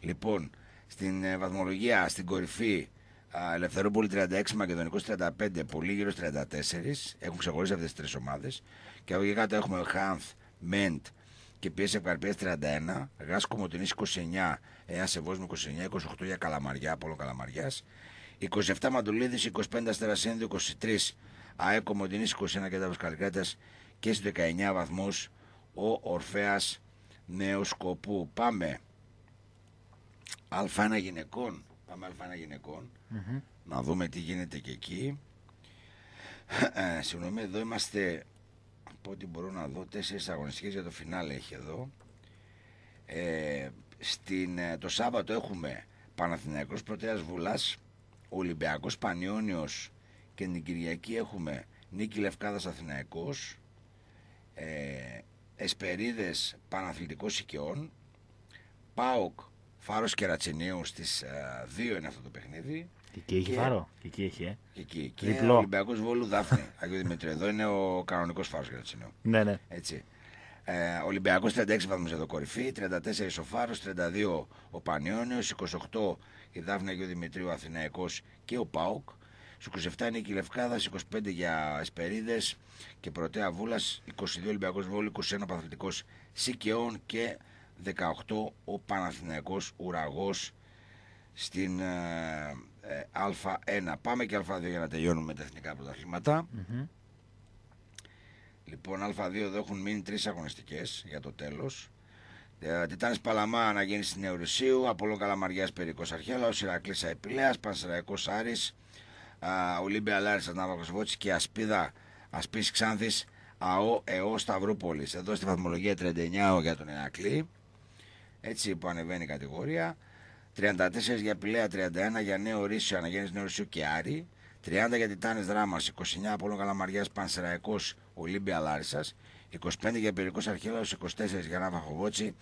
Λοιπόν, στην ε, βαθμολογία, στην κορυφή, Ελευθερούπολη 36, Μακεδονικό 35, Πολύγυρο 34. Έχουν ξεχωρίσει αυτές τις τρεις ομάδες. Και από εκεί κάτω έχουμε Χάνθ, Μεντ και πίεση ευκαρπία 31, Γάσκο Μοτινή 29, ένα Σεβόσμο 29, 28 για Καλαμαριά, Απόλο Καλαμαριά. 27 Μαντουλίδη, 25 Αστερασίνδου, 23 Αέκο Κομοντινή, 21 Κένταβο Βασκαλικάτα και στους 19 βαθμούς ο ορφαια νέο Νέου Σκοπού. Πάμε. Α1 γυναικών. Πάμε Α1 Να δούμε τι γίνεται και εκεί. Ε, συγγνώμη, εδώ είμαστε από ό,τι μπορώ να δω τέσσερις αγωνιστικές για το φινάλε έχει εδώ. Ε, ε, το Σάββατο έχουμε Παναθηναϊκός Πρωτέας Βουλάς Ολυμπιακός Πανιόνιος και την Κυριακή έχουμε Νίκη Λευκάδας Αθηναϊκός ε, Εσπερίδες Παναθλητικός Οικαιών ΠΑΟΚ Φάρος Κερατσινίου στις 2 ε, είναι αυτό το παιχνίδι Εκεί έχει και... φάρο. Εκεί έχει, ε. Εκεί, εκεί. Ολυμπιακός Βόλου Δάφνη. Αγίου Δημητρίου. Εδώ είναι ο κανονικός φάρος Κερατσινίου. Ναι, ναι. Έτσι. Ε, Ολυμπιακός 36 βαθμούς εδώ κορυφή, 34 ο 32 ο Πανιόνιος, 28 η Δάφνη Αγίου Δημητρίου Αθηναϊκός και ο Πάουκ. Στου 27 είναι η Λευκάδα, 25 για Εσπερίδες και Πρωτέα Βούλας, 22 Ολυμπιακός Βόλου, 21 Παθλητικό Σικαιών και 18 ο Παναθηναϊκός Ουραγός στην ε, ε Α1. Πάμε και Α2 για να τελειώνουμε τα εθνικά Λοιπόν, Α2 εδώ έχουν μείνει τρεις αγωνιστικές για το τέλος. Ε, Τιτάνης Παλαμά αναγέννηση Νεουρουσίου, Απολό Καλαμαριάς Περικό Αρχέλα, ο Ηρακλή Αεπιλέας, Πανσεραϊκός Άρης, Ολύμπια Λάρη Ναύαρχο Βότση και Ασπίδα Ασπής Ξάνθης ΑΟ ΕΟ Σταυρούπολης. Εδώ στη βαθμολογία 39 για τον Ηρακλή. Έτσι που ανεβαίνει η κατηγορία. 34 για Πηλέα, 31 για Νέο Ρήσιο, Αναγέννηση Νέο και Άρη. 30 για Τιτάνης Δράμας, 29 Απολό Καλαμαριάς Πανσεραϊκός Ολύμπια Λάρισας. 25 για Πυρικός αρχαίο, 24 για Ράβα Χοβότσι,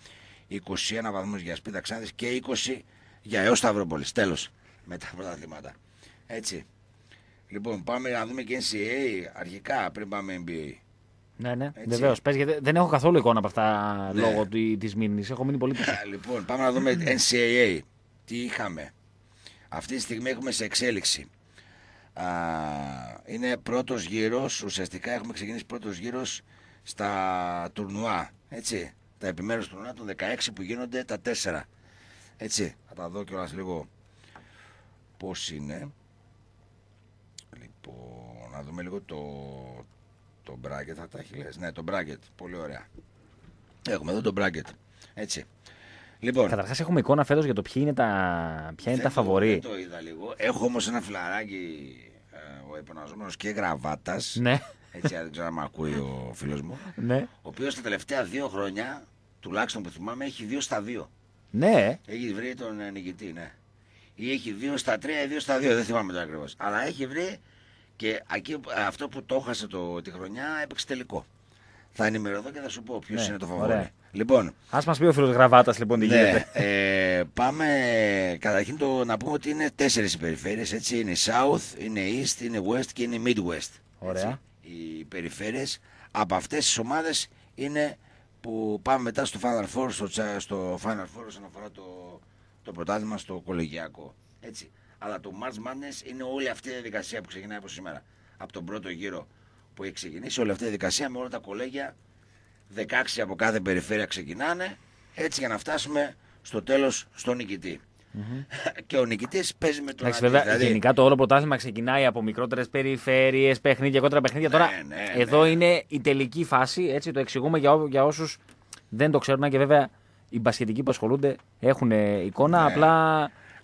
21 βαθμούς για Σπίτα Ξάνθης και 20 για Εως Σταυρόπολης. Τέλος με τα πρωταθλήματα. Έτσι. Λοιπόν, πάμε να δούμε και NCAA αρχικά πριν πάμε NBA. Ναι, ναι, βεβαίω. δεν έχω καθόλου εικόνα από αυτά ναι. λόγω τη μήνυση Έχω μείνει πολύ πίσω. Ε, λοιπόν, πάμε να δούμε NCAA. Τι είχαμε. Αυτή τη στιγμή έχουμε σε εξέλιξη είναι πρώτος γύρος, ουσιαστικά έχουμε ξεκινήσει πρώτος γύρος στα τουρνουά, έτσι, τα επιμέρους τουρνουά των 16 που γίνονται τα 4. Έτσι, θα τα δω κιόλας λίγο πώς είναι. Λοιπόν, να δούμε λίγο το, το bracket, θα τα έχει Ναι, το bracket, πολύ ωραία. Έχουμε εδώ το bracket, έτσι. Λοιπόν. Καταρχάς, έχουμε εικόνα φέτος για το ποια είναι τα, ποια είναι τα φαβορή. Δεν το είδα λίγο. Έχω όμως ένα φλαράκι ε, ο επωναζόμενο και γραβάτας. Ναι. Έτσι, δεν ξέρω αν με ακούει ο φίλος μου. Ναι. Ο οποίος τα τελευταία δύο χρόνια, τουλάχιστον που θυμάμαι, έχει δύο στα δύο. Ναι. Έχει βρει τον ε, νικητή, ναι. Ή έχει δύο στα τρία ή δύο στα δύο, δεν θυμάμαι το ακριβώς. Αλλά έχει βρει και αυτό που το έχασε το, τη χρονιά έπαιξε τελικό. Θα ενημερωθώ και θα σου πω ποιος ναι, είναι το φαβορή. Λοιπόν, Ας μας πει ο φίλος Γραβάτας λοιπόν τι ναι, γίνεται. Ε, πάμε καταρχήν το, να πούμε ότι είναι τέσσερις περιφέρειες. Έτσι είναι South, είναι East, είναι West και είναι Midwest. Ωραία. Έτσι. Οι περιφέρειες από αυτές τις ομάδες είναι που πάμε μετά στο Final Four, στο, στο Final Four όσον αφορά το, το πρωτάθλημα στο κολεγιακό. Έτσι. Αλλά το March Madness είναι όλη αυτή η διαδικασία που ξεκινάει από σήμερα. Από τον πρώτο γύρο που έχει ξεκινήσει όλη αυτή η δικασία με όλα τα κολέγια. 16 από κάθε περιφέρεια ξεκινάνε έτσι για να φτάσουμε στο τέλος στον νικητη και ο νικητής παίζει με τον Εντάξει, βέβαια, δηλαδή... Γενικά το όλο πρωτάθλημα ξεκινάει από μικρότερες περιφέρειες, παιχνίδια, κότερα παιχνίδια. Ναι, Τώρα ναι, ναι, εδώ ναι. είναι η τελική φάση. Έτσι το εξηγούμε για, για όσους δεν το ξέρουν και βέβαια οι μπασχετικοί που ασχολούνται έχουν ε, εικόνα. Απλά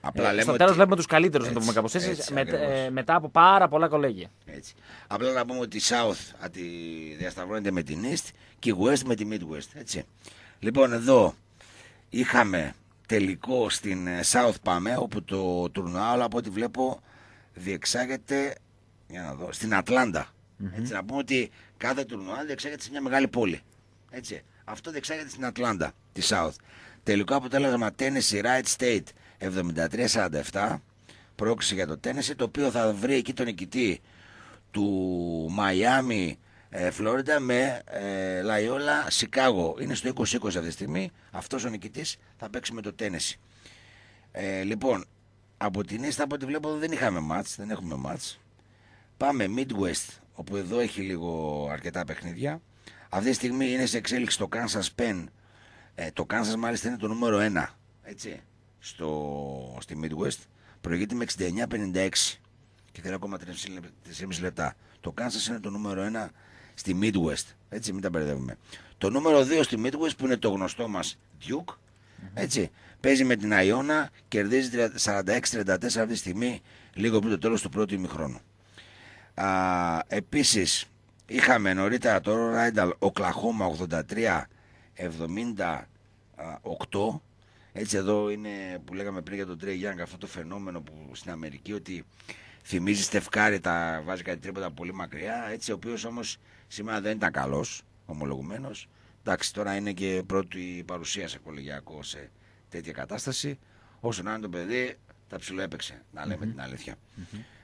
Απλά ε, στο τέλος βλέπουμε τους καλύτερους, να το πούμε ε, μετά από πάρα πολλά κολέγια. Έτσι. Απλά να πούμε ότι η South διασταυρώνεται με την East και η West με τη Midwest. Έτσι. Λοιπόν, εδώ είχαμε τελικό στην ε, South Πάμε, όπου το τουρνουά, από ό,τι βλέπω, διεξάγεται για στην ατλαντα Έτσι, να πούμε ότι κάθε τουρνουά διεξάγεται σε μια μεγάλη πόλη. Έτσι. Αυτό διεξάγεται στην Ατλάντα, τη South. Τελικό αποτέλεσμα Tennessee Wright State 73-47 πρόκριση για το Τένεση το οποίο θα βρει εκεί τον νικητή του Μαϊάμι ε, Φλόριντα με ε, Λαϊόλα Σικάγο. Είναι στο 20-20 αυτή τη στιγμή. Αυτός ο νικητής θα παίξει με το Τένεση. Ε, λοιπόν, από την ίστα από ό,τι βλέπω δεν είχαμε μάτς, δεν έχουμε μάτς. Πάμε Midwest, όπου εδώ έχει λίγο αρκετά παιχνίδια. Αυτή τη στιγμή είναι σε εξέλιξη το Kansas Pen ε, το Kansas μάλιστα είναι το νούμερο 1. Έτσι στο, στη Midwest προηγείται με 69-56 και 3,5 λεπτά. Το Kansas είναι το νούμερο 1 στη Midwest. Έτσι, μην τα μπερδεύουμε. Το νούμερο 2 στη Midwest που είναι το γνωστό μας Duke. Έτσι, παίζει με την Αϊώνα, κερδίζει 46-34 αυτή τη στιγμή, λίγο πριν το τέλος του πρώτου ημιχρόνου. Επίσης, είχαμε νωρίτερα το Ράινταλ Οκλαχώμα 83-78 έτσι εδώ είναι που λέγαμε πριν για τον Τρέι Γιάνγκ αυτό το φαινόμενο που στην Αμερική ότι θυμίζει στεφκάρι, τα βάζει κάτι τρίποτα πολύ μακριά. Έτσι, ο οποίος όμως σήμερα δεν ήταν καλός, ομολογουμένος. Εντάξει, τώρα είναι και πρώτη παρουσία σε κολεγιακό σε τέτοια κατάσταση. Όσο να είναι το παιδί, τα ψηλό έπαιξε, να λεμε την αληθεια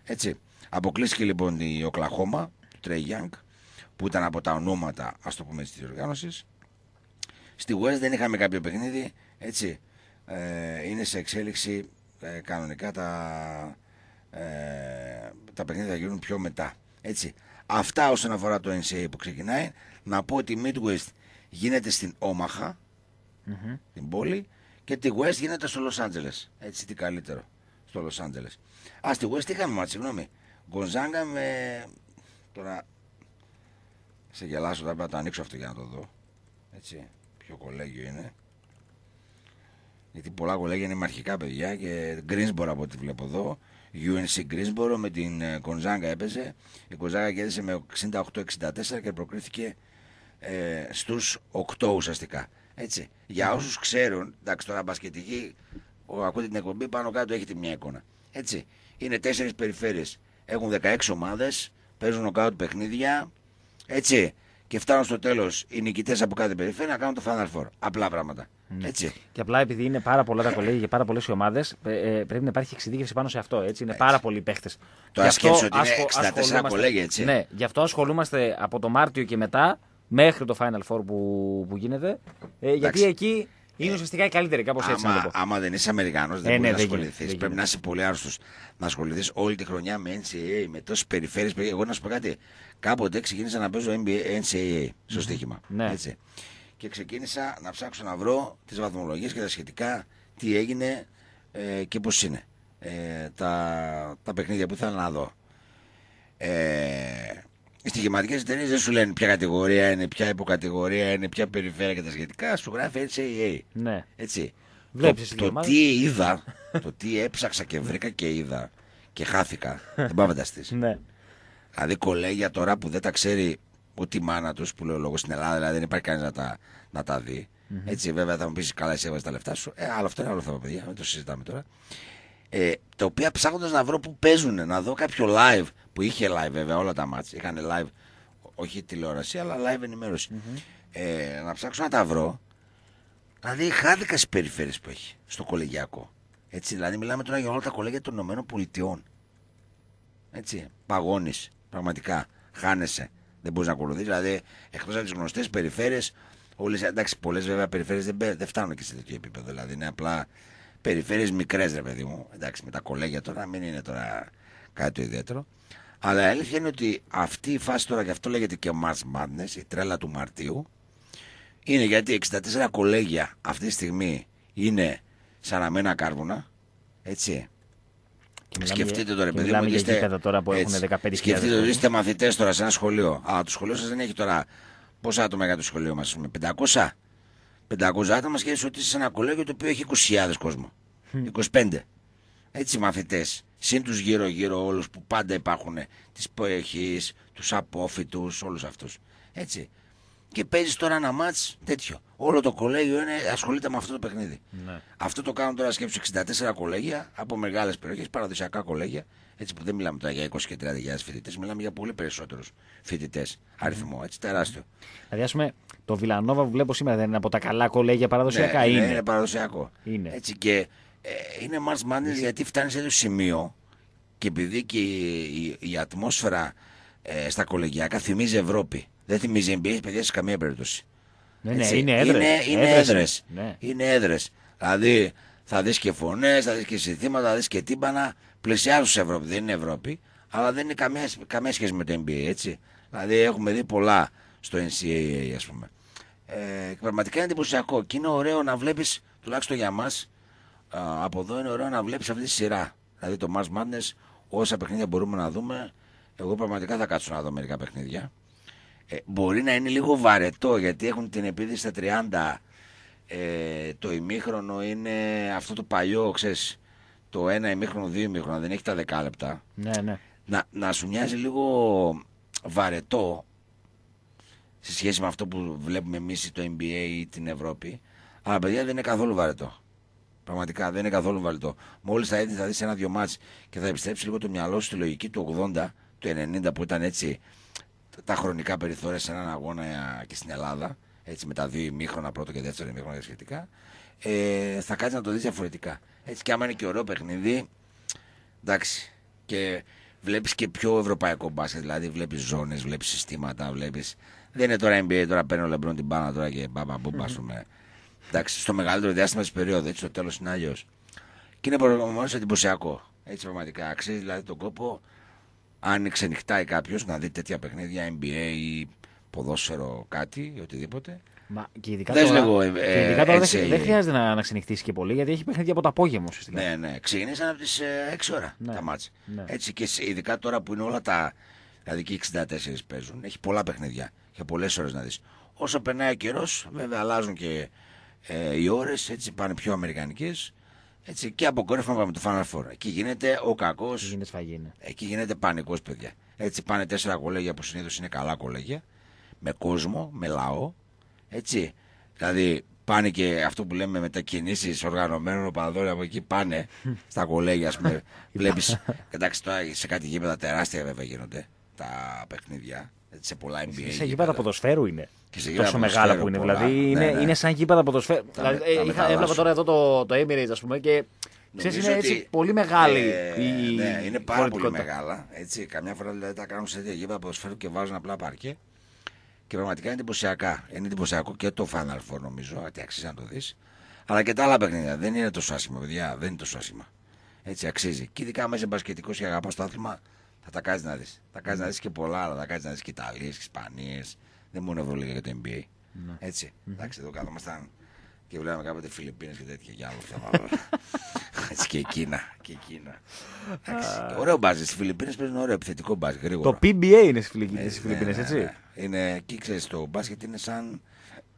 Έτσι. Αποκλείστηκε λοιπόν η Οκλαχώμα, του Τρέι Γιάνγκ, που ήταν από τα ονόματα, ας το πούμε, της διοργάνωσης. Στη West δεν είχαμε κάποιο παιχνίδι, έτσι ε, είναι σε εξέλιξη ε, κανονικά τα, ε, τα παιχνίδια γίνουν πιο μετά. Έτσι. Αυτά όσον αφορά το NCAA που ξεκινάει. Να πω ότι η Midwest γίνεται στην ομαχα την πόλη, και τη West γίνεται στο Los Angeles. Έτσι, τι καλύτερο. Στο Los Angeles. Α, στη West είχαμε μάτς, συγγνώμη. Γκονζάγκα με. Τώρα. Σε γελάσω, θα πρέπει να το ανοίξω αυτό για να το δω. Έτσι. Ποιο κολέγιο είναι. Γιατί πολλά κολέγια είναι μαρχικά παιδιά και Greensboro από ό,τι βλέπω εδώ. UNC Greensboro με την Κονζάγκα ε, έπαιζε. Η Κονζάγκα κέρδισε με 68-64 και προκρίθηκε ε, στους 8 ουσιαστικά. Έτσι. Για όσους ξέρουν, εντάξει τώρα μπασκετική, ακούτε την εκπομπή πάνω κάτω έχετε μια εικόνα. Έτσι. Είναι τέσσερις περιφέρειες. Έχουν 16 ομάδες, παίζουν κάτω παιχνίδια. Έτσι και φτάνουν στο τέλος οι νικητές από κάθε περιφέρεια να κάνουν το Final Four. Απλά πράγματα. Ναι. Έτσι. Και απλά επειδή είναι πάρα πολλά τα κολέγια και πάρα πολλές οι ομάδες, ε, ε, πρέπει να υπάρχει εξειδίκευση πάνω σε αυτό. Έτσι. Είναι πάρα πολλοί παίχτες. Το σκέψεις ότι είναι 64 κολέγια, έτσι. Ναι, γι' αυτό ασχολούμαστε από το Μάρτιο και μετά μέχρι το Final Four που, που γίνεται. Ε, γιατί εκεί είναι ουσιαστικά η καλύτερη, κάπως έτσι Άμα δεν είσαι Αμερικανό, δεν ε, ναι, μπορείς να ασχοληθεί. Πρέπει να είσαι πολύ άρρωστος να ασχοληθείς όλη τη χρονιά με NCAA, με τόσες περιφέρειες. Εγώ να σου πω κάτι. Κάποτε ξεκίνησα να παίζω NBA, NCAA στο στοίχημα. Ναι. Έτσι. Και ξεκίνησα να ψάξω να βρω τις βαθμολογίες και τα σχετικά, τι έγινε ε, και πώς είναι ε, τα, τα παιχνίδια που ήθελα να δω. Ε, στοιχηματικέ εταιρείες δεν σου λένε ποια κατηγορία είναι, ποια υποκατηγορία είναι, ποια περιφέρεια και τα σχετικά. Σου γράφει HAA. Ναι. Έτσι. Βλέπεις το, το τι είδα, το τι έψαξα και βρήκα και είδα και χάθηκα. δεν πάω να Ναι. Δηλαδή κολέγια τώρα που δεν τα ξέρει ούτε η μάνα τους που λέω λόγο στην Ελλάδα, δηλαδή δεν υπάρχει κανεί να τα, να τα δει. Έτσι, βέβαια θα μου πεις καλά, εσύ έβαζες τα λεφτά σου. Ε, αυτό είναι άλλο θέμα, παιδιά, το συζητάμε τώρα. Ε, τα οποία ψάχνοντας να βρω που παίζουν, να δω κάποιο live, που είχε live βέβαια όλα τα μάτια. Είχαν live, όχι τηλεόραση, αλλά live ενημέρωση. Mm-hmm. Ε, να ψάξω να τα βρω. Δηλαδή, χάθηκα στις περιφέρειες που έχει στο κολεγιακό. Έτσι, δηλαδή, μιλάμε τώρα για όλα τα κολέγια των Ηνωμένων Πολιτειών. Έτσι, παγώνεις, πραγματικά. Χάνεσαι. Δεν μπορείς να ακολουθείς. Δηλαδή, εκτός από τις γνωστές περιφέρειες, όλες. Εντάξει, πολλές βέβαια περιφέρειες δεν, δεν φτάνουν και σε τέτοιο επίπεδο. Δηλαδή, είναι απλά περιφέρειες μικρές, ρε παιδί μου εντάξει με τα κολέγια τώρα μην είναι τώρα κάτι ιδιαίτερο αλλά η αλήθεια είναι ότι αυτή η φάση τώρα, γι' αυτό λέγεται και Mars Madness, η τρέλα του Μαρτίου, είναι γιατί 64 κολέγια αυτή τη στιγμή είναι σαν σαραμένα κάρβουνα. Έτσι. Και σκεφτείτε τώρα, παιδί μου, είστε, τώρα που έχουν 15 σκεφτείτε ότι είστε μαθητές τώρα σε ένα σχολείο. Α, το σχολείο σας δεν έχει τώρα πόσα άτομα για το σχολείο μας, 500. 500 άτομα σκέφτεσαι ότι είσαι σε ένα κολέγιο το οποίο έχει 20.000 κόσμο. 25. Hm. Έτσι μαθητές συν τους γύρω γύρω όλους που πάντα υπάρχουν τις περιοχή, τους απόφυτους, όλους αυτούς έτσι και παίζεις τώρα ένα μάτ τέτοιο. Όλο το κολέγιο είναι, ασχολείται με αυτό το παιχνίδι. Ναι. Αυτό το κάνουν τώρα σκέψου 64 κολέγια από μεγάλες περιοχές, παραδοσιακά κολέγια. Έτσι που δεν μιλάμε τώρα για 20 και 30.000 φοιτητές, μιλάμε για πολύ περισσότερους φοιτητές. Αριθμό έτσι τεράστιο. Δηλαδή, ας το Βιλανόβα που βλέπω σήμερα δεν είναι από τα καλά κολέγια παραδοσιακά. Ναι, είναι, είναι παραδοσιακό. Είναι. Έτσι και ε, είναι μας μάνες γιατί φτάνει σε ένα σημείο και επειδή και η, ατμόσφαιρα ε, στα κολεγιακά θυμίζει Ευρώπη. Δεν θυμίζει NBA, παιδιά, σε καμία περίπτωση. Ναι, ναι, είναι έδρες. Είναι, είναι έδρες. Ναι. Είναι Δηλαδή θα δεις και φωνές, θα δεις και συνθήματα, θα δεις και τύμπανα. Πλησιάζουν σε Ευρώπη, δεν είναι Ευρώπη. Αλλά δεν είναι καμία, καμία σχέση με το NBA, έτσι. Δηλαδή έχουμε δει πολλά στο NCAA, ας πούμε. Ε, πραγματικά είναι εντυπωσιακό και είναι ωραίο να βλέπεις, τουλάχιστον για μας, από εδώ είναι ωραίο να βλέπεις αυτή τη σειρά. Δηλαδή το Mars Madness, όσα παιχνίδια μπορούμε να δούμε, εγώ πραγματικά θα κάτσω να δω μερικά παιχνίδια. Ε, μπορεί να είναι λίγο βαρετό γιατί έχουν την επίδυση στα 30. Ε, το ημίχρονο είναι αυτό το παλιό, ξέρεις. το ένα ημίχρονο, δύο ημίχρονο, δεν έχει τα δεκάλεπτα. Ναι, ναι. Να, να σου μοιάζει λίγο βαρετό σε σχέση με αυτό που βλέπουμε εμείς το NBA ή την Ευρώπη. Αλλά παιδιά δεν είναι καθόλου βαρετό. Πραγματικά δεν είναι καθόλου βαλτό. Μόλις θα έρθεις, θα δεις ένα-δυο μάτς και θα επιστρέψει λίγο το μυαλό σου στη λογική του 80, του 90 που ήταν έτσι τα χρονικά περιθώρια σε έναν αγώνα και στην Ελλάδα. Έτσι με τα δύο ημίχρονα, πρώτο και δεύτερο ημίχρονα και σχετικά. Ε, θα κάτσεις να το δεις διαφορετικά. Έτσι και άμα είναι και ωραίο παιχνίδι, εντάξει. Και βλέπεις και πιο ευρωπαϊκό μπάσκετ. Δηλαδή βλέπεις ζώνες, βλέπεις συστήματα, βλέπεις. Δεν είναι τώρα NBA, τώρα παίρνω την μπάνα τώρα και μπαμπαμπούμπα, ας πουμε Εντάξει, στο μεγαλύτερο διάστημα της περίοδου, έτσι, στο τέλος είναι αλλιώ. Και είναι προγραμματισμένος εντυπωσιακό. Έτσι, πραγματικά αξίζει δηλαδή τον κόπο. Αν ξενυχτάει κάποιος να δει τέτοια παιχνίδια, NBA ή ποδόσφαιρο, κάτι, οτιδήποτε. Μα και ειδικά ε, δεν τώρα, ε, δεν χρειάζεται να, να ξενυχτήσει και πολύ γιατί έχει παιχνίδια από το απόγευμα Ναι, ναι. Ξεκίνησαν από τις 6 ε, ώρα ναι. τα μάτια. Ναι. Έτσι και ειδικά τώρα που είναι όλα τα. Δηλαδή και οι 64 παίζουν. Έχει πολλά παιχνίδια για πολλές ώρες να δεις. Όσο περνάει ο καιρός, βέβαια αλλάζουν και ε, οι ώρες έτσι πάνε πιο αμερικανικές. Έτσι, και αποκορύφωμα πάμε το Final Four. Εκεί γίνεται ο κακός. Εκεί γίνεται ναι. πανικός, παιδιά. Έτσι πάνε τέσσερα κολέγια που συνήθως είναι καλά κολέγια. Με κόσμο, με λαό. Έτσι. Δηλαδή πάνε και αυτό που λέμε μετακινήσει οργανωμένων οπαδών από εκεί πάνε στα κολέγια. Ας πούμε, βλέπεις. Εντάξει, τώρα σε κάτι γήπεδα τεράστια βέβαια γίνονται τα παιχνίδια σε πολλά NBA. Σε γήπεδα, ποδοσφαίρου είναι. τόσο μεγάλα που είναι. δηλαδή ναι, είναι, ναι. είναι σαν γήπεδα ποδοσφαίρου. Δηλαδή, έβλεπα τώρα εδώ το, το Emirates, ας πούμε, και ξέρεις, είναι έτσι πολύ μεγάλη ε, η ναι, είναι πάρα πολύ μεγάλα. Έτσι, καμιά φορά δηλαδή, τα κάνουν σε τέτοια γήπεδα ποδοσφαίρου και βάζουν απλά παρκέ. Και πραγματικά είναι εντυπωσιακά. Είναι εντυπωσιακό και το Final Four νομίζω, ότι αξίζει να το δεις. Αλλά και τα άλλα παιχνίδια. Δεν είναι τόσο άσχημα, παιδιά. Δεν είναι τόσο άσχημα. Έτσι αξίζει. Και ειδικά μέσα μπασκετικός και αγαπάς το άθλημα, θα τα κάνει να δεις. Θα κάνει να ναι. δεις και πολλά άλλα. Θα κάνει να δεις και Ιταλίες και Ισπανίες. Δεν μόνο Ευρωλίγα για το NBA. Ναι. Έτσι. Εντάξει, εδώ κάθόμασταν και βλέπαμε κάποτε Φιλιππίνες και τέτοια και άλλο. Έτσι και εκείνα. Και Κίνα. ωραίο μπάζι. Στις Φιλιππίνες παίζουν ωραίο επιθετικό μπάζι. Γρήγορα. Το PBA είναι στις ναι, Φιλιππίνε, έτσι. Ναι, ναι. Είναι εκεί, ξέρεις, το μπάσκετ είναι σαν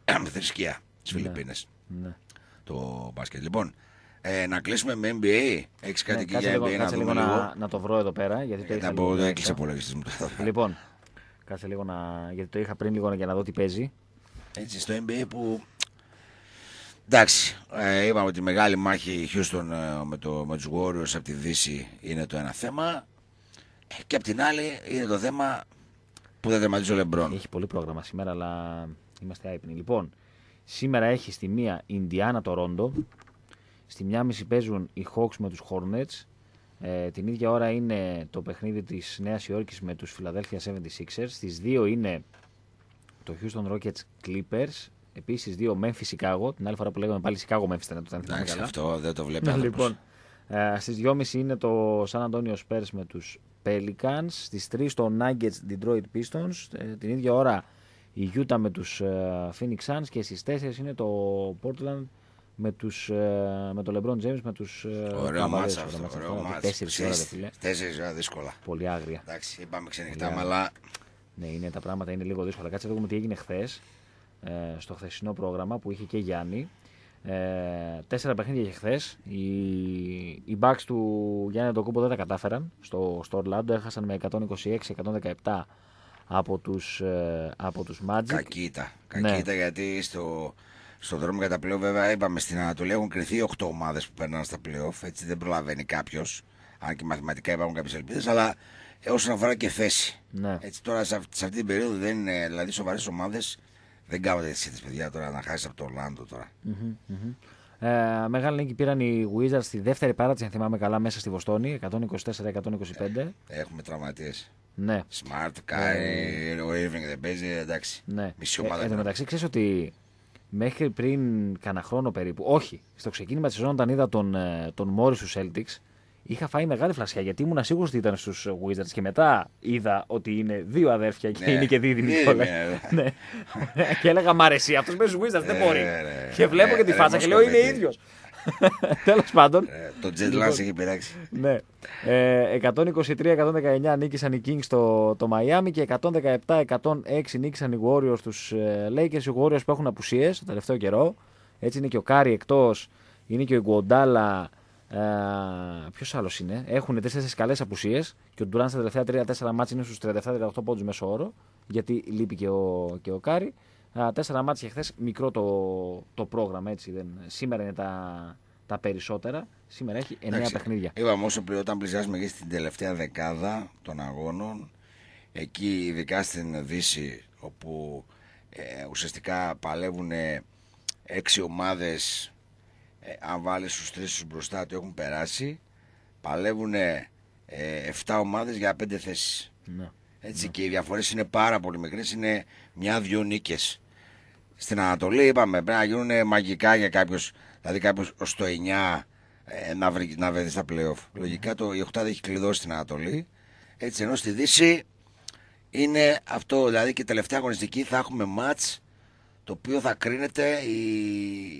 θρησκεία στις Φιλιππίνε. Το μπάσκετ. Λοιπόν, ε, να κλείσουμε με NBA. Έχεις κάτι ναι, για NBA κάτσε να λίγο, λίγο. Να, το βρω εδώ πέρα. Γιατί το ε, είχα λίγο, δεν έκλεισε υπολογιστή μου. Λοιπόν, κάτσε λίγο να. Γιατί το είχα πριν λίγο για να δω τι παίζει. Έτσι, στο NBA που. Εντάξει, ε, είπαμε ότι η μεγάλη μάχη Houston ε, με, το, με Warriors από τη Δύση είναι το ένα θέμα ε, και απ' την άλλη είναι το θέμα που δεν τερματίζει ο Λεμπρόν. Έχει πολύ πρόγραμμα σήμερα, αλλά είμαστε άϊπνοι. Λοιπόν, σήμερα έχει στη μία Ινδιάνα Ρόντο. Στη μία μισή παίζουν οι Hawks με τους Hornets. Ε, την ίδια ώρα είναι το παιχνίδι της Νέας Υόρκης με τους Philadelphia 76ers. Στις δύο είναι το Houston Rockets Clippers. Επίσης 2 Memphis Chicago. Την άλλη φορά που λέγαμε πάλι Chicago Memphis ήταν το Εντάξει, αυτό δεν το βλέπει λοιπόν. ε, Στις 2.30 είναι το San Antonio Spurs με τους Pelicans. Στις 3 το Nuggets Detroit Pistons. Ε, την ίδια ώρα η Utah με τους ε, Phoenix Suns και στις 4 είναι το Portland με, τους, ε, με τον LeBron James, με τους ε, Ωραίο μάτσα αυτό, Τέσσερις ώρα, δύσκολα. Πολύ άγρια. Εντάξει, είπαμε ξενυχτάμε, αλλά... Ναι, είναι, τα πράγματα είναι λίγο δύσκολα. Κάτσε να δούμε τι έγινε χθες ε, στο χθεσινό πρόγραμμα που είχε και Γιάννη. Ε, τέσσερα παιχνίδια είχε χθες. Οι, οι backs του Γιάννη Αντοκούμπο δεν τα κατάφεραν στο, στο Έχασαν με 126-117 από τους, από τους Magic. Κακίτα, ναι. γιατί στο, στον δρόμο για τα playoff, βέβαια, είπαμε στην Ανατολή έχουν κρυθεί 8 ομάδες που περνάνε στα playoff. Έτσι δεν προλαβαίνει κάποιος. Αν και μαθηματικά υπάρχουν κάποιες ελπίδες, αλλά ε, όσον αφορά και θέση. Ναι. Έτσι τώρα σε αυτή την περίοδο δεν είναι, δηλαδή σοβαρές ομάδες δεν κάνονται τι παιδιά τώρα να χάσεις από το Ορλάντο τώρα. Ε, μεγάλη νίκη πήραν οι Wizards στη δεύτερη παράτηση, αν θυμάμαι καλά, μέσα στη Βοστόνη, 124-125. έχουμε τραυματίες. Ναι. Smart, Κάι, ο ε, Irving δεν παίζει, εντάξει. Ναι. Μισή ομάδα. Ε, εν τω μεταξύ, ότι μέχρι πριν κανένα χρόνο περίπου, όχι, στο ξεκίνημα της σεζόν όταν είδα τον, ε, τον Μόρις στους Celtics, είχα φάει μεγάλη φλασιά γιατί ήμουν σίγουρος ότι ήταν στους Wizards και μετά είδα ότι είναι δύο αδέρφια και ναι. είναι και δίδυμοι Ναι, ναι. ναι. ναι. και έλεγα Μ' αρέσει αυτός με στους Wizards, δεν ναι, μπορεί. και βλέπω και τη φάτσα και λέω Είναι ίδιος. Τέλος πάντων. Ε, το Jet λοιπόν, έχει πειράξει. Ναι. 123-119 ε, νίκησαν οι Kings στο το Miami και 117-106 νίκησαν οι Warriors τους ε, Lakers. Οι Warriors που έχουν απουσίες το τελευταίο καιρό. Έτσι είναι και ο Κάρι εκτός, είναι και ο Γκουοντάλα. Ποιος άλλος είναι, έχουν 4 καλές απουσίες και ο Ντουράν στα τελευταία 3-4 μάτια είναι στους 37-38 πόντους μέσω όρο. Γιατί λείπει και ο Κάρι. Τέσσερα μάτια χθες, μικρό το, το πρόγραμμα. Έτσι, δεν. Σήμερα είναι τα, τα περισσότερα. Σήμερα έχει εννέα Εντάξει, παιχνίδια. Είπαμε όσο πριν όταν πλησιάζουμε και στην τελευταία δεκάδα των αγώνων, εκεί ειδικά στην Δύση, όπου ε, ουσιαστικά παλεύουν ε, έξι ομάδες ε, αν βάλεις τους τρεις τους μπροστά το έχουν περάσει παλεύουν ε, 7 ε, ομάδες για 5 θέσεις. ναι. έτσι ναι. και οι διαφορε ειναι είναι πάρα πολύ μικρές είναι μια-δυο νίκες στην Ανατολή είπαμε πρέπει να γίνουν μαγικά για κάποιος. Δηλαδή κάποιος στο 9 ε, να, βρει, να βρεθεί στα playoff. Λογικά το, 8 Οχτάδα έχει κλειδώσει στην Ανατολή. Έτσι ενώ στη Δύση είναι αυτό. Δηλαδή και η τελευταία αγωνιστική θα έχουμε ματ το οποίο θα κρίνεται η...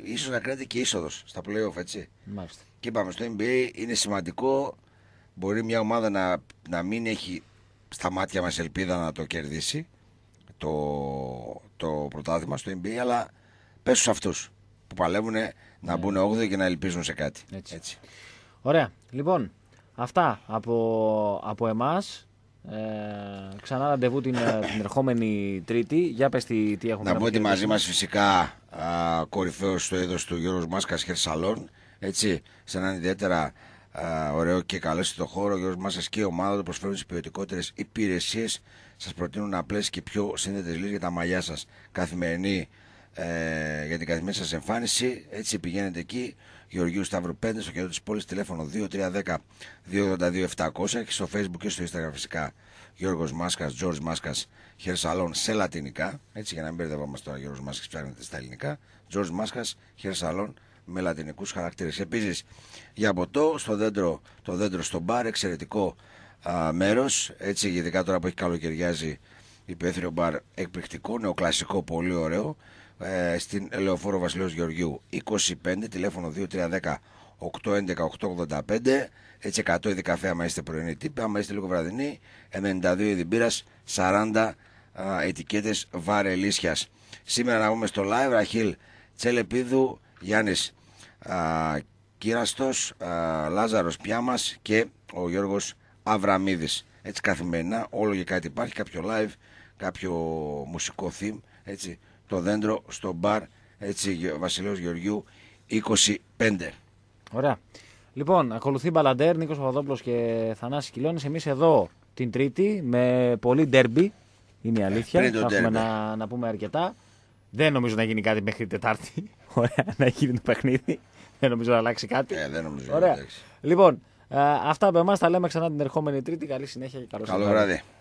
ίσως να κρίνεται και είσοδος στα playoff, έτσι. Και είπαμε, στο NBA είναι σημαντικό, μπορεί μια ομάδα να, να μην έχει στα μάτια μας ελπίδα να το κερδίσει το, το πρωτάθλημα στο NBA, αλλά πες στου αυτούς που παλεύουν να ναι. μπουν 8 και να ελπίζουν σε κάτι. Έτσι. Έτσι. Ωραία. Λοιπόν, αυτά από, από εμάς. Ε, ξανά ραντεβού την, ε, την ερχόμενη Τρίτη. Για πες τι, έχουμε να, να πω ότι μαζί μας φυσικά κορυφαίος στο είδος του Γιώργος Μάσκας Χερσαλόν. Έτσι, σε έναν ιδιαίτερα α, ωραίο και καλό στο χώρο. Ο Γιώργος Μάσκας και η ομάδα του προσφέρουν τις ποιοτικότερες υπηρεσίες. Σας προτείνουν απλές και πιο σύνδετες λύσεις για τα μαλλιά σας. Καθημερινή ε, για την καθημερινή σας εμφάνιση. Έτσι πηγαίνετε εκεί. Γεωργίου Σταύρου 5 στο κέντρο της πόλης, τηλέφωνο 2310-282-700 και στο facebook και στο instagram φυσικά. Γιώργος Μάσκας, George Μάσκας, Hair Salon σε λατινικά. Έτσι για να μην μπερδευόμαστε τώρα, Γιώργος Μάσκας ψάχνεται στα ελληνικά. George Μάσκας, Hair Salon με λατινικούς χαρακτήρες. Επίσης, για ποτό, στο δέντρο, το δέντρο στο μπαρ, εξαιρετικό Μέρο μέρος έτσι ειδικά τώρα που έχει καλοκαιριάζει η Πέθριο μπαρ εκπληκτικό νεοκλασικό πολύ ωραίο ε, στην Λεωφόρο Βασιλείος Γεωργιού 25 τηλέφωνο 2310 811-885 έτσι 100 είδη καφέ άμα είστε πρωινή τύπη άμα είστε λίγο βραδινή 92 είδη μπύρας 40 α, ετικέτες βαρελίσιας σήμερα να βγούμε στο live Ραχίλ Τσελεπίδου Γιάννης α, Κύραστος α, Λάζαρος Πιάμας και ο Γιώργος Αβραμίδης. Έτσι καθημερινά όλο και κάτι υπάρχει, κάποιο live, κάποιο μουσικό theme, έτσι, το δέντρο στο μπαρ, έτσι, Γεωργιού, 25. Ωραία. Λοιπόν, ακολουθεί Μπαλαντέρ, Νίκος Παπαδόπουλος και Θανάσης Κιλώνης. Εμείς εδώ την Τρίτη με πολύ ντέρμπι, είναι η ε, αλήθεια. Ε, Θα να, να πούμε αρκετά. Δεν νομίζω να γίνει κάτι μέχρι Τετάρτη. Ωραία, να γίνει το παιχνίδι. Δεν νομίζω να αλλάξει κάτι. Ε, δεν νομίζω Ωραία. λοιπόν, ε, αυτά από εμάς τα λέμε ξανά την ερχόμενη Τρίτη. Καλή συνέχεια και καλό, καλό βράδυ.